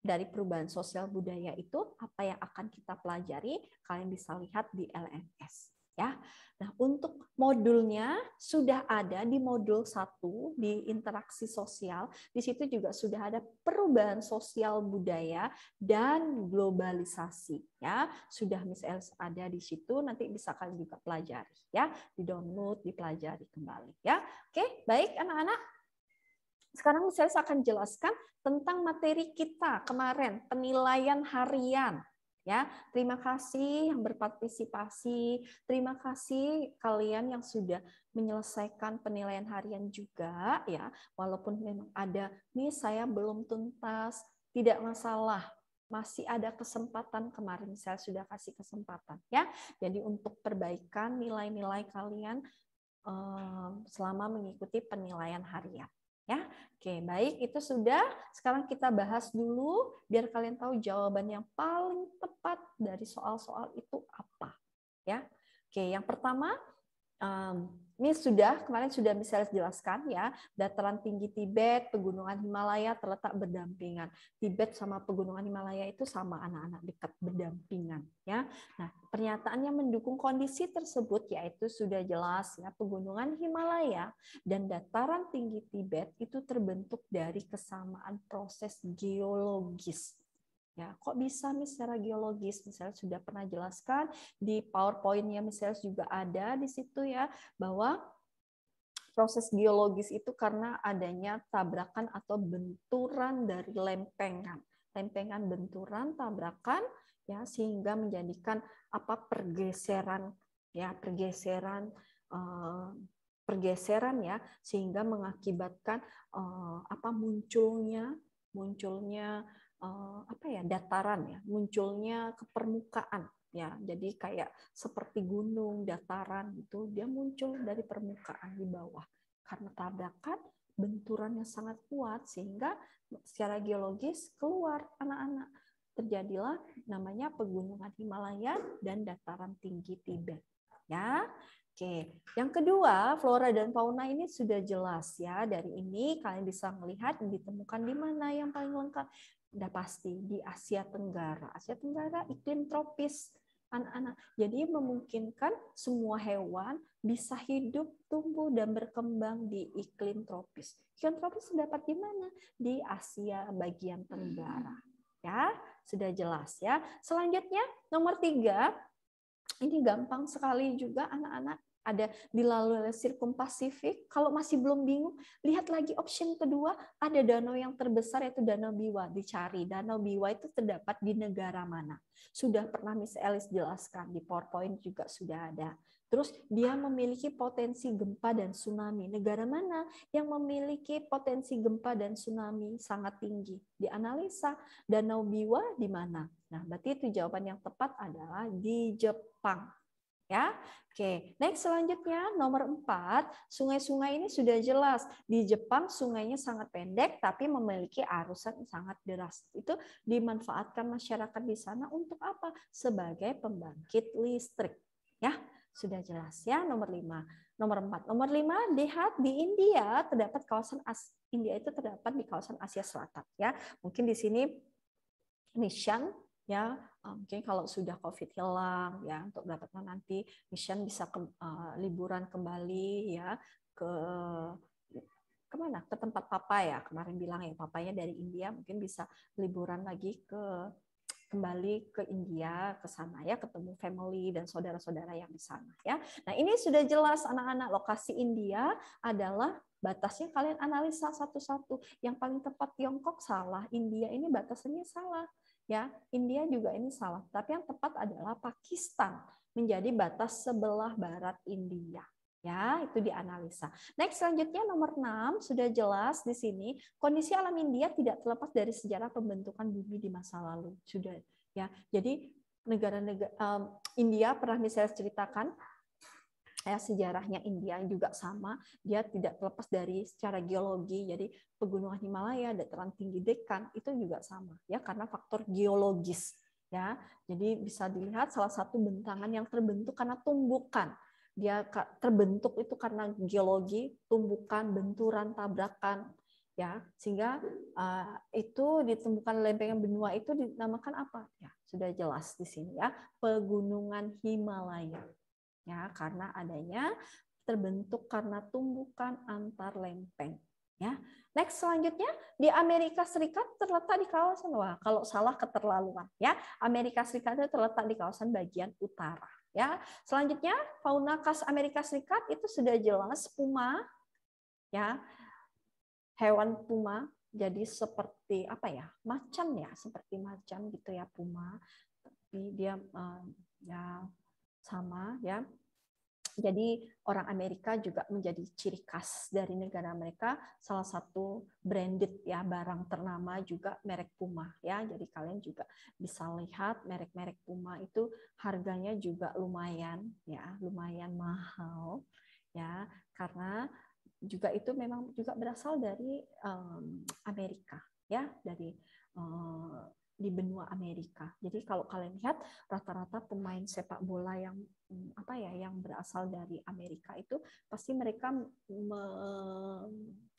dari perubahan sosial budaya itu apa yang akan kita pelajari kalian bisa lihat di LMS ya. Nah, untuk modulnya sudah ada di modul 1 di interaksi sosial. Di situ juga sudah ada perubahan sosial budaya dan globalisasi ya. Sudah Miss Els ada di situ, nanti bisa kalian juga pelajari ya, di download, dipelajari kembali ya. Oke, baik anak-anak. Sekarang saya akan jelaskan tentang materi kita kemarin, penilaian harian. Ya, terima kasih yang berpartisipasi. Terima kasih kalian yang sudah menyelesaikan penilaian harian juga ya. Walaupun memang ada nih saya belum tuntas, tidak masalah. Masih ada kesempatan kemarin saya sudah kasih kesempatan ya. Jadi untuk perbaikan nilai-nilai kalian eh, selama mengikuti penilaian harian. Ya, oke baik itu sudah. Sekarang kita bahas dulu biar kalian tahu jawaban yang paling tepat dari soal-soal itu apa. Ya, oke yang pertama ini sudah kemarin sudah misalnya jelaskan ya, dataran tinggi Tibet, pegunungan Himalaya terletak berdampingan. Tibet sama pegunungan Himalaya itu sama anak-anak dekat berdampingan ya. Nah, pernyataannya mendukung kondisi tersebut yaitu sudah jelas ya pegunungan Himalaya dan dataran tinggi Tibet itu terbentuk dari kesamaan proses geologis Ya, kok bisa Miss secara geologis? Misalnya sudah pernah jelaskan di PowerPoint-nya misalnya juga ada di situ ya bahwa proses geologis itu karena adanya tabrakan atau benturan dari lempengan. Lempengan benturan tabrakan ya sehingga menjadikan apa pergeseran ya pergeseran eh, pergeseran ya sehingga mengakibatkan eh, apa munculnya munculnya Eh, apa ya dataran ya munculnya ke permukaan ya jadi kayak seperti gunung dataran itu dia muncul dari permukaan di bawah karena tabrakan benturannya sangat kuat sehingga secara geologis keluar anak-anak terjadilah namanya pegunungan Himalaya dan dataran tinggi Tibet ya Oke, yang kedua flora dan fauna ini sudah jelas ya. Dari ini kalian bisa melihat ditemukan di mana yang paling lengkap udah pasti di Asia Tenggara. Asia Tenggara iklim tropis anak-anak. Jadi memungkinkan semua hewan bisa hidup, tumbuh dan berkembang di iklim tropis. Iklim tropis terdapat di mana? Di Asia bagian Tenggara. Hmm. Ya, sudah jelas ya. Selanjutnya nomor tiga, ini gampang sekali juga anak-anak ada dilalui sirkum Pasifik. Kalau masih belum bingung, lihat lagi option kedua, ada danau yang terbesar yaitu Danau Biwa. Dicari Danau Biwa itu terdapat di negara mana. Sudah pernah Miss Alice jelaskan di PowerPoint juga sudah ada. Terus dia memiliki potensi gempa dan tsunami. Negara mana yang memiliki potensi gempa dan tsunami sangat tinggi? Dianalisa Danau Biwa di mana? Nah, berarti itu jawaban yang tepat adalah di Jepang ya. Oke, next selanjutnya nomor 4, sungai-sungai ini sudah jelas. Di Jepang sungainya sangat pendek tapi memiliki arusan sangat deras. Itu dimanfaatkan masyarakat di sana untuk apa? Sebagai pembangkit listrik, ya. Sudah jelas ya nomor 5. Nomor 4. Nomor 5 lihat di India terdapat kawasan As India itu terdapat di kawasan Asia Selatan ya. Mungkin di sini Nishan ya eh, mungkin kalau sudah COVID hilang ya untuk mendapatkan nanti mission bisa ke, uh, liburan kembali ya ke kemana ke tempat papa ya kemarin bilang ya papanya dari India mungkin bisa liburan lagi ke kembali ke India ke sana ya ketemu family dan saudara-saudara yang di sana ya. Nah, ini sudah jelas anak-anak lokasi India adalah batasnya kalian analisa satu-satu. Yang paling tepat Tiongkok salah, India ini batasannya salah. Ya, India juga ini salah. Tapi yang tepat adalah Pakistan menjadi batas sebelah barat India. Ya, itu dianalisa. Next selanjutnya nomor 6 sudah jelas di sini kondisi alam India tidak terlepas dari sejarah pembentukan bumi di masa lalu. Sudah ya. Jadi negara-negara um, India pernah misalnya ceritakan ya sejarahnya India juga sama dia tidak terlepas dari secara geologi jadi pegunungan Himalaya dataran tinggi Dekan itu juga sama ya karena faktor geologis ya jadi bisa dilihat salah satu bentangan yang terbentuk karena tumbukan dia terbentuk itu karena geologi tumbukan benturan tabrakan ya sehingga uh, itu ditemukan lempengan benua itu dinamakan apa ya sudah jelas di sini ya pegunungan Himalaya ya karena adanya terbentuk karena tumbukan antar lempeng ya. Next selanjutnya di Amerika Serikat terletak di kawasan wah kalau salah keterlaluan ya. Amerika Serikat itu terletak di kawasan bagian utara ya. Selanjutnya fauna khas Amerika Serikat itu sudah jelas puma ya. Hewan puma jadi seperti apa ya? Macan ya, seperti macan gitu ya puma. Tapi dia eh, ya sama ya jadi orang Amerika juga menjadi ciri khas dari negara mereka, salah satu branded ya barang ternama juga merek Puma ya. Jadi kalian juga bisa lihat merek-merek Puma itu harganya juga lumayan ya, lumayan mahal ya karena juga itu memang juga berasal dari um, Amerika ya dari um, di benua Amerika. Jadi kalau kalian lihat rata-rata pemain sepak bola yang mm, apa ya yang berasal dari Amerika itu pasti mereka me,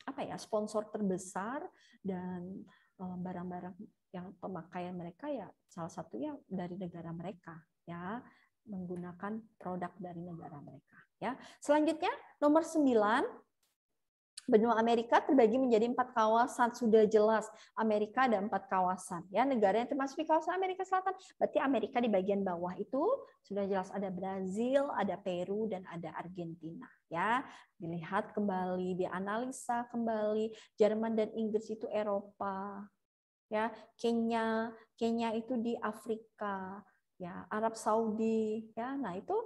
apa ya sponsor terbesar dan eh, barang-barang yang pemakaian mereka ya salah satunya dari negara mereka ya menggunakan produk dari negara mereka ya. Selanjutnya nomor 9 Benua Amerika terbagi menjadi empat kawasan sudah jelas Amerika ada empat kawasan ya negara yang termasuk di kawasan Amerika Selatan berarti Amerika di bagian bawah itu sudah jelas ada Brazil ada Peru dan ada Argentina ya dilihat kembali dianalisa kembali Jerman dan Inggris itu Eropa ya Kenya Kenya itu di Afrika ya Arab Saudi ya nah itu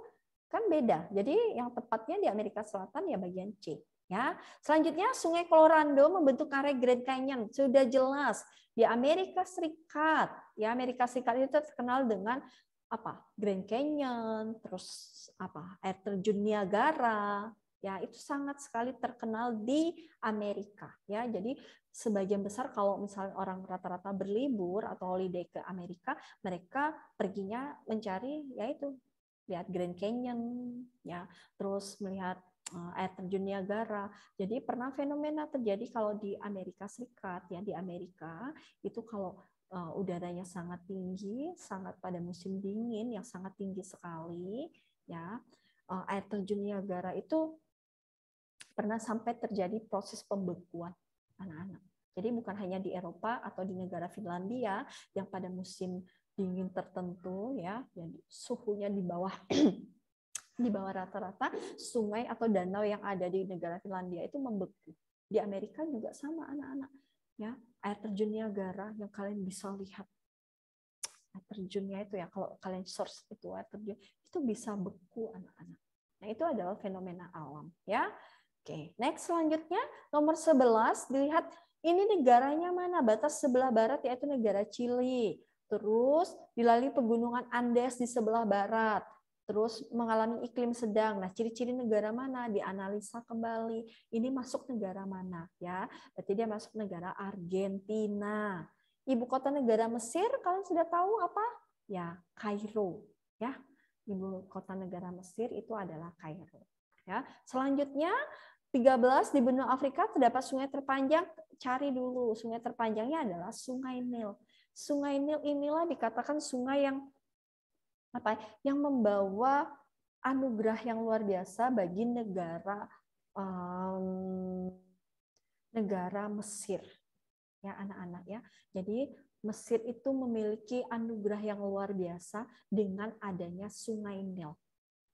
kan beda jadi yang tepatnya di Amerika Selatan ya bagian C Ya, selanjutnya Sungai Colorado membentuk karya Grand Canyon. Sudah jelas di Amerika Serikat. Ya, Amerika Serikat itu terkenal dengan apa? Grand Canyon, terus apa? Air terjun Niagara. Ya, itu sangat sekali terkenal di Amerika. Ya, jadi sebagian besar kalau misalnya orang rata-rata berlibur atau holiday ke Amerika, mereka perginya mencari yaitu lihat Grand Canyon, ya, terus melihat Eh, air terjun Niagara. Jadi pernah fenomena terjadi kalau di Amerika Serikat ya di Amerika itu kalau uh, udaranya sangat tinggi, sangat pada musim dingin yang sangat tinggi sekali ya. Uh, air terjun Niagara itu pernah sampai terjadi proses pembekuan anak-anak. Jadi bukan hanya di Eropa atau di negara Finlandia yang pada musim dingin tertentu ya, jadi suhunya di bawah di bawah rata-rata sungai atau danau yang ada di negara Finlandia itu membeku. Di Amerika juga sama anak-anak. Ya, air terjun Niagara yang kalian bisa lihat. Air terjunnya itu ya kalau kalian source itu air terjun itu bisa beku anak-anak. Nah, itu adalah fenomena alam, ya. Oke, next selanjutnya nomor 11 dilihat ini negaranya mana? Batas sebelah barat yaitu negara Chili. Terus dilalui pegunungan Andes di sebelah barat terus mengalami iklim sedang. Nah, ciri-ciri negara mana dianalisa kembali. Ini masuk negara mana ya? Berarti dia masuk negara Argentina. Ibu kota negara Mesir kalian sudah tahu apa? Ya, Kairo ya. Ibu kota negara Mesir itu adalah Kairo ya. Selanjutnya 13 di benua Afrika terdapat sungai terpanjang. Cari dulu sungai terpanjangnya adalah Sungai Nil. Sungai Nil inilah dikatakan sungai yang apa ya, yang membawa anugerah yang luar biasa bagi negara um, negara Mesir ya anak-anak ya. Jadi Mesir itu memiliki anugerah yang luar biasa dengan adanya Sungai Nil.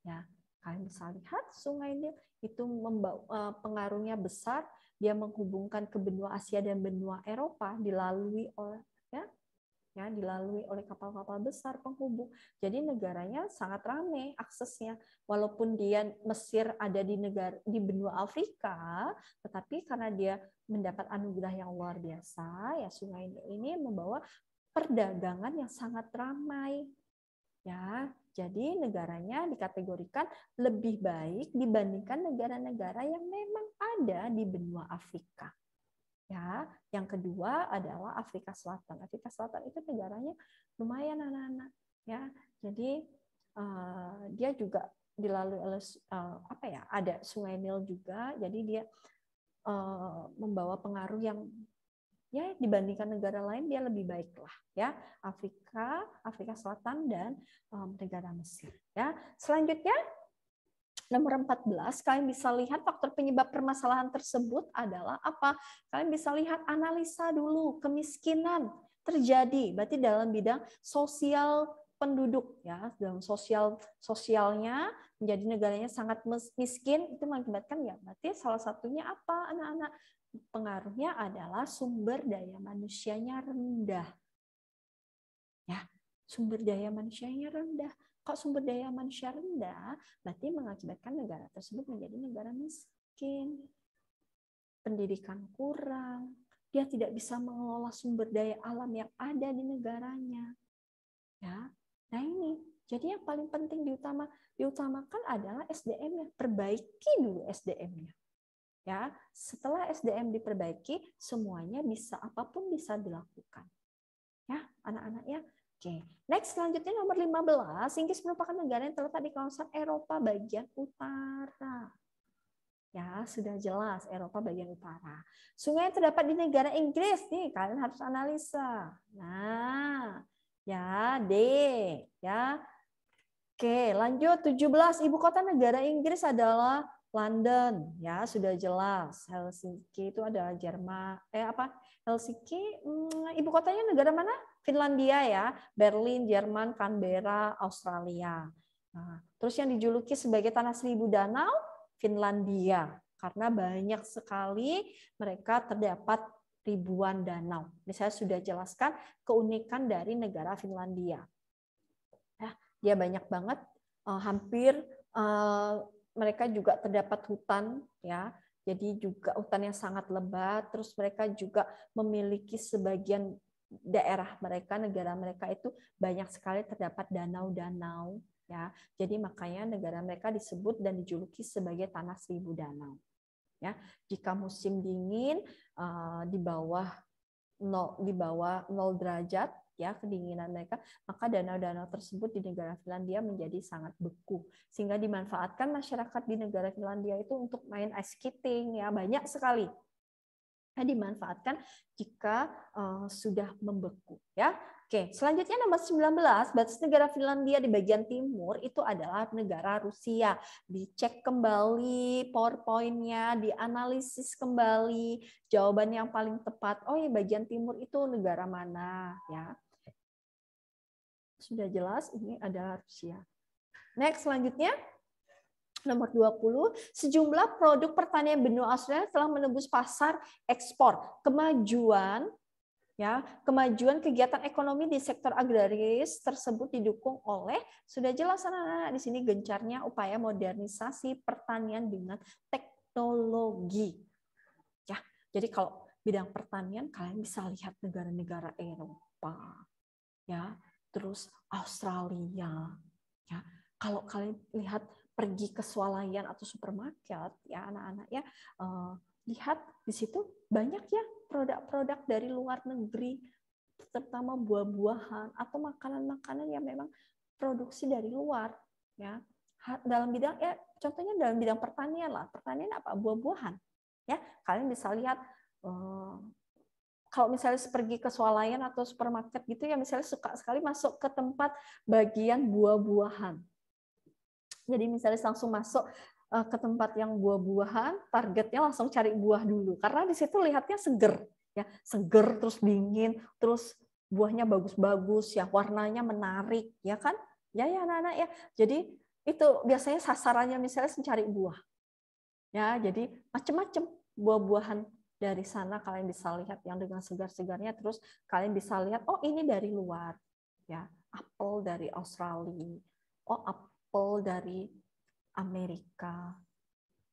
Ya, kalian bisa lihat Sungai Nil itu membawa, eh, pengaruhnya besar, dia menghubungkan ke benua Asia dan benua Eropa dilalui oleh ya, ya dilalui oleh kapal-kapal besar penghubung. Jadi negaranya sangat ramai aksesnya. Walaupun dia Mesir ada di negara di benua Afrika, tetapi karena dia mendapat anugerah yang luar biasa, ya Sungai ini membawa perdagangan yang sangat ramai. Ya, jadi negaranya dikategorikan lebih baik dibandingkan negara-negara yang memang ada di benua Afrika. Ya, yang kedua adalah Afrika Selatan. Afrika Selatan itu negaranya lumayan anak-anak ya. Jadi uh, dia juga dilalui oleh uh, apa ya? Ada Sungai Nil juga. Jadi dia uh, membawa pengaruh yang ya dibandingkan negara lain dia lebih baik lah ya Afrika Afrika Selatan dan um, negara Mesir ya selanjutnya Nomor 14, kalian bisa lihat faktor penyebab permasalahan tersebut adalah apa? Kalian bisa lihat analisa dulu, kemiskinan terjadi berarti dalam bidang sosial penduduk ya dalam sosial sosialnya menjadi negaranya sangat miskin itu mengakibatkan ya berarti salah satunya apa anak-anak pengaruhnya adalah sumber daya manusianya rendah ya sumber daya manusianya rendah kok sumber daya manusia rendah, berarti mengakibatkan negara tersebut menjadi negara miskin. Pendidikan kurang, dia tidak bisa mengelola sumber daya alam yang ada di negaranya. Ya. Nah, ini. Jadi yang paling penting diutama diutamakan adalah SDM-nya. Perbaiki dulu SDM-nya. Ya, setelah SDM diperbaiki, semuanya bisa apapun bisa dilakukan. Ya, anak-anak ya, Oke, next selanjutnya nomor 15, Inggris merupakan negara yang terletak di kawasan Eropa bagian utara. Ya, sudah jelas Eropa bagian utara. Sungai yang terdapat di negara Inggris nih kalian harus analisa. Nah, ya D, ya. Oke, lanjut 17 ibu kota negara Inggris adalah London, ya sudah jelas. Helsinki itu adalah Jerman. Eh apa? Helsinki hmm, ibu kotanya negara mana? Finlandia ya, Berlin, Jerman, Canberra, Australia. Nah, terus yang dijuluki sebagai tanah seribu danau, Finlandia. Karena banyak sekali mereka terdapat ribuan danau. Ini saya sudah jelaskan keunikan dari negara Finlandia. Ya, dia banyak banget, eh, hampir eh, mereka juga terdapat hutan ya. Jadi juga hutan yang sangat lebat, terus mereka juga memiliki sebagian daerah mereka, negara mereka itu banyak sekali terdapat danau-danau ya. Jadi makanya negara mereka disebut dan dijuluki sebagai tanah seribu danau. Ya, jika musim dingin uh, di bawah nol di bawah 0 derajat ya kedinginan mereka, maka danau-danau tersebut di negara Finlandia menjadi sangat beku sehingga dimanfaatkan masyarakat di negara Finlandia itu untuk main ice skating ya banyak sekali Nah, dimanfaatkan jika uh, sudah membeku ya. Oke, selanjutnya nomor 19, batas negara Finlandia di bagian timur itu adalah negara Rusia. Dicek kembali PowerPoint-nya, dianalisis kembali jawaban yang paling tepat. Oh ya, bagian timur itu negara mana ya? Sudah jelas ini adalah Rusia. Next selanjutnya Nomor 20, sejumlah produk pertanian benua Australia telah menembus pasar ekspor. Kemajuan ya, kemajuan kegiatan ekonomi di sektor agraris tersebut didukung oleh sudah jelas anak-anak di sini gencarnya upaya modernisasi pertanian dengan teknologi. Ya, jadi kalau bidang pertanian kalian bisa lihat negara-negara Eropa. Ya, terus Australia. Ya, kalau kalian lihat pergi ke swalayan atau supermarket ya anak-anak ya eh, lihat di situ banyak ya produk-produk dari luar negeri terutama buah-buahan atau makanan-makanan yang memang produksi dari luar ya dalam bidang ya contohnya dalam bidang pertanian lah pertanian apa buah-buahan ya kalian bisa lihat eh, kalau misalnya pergi ke swalayan atau supermarket gitu ya misalnya suka sekali masuk ke tempat bagian buah-buahan jadi misalnya langsung masuk eh, ke tempat yang buah-buahan, targetnya langsung cari buah dulu karena di situ lihatnya seger ya, seger terus dingin, terus buahnya bagus-bagus ya, warnanya menarik ya kan? Ya ya anak-anak ya. Jadi itu biasanya sasarannya misalnya mencari buah. Ya, jadi macam-macam buah-buahan dari sana kalian bisa lihat yang dengan segar-segarnya terus kalian bisa lihat oh ini dari luar ya, apel dari Australia. Oh, apple dari Amerika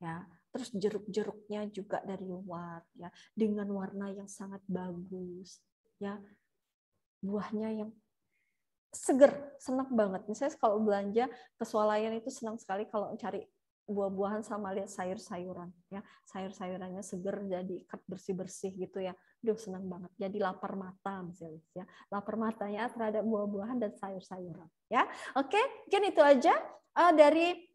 ya terus jeruk-jeruknya juga dari luar ya dengan warna yang sangat bagus ya buahnya yang seger senang banget misalnya kalau belanja ke swalayan itu senang sekali kalau cari buah-buahan sama lihat sayur-sayuran ya sayur-sayurannya seger jadi ikat bersih-bersih gitu ya duh senang banget jadi lapar mata misalnya ya lapar matanya terhadap buah-buahan dan sayur-sayuran ya oke mungkin itu aja uh, dari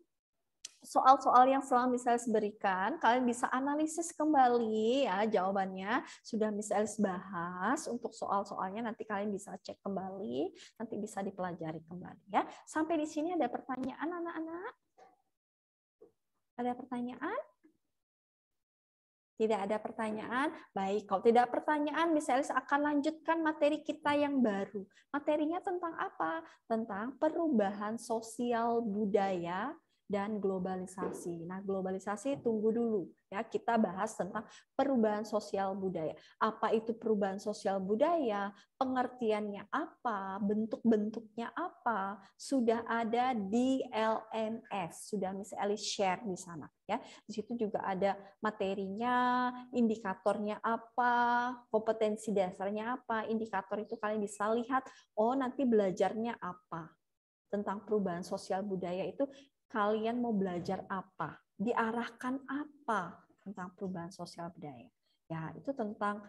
soal-soal yang selama Miss berikan, kalian bisa analisis kembali ya jawabannya. Sudah Miss bahas untuk soal-soalnya nanti kalian bisa cek kembali, nanti bisa dipelajari kembali ya. Sampai di sini ada pertanyaan anak-anak? Ada pertanyaan? Tidak ada pertanyaan? Baik, kalau tidak pertanyaan, Miss Alice akan lanjutkan materi kita yang baru. Materinya tentang apa? Tentang perubahan sosial budaya dan globalisasi. Nah, globalisasi tunggu dulu ya, kita bahas tentang perubahan sosial budaya. Apa itu perubahan sosial budaya? Pengertiannya apa? Bentuk-bentuknya apa? Sudah ada di LMS, sudah Miss Ellie share di sana ya. Di situ juga ada materinya, indikatornya apa, kompetensi dasarnya apa, indikator itu kalian bisa lihat oh nanti belajarnya apa tentang perubahan sosial budaya itu kalian mau belajar apa, diarahkan apa tentang perubahan sosial budaya. Ya, itu tentang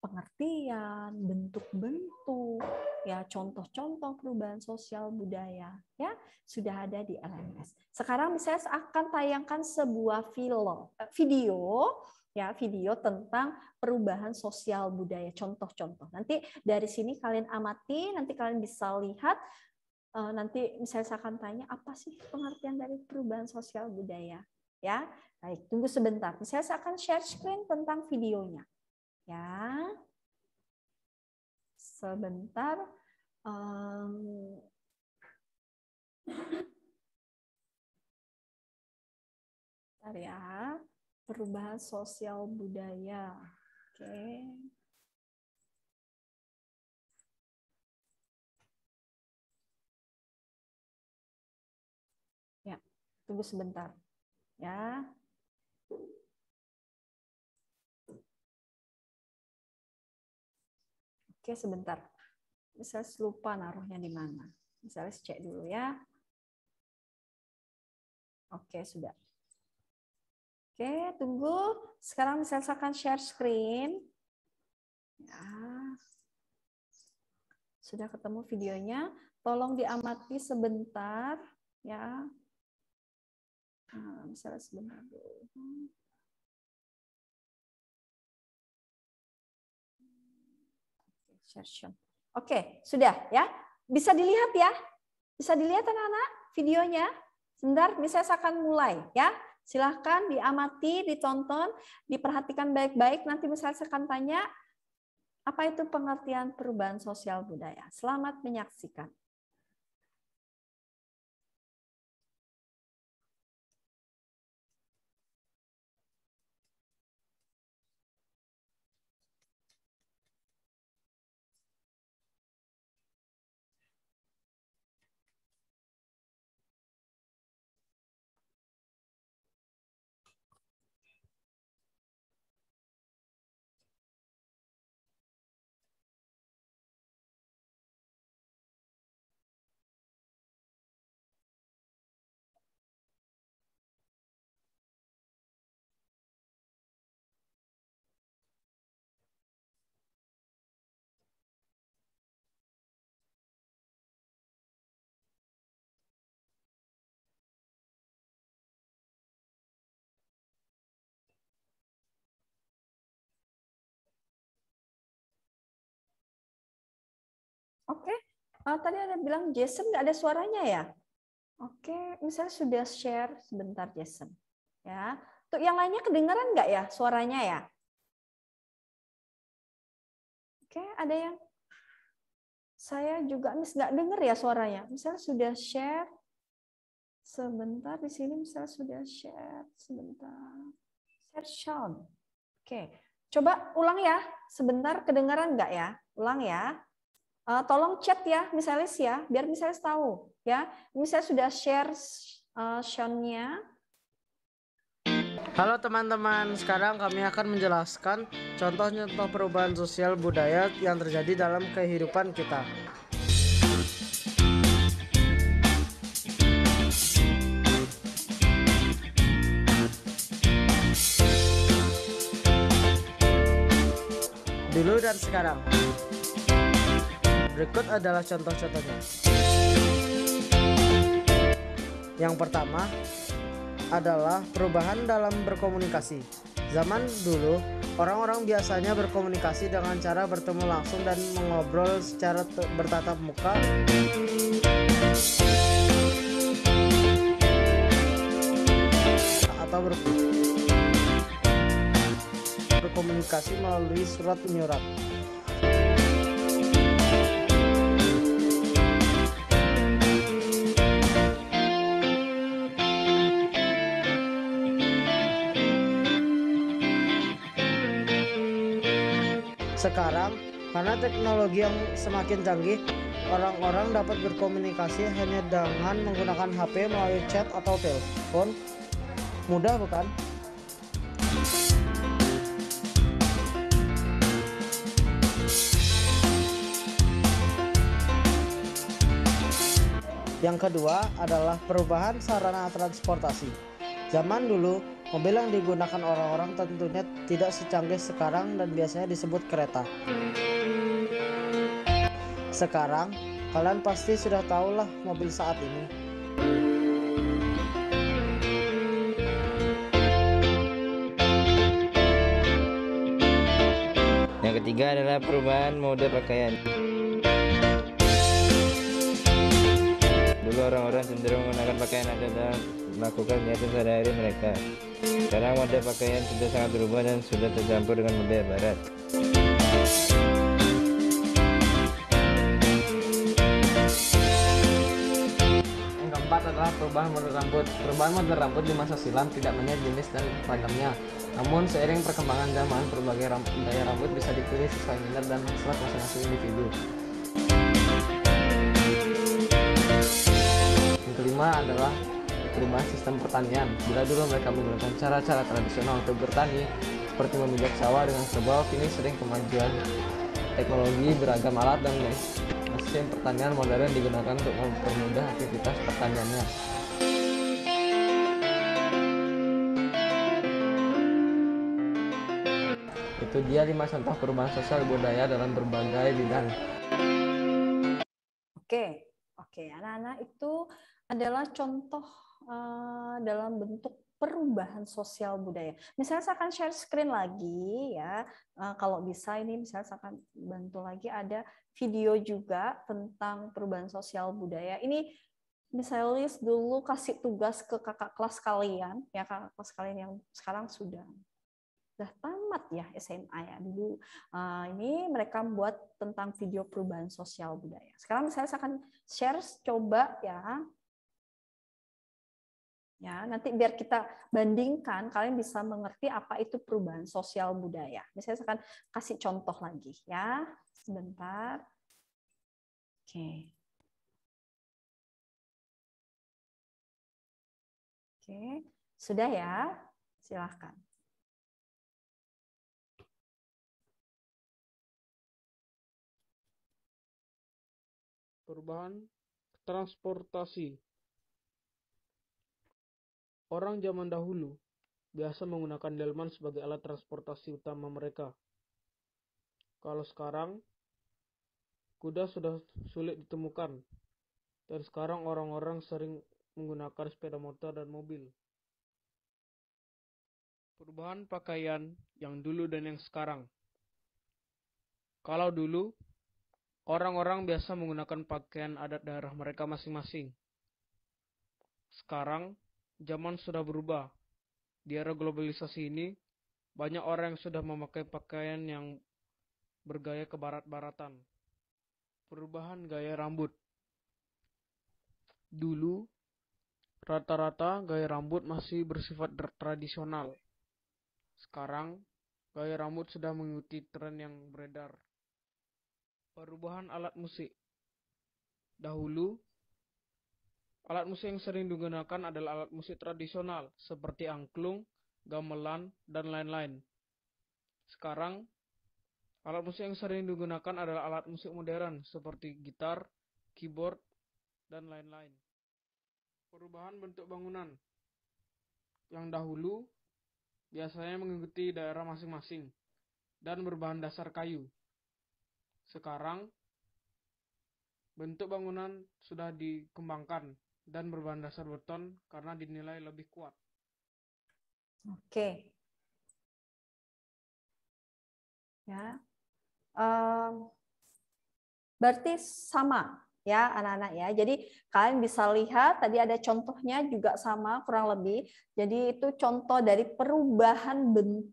pengertian, bentuk-bentuk, ya contoh-contoh perubahan sosial budaya, ya sudah ada di LMS. Sekarang misalnya akan tayangkan sebuah film, eh, video ya video tentang perubahan sosial budaya contoh-contoh. Nanti dari sini kalian amati, nanti kalian bisa lihat Eh, nanti misalnya saya akan tanya apa sih pengertian dari perubahan sosial budaya ya baik tunggu sebentar misalnya saya akan share screen tentang videonya ya sebentar um, ya perubahan sosial budaya oke okay. Tunggu sebentar. Ya. Oke, sebentar. Misalnya lupa naruhnya di mana. Misalnya cek dulu ya. Oke, sudah. Oke, tunggu. Sekarang misalnya saya akan share screen. Ya. Sudah ketemu videonya. Tolong diamati sebentar. Ya, Nah, misalnya sebenarnya. Hmm. Oke, okay, sudah ya. Bisa dilihat ya. Bisa dilihat anak-anak videonya. Sebentar, misalnya saya akan mulai ya. Silahkan diamati, ditonton, diperhatikan baik-baik. Nanti misalnya saya akan tanya, apa itu pengertian perubahan sosial budaya? Selamat menyaksikan. Oke, okay. uh, eh, tadi ada bilang Jason nggak ada suaranya ya? Oke, okay. misalnya sudah share sebentar Jason. Ya, untuk yang lainnya kedengaran nggak ya suaranya ya? Oke, okay. ada yang saya juga mis nggak dengar ya suaranya. Misalnya sudah share sebentar di sini misalnya sudah share sebentar. Share Sean. Oke, coba ulang ya. Sebentar kedengaran nggak ya? Ulang ya uh, tolong chat ya misalnya ya biar misalnya tahu ya ini sudah share uh, Halo teman-teman, sekarang kami akan menjelaskan contoh-contoh perubahan sosial budaya yang terjadi dalam kehidupan kita. Dulu dan sekarang. Berikut adalah contoh-contohnya. Yang pertama adalah perubahan dalam berkomunikasi. Zaman dulu, orang-orang biasanya berkomunikasi dengan cara bertemu langsung dan mengobrol secara bertatap muka. Atau ber berkomunikasi melalui surat menyurat. Karena teknologi yang semakin canggih, orang-orang dapat berkomunikasi hanya dengan menggunakan HP melalui chat atau telepon. Mudah bukan? Yang kedua adalah perubahan sarana transportasi. Zaman dulu, mobil yang digunakan orang-orang tentunya tidak secanggih sekarang dan biasanya disebut kereta. Sekarang, kalian pasti sudah tahulah mobil saat ini. Yang ketiga adalah perubahan mode pakaian. Dulu orang-orang cenderung menggunakan pakaian adat dan melakukan kegiatan sehari-hari mereka. Sekarang mode pakaian sudah sangat berubah dan sudah tercampur dengan mode barat. adalah perubahan model rambut. Perubahan model rambut di masa silam tidak melihat jenis dan ragamnya. Namun seiring perkembangan zaman, berbagai daya rambut bisa dipilih sesuai minat dan hasrat masing-masing individu. Yang kelima adalah perubahan sistem pertanian. Bila dulu mereka menggunakan cara-cara tradisional untuk bertani, seperti membajak sawah dengan kerbau, kini sering kemajuan teknologi beragam alat dan Sistem pertanian modern digunakan untuk mempermudah aktivitas pertaniannya. Itu dia lima contoh perubahan sosial budaya dalam berbagai bidang. Oke, oke. Anak-anak itu adalah contoh uh, dalam bentuk perubahan sosial budaya. Misalnya saya akan share screen lagi ya. Eh, kalau bisa ini misalnya saya akan bantu lagi ada video juga tentang perubahan sosial budaya. Ini misalnya list dulu kasih tugas ke kakak kelas kalian ya kakak kelas kalian yang sekarang sudah sudah tamat ya SMA ya dulu eh, ini mereka buat tentang video perubahan sosial budaya sekarang misalnya saya akan share coba ya Ya, nanti biar kita bandingkan, kalian bisa mengerti apa itu perubahan sosial budaya. Misalnya saya akan kasih contoh lagi ya. Sebentar. Oke. Oke, sudah ya? Silahkan. Perubahan transportasi orang zaman dahulu biasa menggunakan delman sebagai alat transportasi utama mereka. Kalau sekarang, kuda sudah sulit ditemukan, dan sekarang orang-orang sering menggunakan sepeda motor dan mobil. Perubahan pakaian yang dulu dan yang sekarang. Kalau dulu, orang-orang biasa menggunakan pakaian adat daerah mereka masing-masing. Sekarang, zaman sudah berubah. Di era globalisasi ini, banyak orang yang sudah memakai pakaian yang bergaya kebarat-baratan. Perubahan gaya rambut. Dulu, rata-rata gaya rambut masih bersifat tradisional. Sekarang, gaya rambut sudah mengikuti tren yang beredar. Perubahan alat musik. Dahulu, Alat musik yang sering digunakan adalah alat musik tradisional seperti angklung, gamelan, dan lain-lain. Sekarang, alat musik yang sering digunakan adalah alat musik modern seperti gitar, keyboard, dan lain-lain. Perubahan bentuk bangunan yang dahulu biasanya mengikuti daerah masing-masing dan berbahan dasar kayu. Sekarang, bentuk bangunan sudah dikembangkan dan berbahan dasar beton karena dinilai lebih kuat. Oke. Okay. Ya. Um, berarti sama ya anak-anak ya. Jadi kalian bisa lihat tadi ada contohnya juga sama kurang lebih. Jadi itu contoh dari perubahan ben,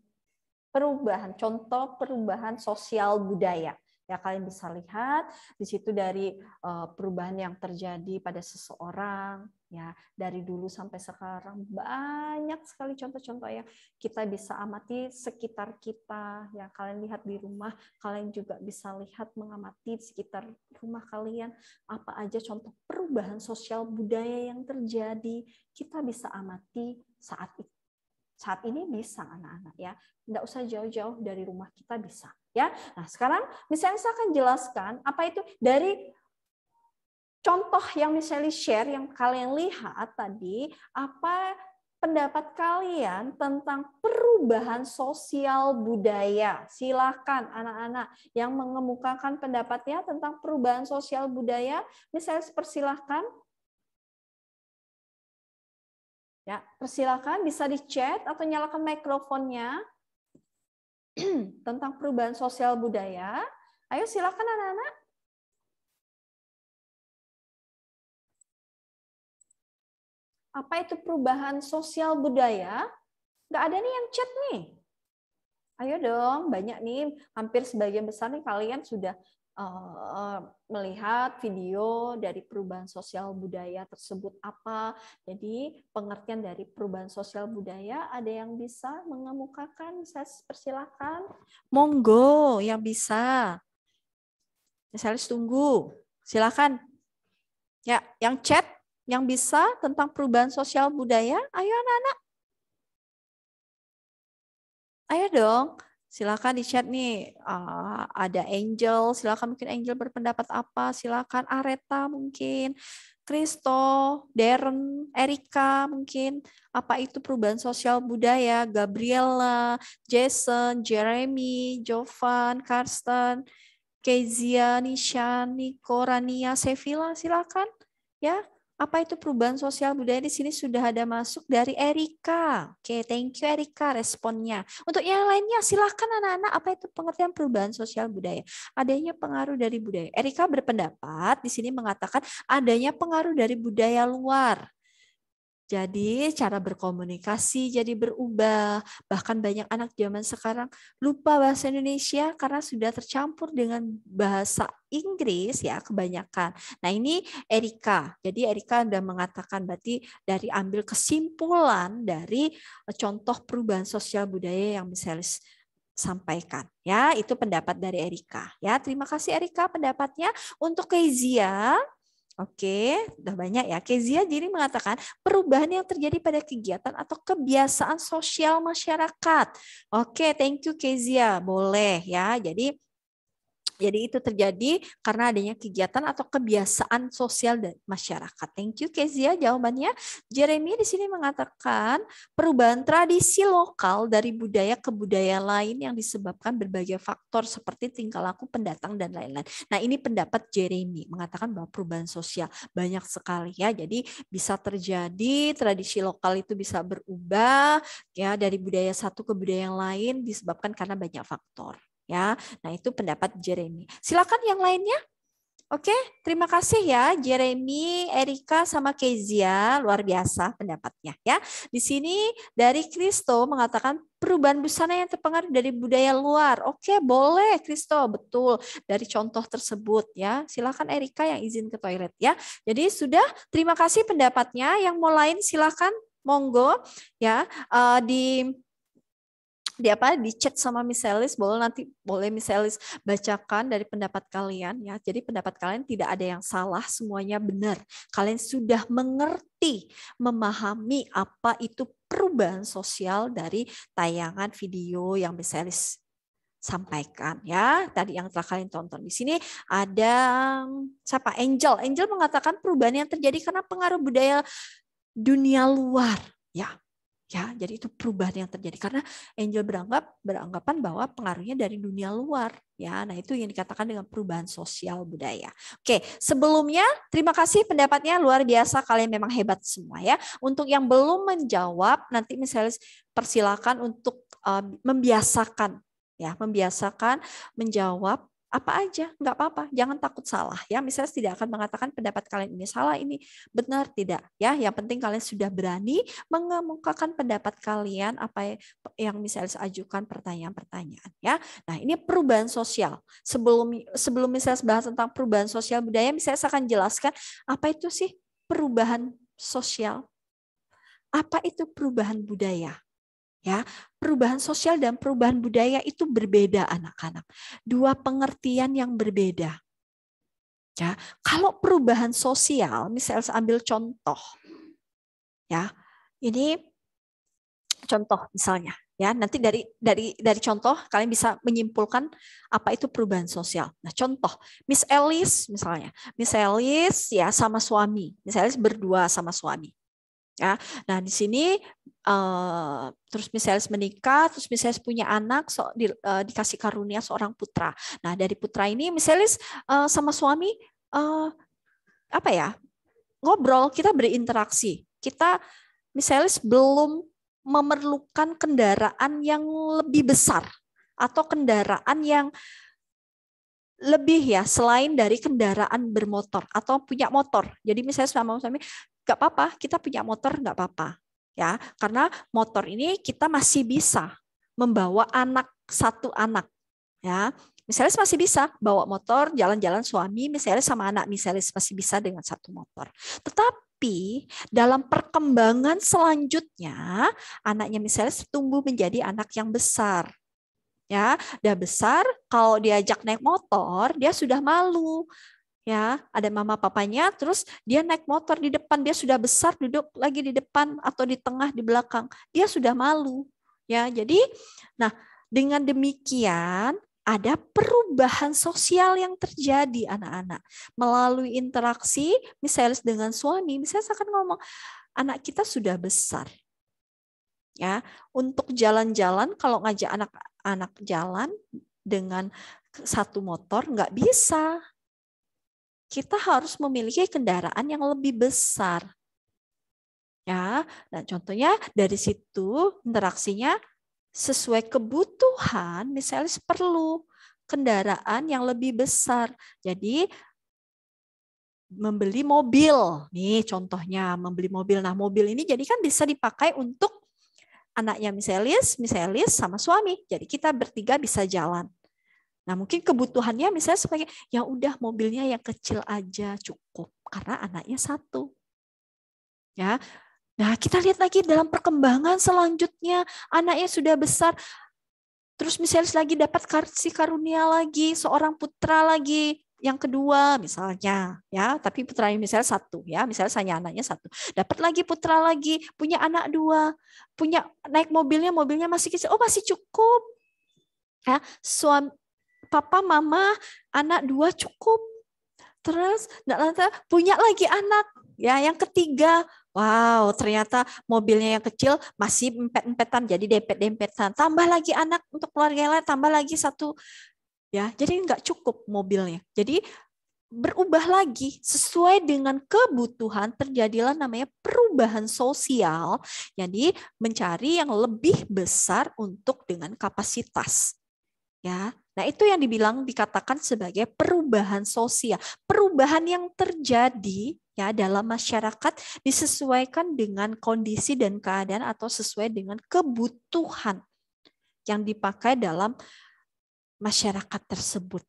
perubahan contoh perubahan sosial budaya. Ya kalian bisa lihat di situ dari eh, perubahan yang terjadi pada seseorang ya dari dulu sampai sekarang banyak sekali contoh-contoh yang kita bisa amati sekitar kita ya kalian lihat di rumah kalian juga bisa lihat mengamati sekitar rumah kalian apa aja contoh perubahan sosial budaya yang terjadi kita bisa amati saat saat ini bisa anak-anak ya tidak usah jauh-jauh dari rumah kita bisa ya. Nah, sekarang misalnya saya akan jelaskan apa itu dari contoh yang misalnya share yang kalian lihat tadi, apa pendapat kalian tentang perubahan sosial budaya. Silakan anak-anak yang mengemukakan pendapatnya tentang perubahan sosial budaya, misalnya persilahkan. Ya, persilahkan bisa di chat atau nyalakan mikrofonnya. tentang perubahan sosial budaya. Ayo silakan anak-anak. Apa itu perubahan sosial budaya? Gak ada nih yang chat nih. Ayo dong, banyak nih, hampir sebagian besar nih kalian sudah Eh, melihat video dari perubahan sosial budaya tersebut apa. Jadi pengertian dari perubahan sosial budaya ada yang bisa mengemukakan? Saya persilakan. Monggo yang bisa. Saya tunggu. Silakan. Ya, yang chat yang bisa tentang perubahan sosial budaya, ayo anak-anak. Ayo dong. Silakan di chat nih uh, ada Angel, silakan mungkin Angel berpendapat apa, silakan Areta mungkin, Kristo, Darren, Erika mungkin apa itu perubahan sosial budaya, Gabriela, Jason, Jeremy, Jovan, Karsten, Kezia, Nisha, Niko, Rania, Sevilla, silakan ya apa itu perubahan sosial budaya di sini sudah ada masuk dari Erika. Oke, thank you Erika responnya. Untuk yang lainnya silahkan anak-anak apa itu pengertian perubahan sosial budaya. Adanya pengaruh dari budaya. Erika berpendapat di sini mengatakan adanya pengaruh dari budaya luar. Jadi cara berkomunikasi jadi berubah. Bahkan banyak anak zaman sekarang lupa bahasa Indonesia karena sudah tercampur dengan bahasa Inggris ya kebanyakan. Nah ini Erika. Jadi Erika sudah mengatakan berarti dari ambil kesimpulan dari eh, contoh perubahan sosial budaya yang misalnya sampaikan ya itu pendapat dari Erika ya terima kasih Erika pendapatnya untuk Kezia Oke, udah banyak ya. Kezia jadi mengatakan perubahan yang terjadi pada kegiatan atau kebiasaan sosial masyarakat. Oke, thank you Kezia. Boleh ya. Jadi jadi itu terjadi karena adanya kegiatan atau kebiasaan sosial dari masyarakat. Thank you Kezia jawabannya. Jeremy di sini mengatakan perubahan tradisi lokal dari budaya ke budaya lain yang disebabkan berbagai faktor seperti tingkah laku pendatang dan lain-lain. Nah ini pendapat Jeremy mengatakan bahwa perubahan sosial banyak sekali ya. Jadi bisa terjadi tradisi lokal itu bisa berubah ya dari budaya satu ke budaya yang lain disebabkan karena banyak faktor ya. Nah, itu pendapat Jeremy. Silakan yang lainnya. Oke, terima kasih ya Jeremy, Erika sama Kezia, luar biasa pendapatnya ya. Di sini dari Kristo mengatakan perubahan busana yang terpengaruh dari budaya luar. Oke, boleh Kristo, betul. Dari contoh tersebut ya. Silakan Erika yang izin ke toilet ya. Jadi sudah, terima kasih pendapatnya. Yang mau lain silakan monggo ya uh, di di apa di chat sama Miss Elis boleh nanti boleh Miss Elis bacakan dari pendapat kalian ya. Jadi pendapat kalian tidak ada yang salah, semuanya benar. Kalian sudah mengerti, memahami apa itu perubahan sosial dari tayangan video yang Miss Elis sampaikan ya. Tadi yang telah kalian tonton di sini ada siapa? Angel. Angel mengatakan perubahan yang terjadi karena pengaruh budaya dunia luar ya. Ya, jadi itu perubahan yang terjadi karena angel beranggap beranggapan bahwa pengaruhnya dari dunia luar, ya. Nah, itu yang dikatakan dengan perubahan sosial budaya. Oke, sebelumnya terima kasih pendapatnya luar biasa kalian memang hebat semua ya. Untuk yang belum menjawab nanti misalnya persilakan untuk membiasakan ya, membiasakan menjawab apa aja, nggak apa-apa. Jangan takut salah ya. Misalnya tidak akan mengatakan pendapat kalian ini salah, ini benar tidak ya. Yang penting kalian sudah berani mengemukakan pendapat kalian apa ya, yang misalnya ajukan pertanyaan-pertanyaan ya. Nah, ini perubahan sosial. Sebelum sebelum misalnya bahas tentang perubahan sosial budaya, misalnya saya akan jelaskan apa itu sih perubahan sosial. Apa itu perubahan budaya? ya perubahan sosial dan perubahan budaya itu berbeda anak-anak dua pengertian yang berbeda ya kalau perubahan sosial misalnya saya ambil contoh ya ini contoh misalnya ya nanti dari dari dari contoh kalian bisa menyimpulkan apa itu perubahan sosial nah contoh Miss Alice misalnya Miss Alice ya sama suami Miss Alice berdua sama suami ya. Nah, di sini uh, terus misalnya menikah, terus misalnya punya anak, so, di, uh, dikasih karunia seorang putra. Nah, dari putra ini misalnya uh, sama suami uh, apa ya? ngobrol, kita berinteraksi. Kita misalnya belum memerlukan kendaraan yang lebih besar atau kendaraan yang lebih ya selain dari kendaraan bermotor atau punya motor. Jadi misalnya sama suami nggak apa-apa kita punya motor nggak apa-apa ya karena motor ini kita masih bisa membawa anak satu anak ya misalnya masih bisa bawa motor jalan-jalan suami misalnya sama anak misalnya masih bisa dengan satu motor tetapi dalam perkembangan selanjutnya anaknya misalnya tumbuh menjadi anak yang besar ya udah besar kalau diajak naik motor dia sudah malu ya ada mama papanya terus dia naik motor di depan dia sudah besar duduk lagi di depan atau di tengah di belakang dia sudah malu ya jadi nah dengan demikian ada perubahan sosial yang terjadi anak-anak melalui interaksi misalnya dengan suami misalnya saya akan ngomong anak kita sudah besar ya untuk jalan-jalan kalau ngajak anak-anak jalan dengan satu motor nggak bisa kita harus memiliki kendaraan yang lebih besar. Ya, nah contohnya dari situ interaksinya sesuai kebutuhan, misalnya perlu kendaraan yang lebih besar. Jadi membeli mobil. Nih contohnya membeli mobil. Nah, mobil ini jadi kan bisa dipakai untuk anaknya miselis, miselis sama suami. Jadi kita bertiga bisa jalan. Nah, mungkin kebutuhannya misalnya sebagai ya udah mobilnya yang kecil aja cukup karena anaknya satu. Ya. Nah, kita lihat lagi dalam perkembangan selanjutnya anaknya sudah besar terus misalnya lagi dapat kasih karunia lagi, seorang putra lagi, yang kedua misalnya ya tapi putranya misalnya satu ya misalnya saya anaknya satu dapat lagi putra lagi punya anak dua punya naik mobilnya mobilnya masih kecil oh masih cukup ya suami papa, mama, anak dua cukup. Terus lantas punya lagi anak. Ya, yang ketiga, wow, ternyata mobilnya yang kecil masih empet-empetan, jadi dempet-dempetan. Tambah lagi anak untuk keluarga lain, tambah lagi satu. Ya, jadi nggak cukup mobilnya. Jadi berubah lagi sesuai dengan kebutuhan terjadilah namanya perubahan sosial jadi mencari yang lebih besar untuk dengan kapasitas ya Nah, itu yang dibilang dikatakan sebagai perubahan sosial. Perubahan yang terjadi ya dalam masyarakat disesuaikan dengan kondisi dan keadaan atau sesuai dengan kebutuhan yang dipakai dalam masyarakat tersebut.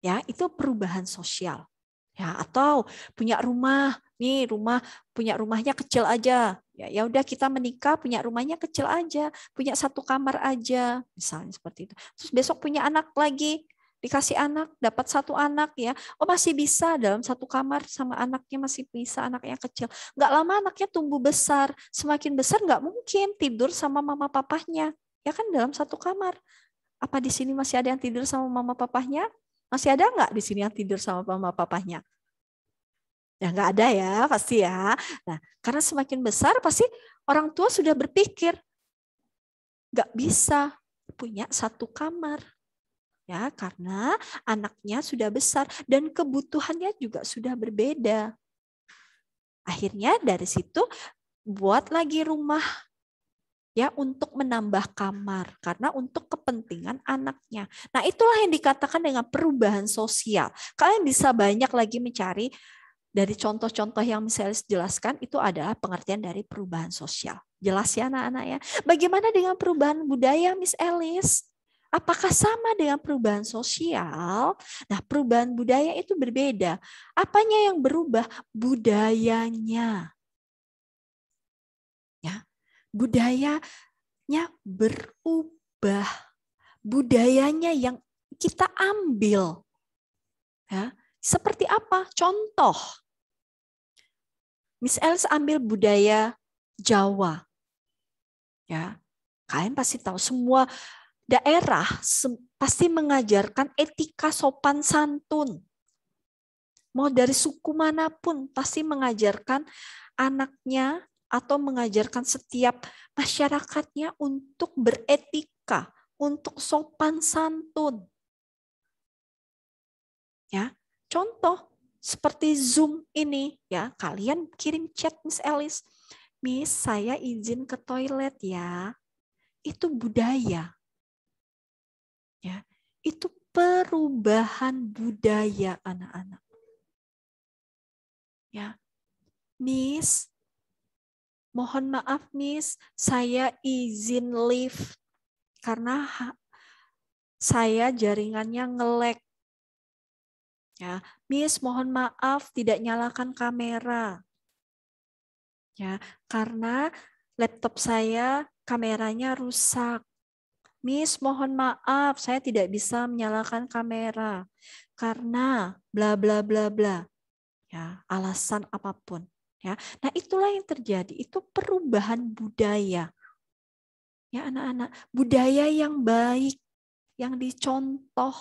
Ya, itu perubahan sosial. Ya, atau punya rumah, nih rumah punya rumahnya kecil aja. Ya, ya udah kita menikah punya rumahnya kecil aja, punya satu kamar aja, misalnya seperti itu. Terus besok punya anak lagi, dikasih anak, dapat satu anak ya. Oh masih bisa dalam satu kamar sama anaknya masih bisa anaknya kecil. Nggak lama anaknya tumbuh besar, semakin besar nggak mungkin tidur sama mama papahnya. Ya kan dalam satu kamar. Apa di sini masih ada yang tidur sama mama papahnya? Masih ada nggak di sini yang tidur sama mama papanya Ya nggak ada ya, pasti ya. Nah, karena semakin besar pasti orang tua sudah berpikir nggak bisa punya satu kamar. Ya, karena anaknya sudah besar dan kebutuhannya juga sudah berbeda. Akhirnya dari situ buat lagi rumah ya untuk menambah kamar karena untuk kepentingan anaknya. Nah, itulah yang dikatakan dengan perubahan sosial. Kalian bisa banyak lagi mencari dari contoh-contoh yang misalnya jelaskan itu adalah pengertian dari perubahan sosial. Jelas ya anak-anak ya. Bagaimana dengan perubahan budaya Miss Alice? Apakah sama dengan perubahan sosial? Nah, perubahan budaya itu berbeda. Apanya yang berubah? Budayanya budayanya berubah. Budayanya yang kita ambil. Ya, seperti apa? Contoh. Miss Els ambil budaya Jawa. Ya. Kalian pasti tahu semua daerah pasti mengajarkan etika sopan santun. Mau dari suku manapun pasti mengajarkan anaknya atau mengajarkan setiap masyarakatnya untuk beretika, untuk sopan santun. Ya, contoh seperti Zoom ini ya, kalian kirim chat Miss Alice, Miss saya izin ke toilet ya. Itu budaya. Ya, itu perubahan budaya anak-anak. Ya. Miss, mohon maaf Miss, saya izin leave karena saya jaringannya ngelek. Ya, Miss, mohon maaf tidak nyalakan kamera. Ya, karena laptop saya kameranya rusak. Miss, mohon maaf, saya tidak bisa menyalakan kamera karena bla bla bla bla. Ya, alasan apapun. Ya, nah itulah yang terjadi. Itu perubahan budaya. Ya anak-anak, budaya yang baik, yang dicontoh,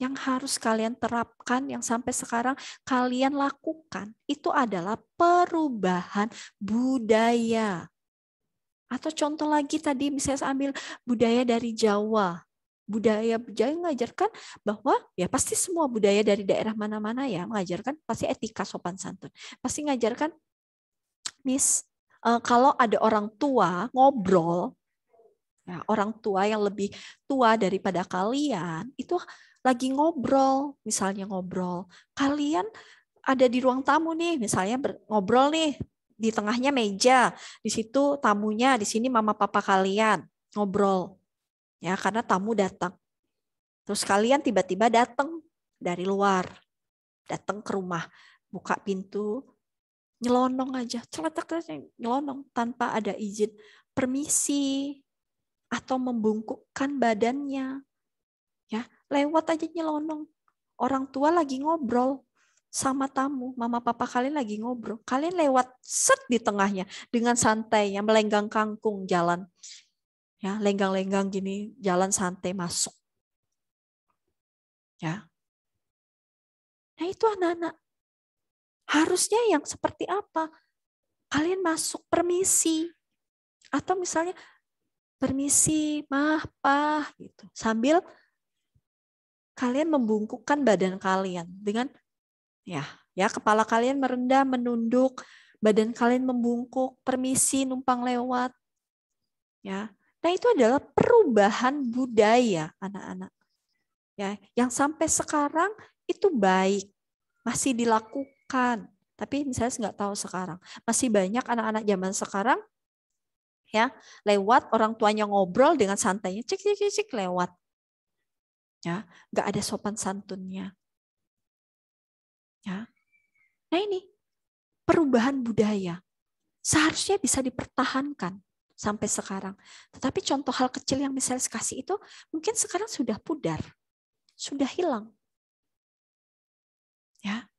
yang harus kalian terapkan, yang sampai sekarang kalian lakukan, itu adalah perubahan budaya. Atau contoh lagi tadi misalnya saya ambil budaya dari Jawa budaya budaya mengajarkan bahwa ya pasti semua budaya dari daerah mana-mana ya mengajarkan pasti etika sopan santun. Pasti mengajarkan Miss eh, kalau ada orang tua ngobrol ya orang tua yang lebih tua daripada kalian itu lagi ngobrol, misalnya ngobrol. Kalian ada di ruang tamu nih, misalnya ngobrol nih di tengahnya meja, di situ tamunya, di sini mama papa kalian ngobrol ya karena tamu datang. Terus kalian tiba-tiba datang dari luar, datang ke rumah, buka pintu, nyelonong aja, celetak nyelonong tanpa ada izin permisi atau membungkukkan badannya. Ya, lewat aja nyelonong. Orang tua lagi ngobrol sama tamu, mama papa kalian lagi ngobrol. Kalian lewat set di tengahnya dengan santainya melenggang kangkung jalan ya lenggang-lenggang gini jalan santai masuk ya nah itu anak-anak harusnya yang seperti apa kalian masuk permisi atau misalnya permisi mah pah gitu sambil kalian membungkukkan badan kalian dengan ya ya kepala kalian merendah menunduk badan kalian membungkuk permisi numpang lewat ya Nah, itu adalah perubahan budaya anak-anak. Ya, yang sampai sekarang itu baik, masih dilakukan. Tapi misalnya nggak tahu sekarang. Masih banyak anak-anak zaman sekarang ya lewat orang tuanya ngobrol dengan santainya cek cek cek cik lewat ya nggak ada sopan santunnya ya nah ini perubahan budaya seharusnya bisa dipertahankan sampai sekarang. Tetapi contoh hal kecil yang misalnya kasih itu mungkin sekarang sudah pudar, sudah hilang. Ya.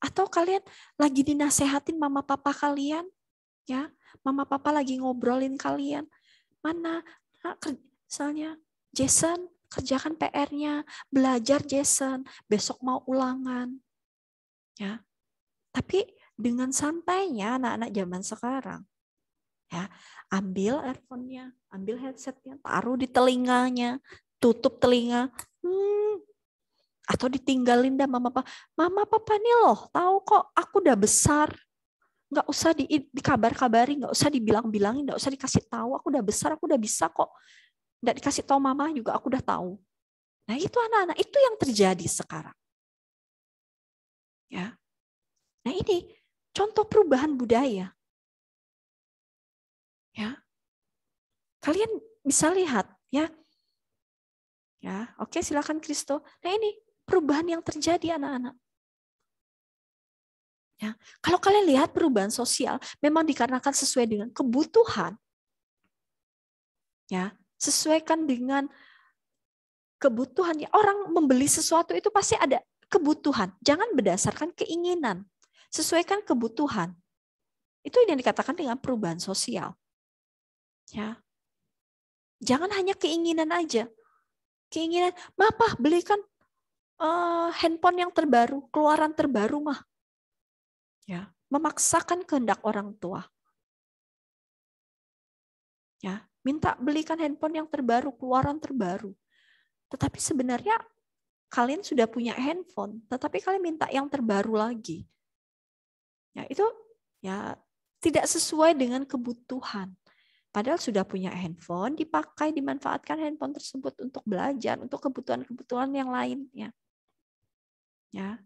Atau kalian lagi dinasehatin mama papa kalian, ya. Mama papa lagi ngobrolin kalian. Mana ah, misalnya Jason kerjakan PR-nya, belajar Jason, besok mau ulangan. Ya. Tapi dengan santainya anak-anak zaman sekarang ya ambil earphone-nya ambil headsetnya taruh di telinganya tutup telinga hmm. atau ditinggalin dah mama papa mama papa nih loh tahu kok aku udah besar nggak usah di, dikabar-kabari nggak usah dibilang-bilangin nggak usah dikasih tahu aku udah besar aku udah bisa kok nggak dikasih tahu mama juga aku udah tahu nah itu anak-anak itu yang terjadi sekarang ya nah ini contoh perubahan budaya Ya. Kalian bisa lihat ya. Ya, oke silakan Kristo. Nah ini perubahan yang terjadi anak-anak. Ya, kalau kalian lihat perubahan sosial memang dikarenakan sesuai dengan kebutuhan. Ya, sesuaikan dengan kebutuhan ya. Orang membeli sesuatu itu pasti ada kebutuhan. Jangan berdasarkan keinginan. Sesuaikan kebutuhan. Itu yang dikatakan dengan perubahan sosial. Ya. Jangan hanya keinginan aja. Keinginan, apa belikan uh, eh, handphone yang terbaru, keluaran terbaru mah. Ya, memaksakan kehendak orang tua. Ya, minta belikan handphone yang terbaru, keluaran terbaru. Tetapi sebenarnya kalian sudah punya handphone, tetapi kalian minta yang terbaru lagi. Ya, itu ya tidak sesuai dengan kebutuhan. Padahal sudah punya handphone, dipakai, dimanfaatkan handphone tersebut untuk belajar, untuk kebutuhan-kebutuhan yang lainnya. Ya,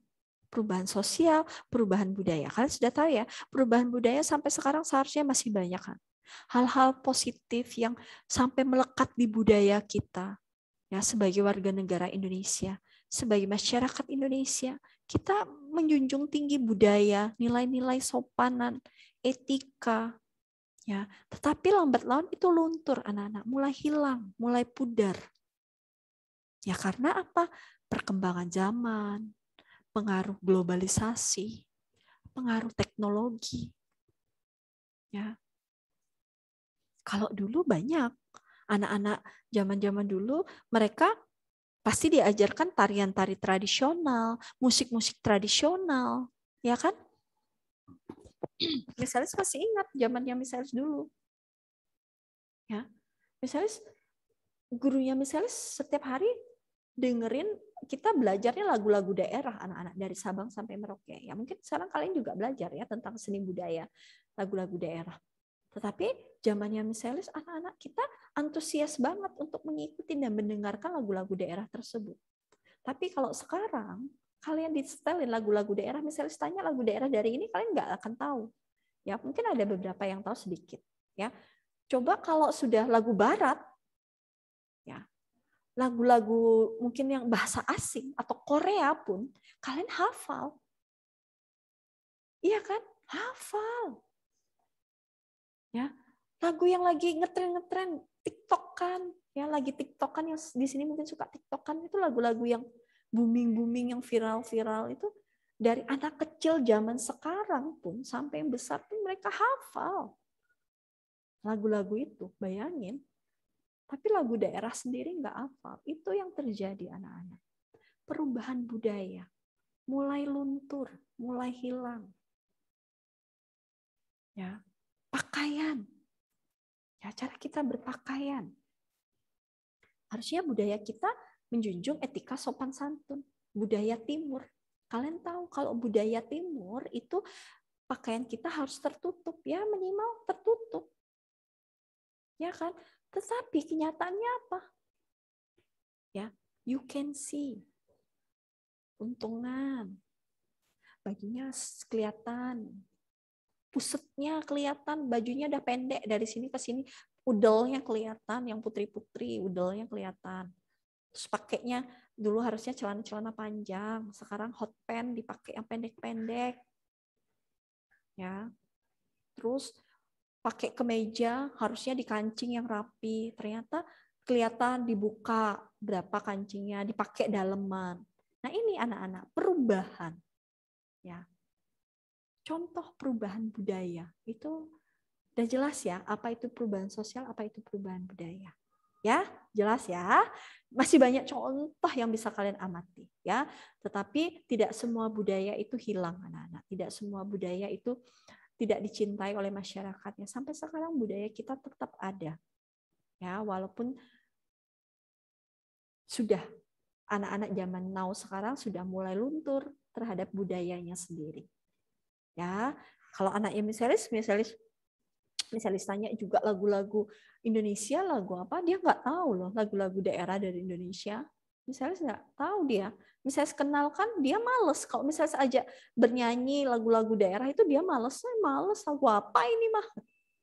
perubahan sosial, perubahan budaya. Kalian sudah tahu ya, perubahan budaya sampai sekarang seharusnya masih banyak kan. Hal-hal positif yang sampai melekat di budaya kita. Ya, sebagai warga negara Indonesia, sebagai masyarakat Indonesia, kita menjunjung tinggi budaya, nilai-nilai sopanan, etika, ya tetapi lambat laun itu luntur anak-anak mulai hilang mulai pudar ya karena apa perkembangan zaman pengaruh globalisasi pengaruh teknologi ya kalau dulu banyak anak-anak zaman-zaman dulu mereka pasti diajarkan tarian tari tradisional, musik-musik tradisional, ya kan? Misalis masih ingat zamannya Misalis dulu. Ya. Misalis gurunya Misalis setiap hari dengerin kita belajarnya lagu-lagu daerah anak-anak dari Sabang sampai Merauke. Ya mungkin sekarang kalian juga belajar ya tentang seni budaya lagu-lagu daerah. Tetapi zamannya Misalis anak-anak kita antusias banget untuk mengikuti dan mendengarkan lagu-lagu daerah tersebut. Tapi kalau sekarang kalian disetelin lagu-lagu daerah, misalnya tanya lagu daerah dari ini, kalian nggak akan tahu. Ya, mungkin ada beberapa yang tahu sedikit. Ya, coba kalau sudah lagu barat, ya, lagu-lagu mungkin yang bahasa asing atau Korea pun kalian hafal. Iya kan? Hafal. Ya, lagu yang lagi ngetren-ngetren TikTok kan, ya lagi TikTokan yang di sini mungkin suka TikTokan itu lagu-lagu yang booming-booming yang viral-viral itu dari anak kecil zaman sekarang pun sampai yang besar pun mereka hafal lagu-lagu itu, bayangin. Tapi lagu daerah sendiri nggak hafal. Itu yang terjadi anak-anak. Perubahan budaya mulai luntur, mulai hilang. Ya, pakaian. Ya, cara kita berpakaian. Harusnya budaya kita menjunjung etika sopan santun budaya timur. Kalian tahu kalau budaya timur itu pakaian kita harus tertutup ya minimal tertutup. Ya kan? Tetapi kenyataannya apa? Ya, you can see. Untungan. Bajunya kelihatan. Pusetnya kelihatan, bajunya udah pendek dari sini ke sini. Udelnya kelihatan, yang putri-putri, udelnya kelihatan terus pakainya dulu harusnya celana-celana panjang sekarang hot pants dipakai yang pendek-pendek ya terus pakai kemeja harusnya dikancing yang rapi ternyata kelihatan dibuka berapa kancingnya dipakai daleman nah ini anak-anak perubahan ya contoh perubahan budaya itu udah jelas ya apa itu perubahan sosial apa itu perubahan budaya Ya, jelas ya. Masih banyak contoh yang bisa kalian amati ya. Tetapi tidak semua budaya itu hilang anak-anak. Tidak semua budaya itu tidak dicintai oleh masyarakatnya. Sampai sekarang budaya kita tetap ada. Ya, walaupun sudah anak-anak zaman now sekarang sudah mulai luntur terhadap budayanya sendiri. Ya, kalau anaknya misalis, misalis misalis tanya juga lagu-lagu Indonesia lagu apa dia nggak tahu loh lagu-lagu daerah dari Indonesia misalnya nggak tahu dia misalnya kenal kan dia males kalau misalnya aja bernyanyi lagu-lagu daerah itu dia males saya males lagu apa ini mah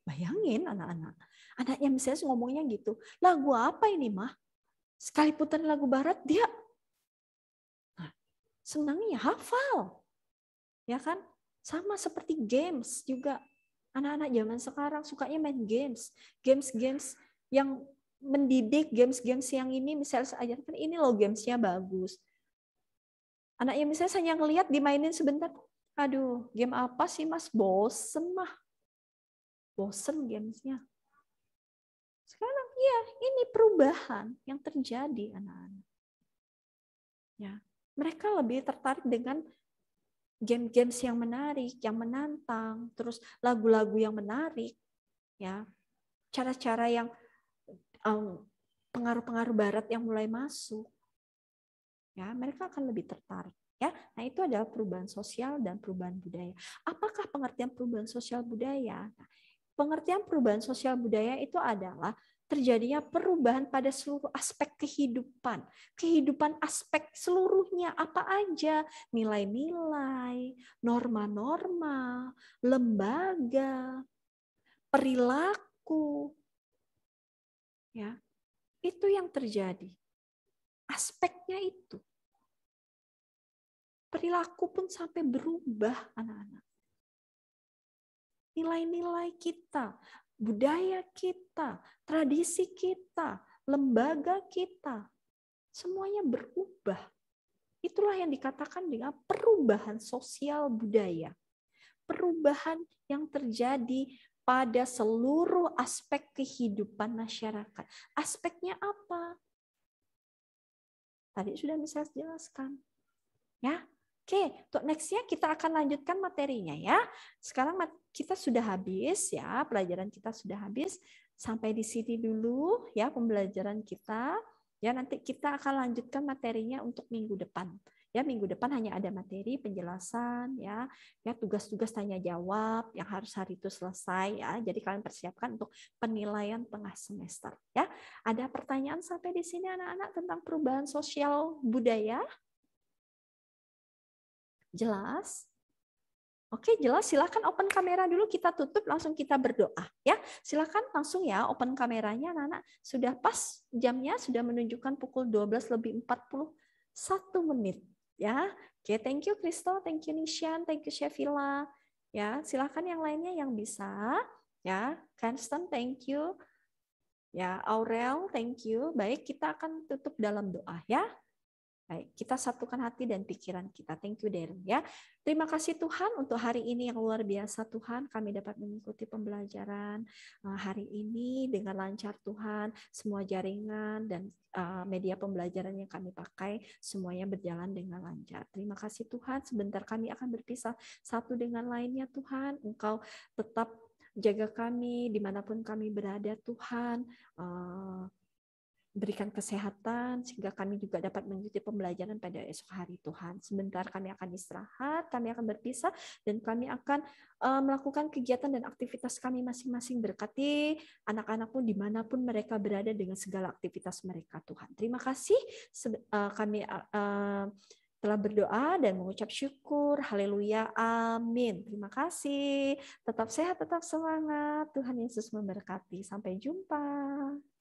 bayangin anak-anak anaknya misalnya ngomongnya gitu lagu apa ini mah sekali putar lagu barat dia nah, senangnya hafal ya kan sama seperti games juga Anak-anak zaman sekarang sukanya main games, games-games yang mendidik, games-games yang ini misalnya saya ajarkan ini loh gamesnya bagus. Anak yang misalnya saya ngelihat dimainin sebentar, aduh game apa sih mas, bosen mah. Bosen gamesnya. Sekarang ya ini perubahan yang terjadi anak-anak. Ya, mereka lebih tertarik dengan game-games yang menarik, yang menantang, terus lagu-lagu yang menarik, ya, cara-cara yang pengaruh pengaruh-pengaruh Barat yang mulai masuk, ya, mereka akan lebih tertarik. Ya, nah itu adalah perubahan sosial dan perubahan budaya. Apakah pengertian perubahan sosial budaya? Nah, pengertian perubahan sosial budaya itu adalah terjadinya perubahan pada seluruh aspek kehidupan. Kehidupan aspek seluruhnya apa aja? Nilai-nilai, norma-norma, lembaga, perilaku. Ya. Itu yang terjadi. Aspeknya itu. Perilaku pun sampai berubah anak-anak nilai-nilai kita, budaya kita, tradisi kita, lembaga kita, semuanya berubah. Itulah yang dikatakan dengan perubahan sosial budaya. Perubahan yang terjadi pada seluruh aspek kehidupan masyarakat. Aspeknya apa? Tadi sudah bisa jelaskan. Ya, Oke, untuk nextnya kita akan lanjutkan materinya ya. Sekarang kita sudah habis ya, pelajaran kita sudah habis. Sampai di sini dulu ya pembelajaran kita. Ya nanti kita akan lanjutkan materinya untuk minggu depan. Ya minggu depan hanya ada materi penjelasan ya, ya tugas-tugas tanya jawab yang harus hari itu selesai ya. Jadi kalian persiapkan untuk penilaian tengah semester ya. Ada pertanyaan sampai di sini anak-anak tentang perubahan sosial budaya? Jelas? Oke, jelas. Silahkan open kamera dulu, kita tutup, langsung kita berdoa. Ya, Silahkan langsung ya open kameranya, Nana. Sudah pas jamnya, sudah menunjukkan pukul 12 lebih 41 menit. Ya, oke. Thank you, Kristo Thank you, Nishan. Thank you, Shevila. Ya, silahkan yang lainnya yang bisa. Ya, Constant, thank you. Ya, Aurel, thank you. Baik, kita akan tutup dalam doa ya. Baik, kita satukan hati dan pikiran kita. Thank you, Darren. Ya, terima kasih Tuhan untuk hari ini yang luar biasa Tuhan. Kami dapat mengikuti pembelajaran uh, hari ini dengan lancar Tuhan. Semua jaringan dan uh, media pembelajaran yang kami pakai semuanya berjalan dengan lancar. Terima kasih Tuhan. Sebentar kami akan berpisah satu dengan lainnya Tuhan. Engkau tetap jaga kami dimanapun kami berada Tuhan. Uh, berikan kesehatan sehingga kami juga dapat mengikuti pembelajaran pada esok hari Tuhan. Sebentar kami akan istirahat, kami akan berpisah dan kami akan uh, melakukan kegiatan dan aktivitas kami masing-masing berkati anak-anak pun dimanapun mereka berada dengan segala aktivitas mereka Tuhan. Terima kasih uh, kami uh, telah berdoa dan mengucap syukur. Haleluya. Amin. Terima kasih. Tetap sehat, tetap semangat. Tuhan Yesus memberkati. Sampai jumpa.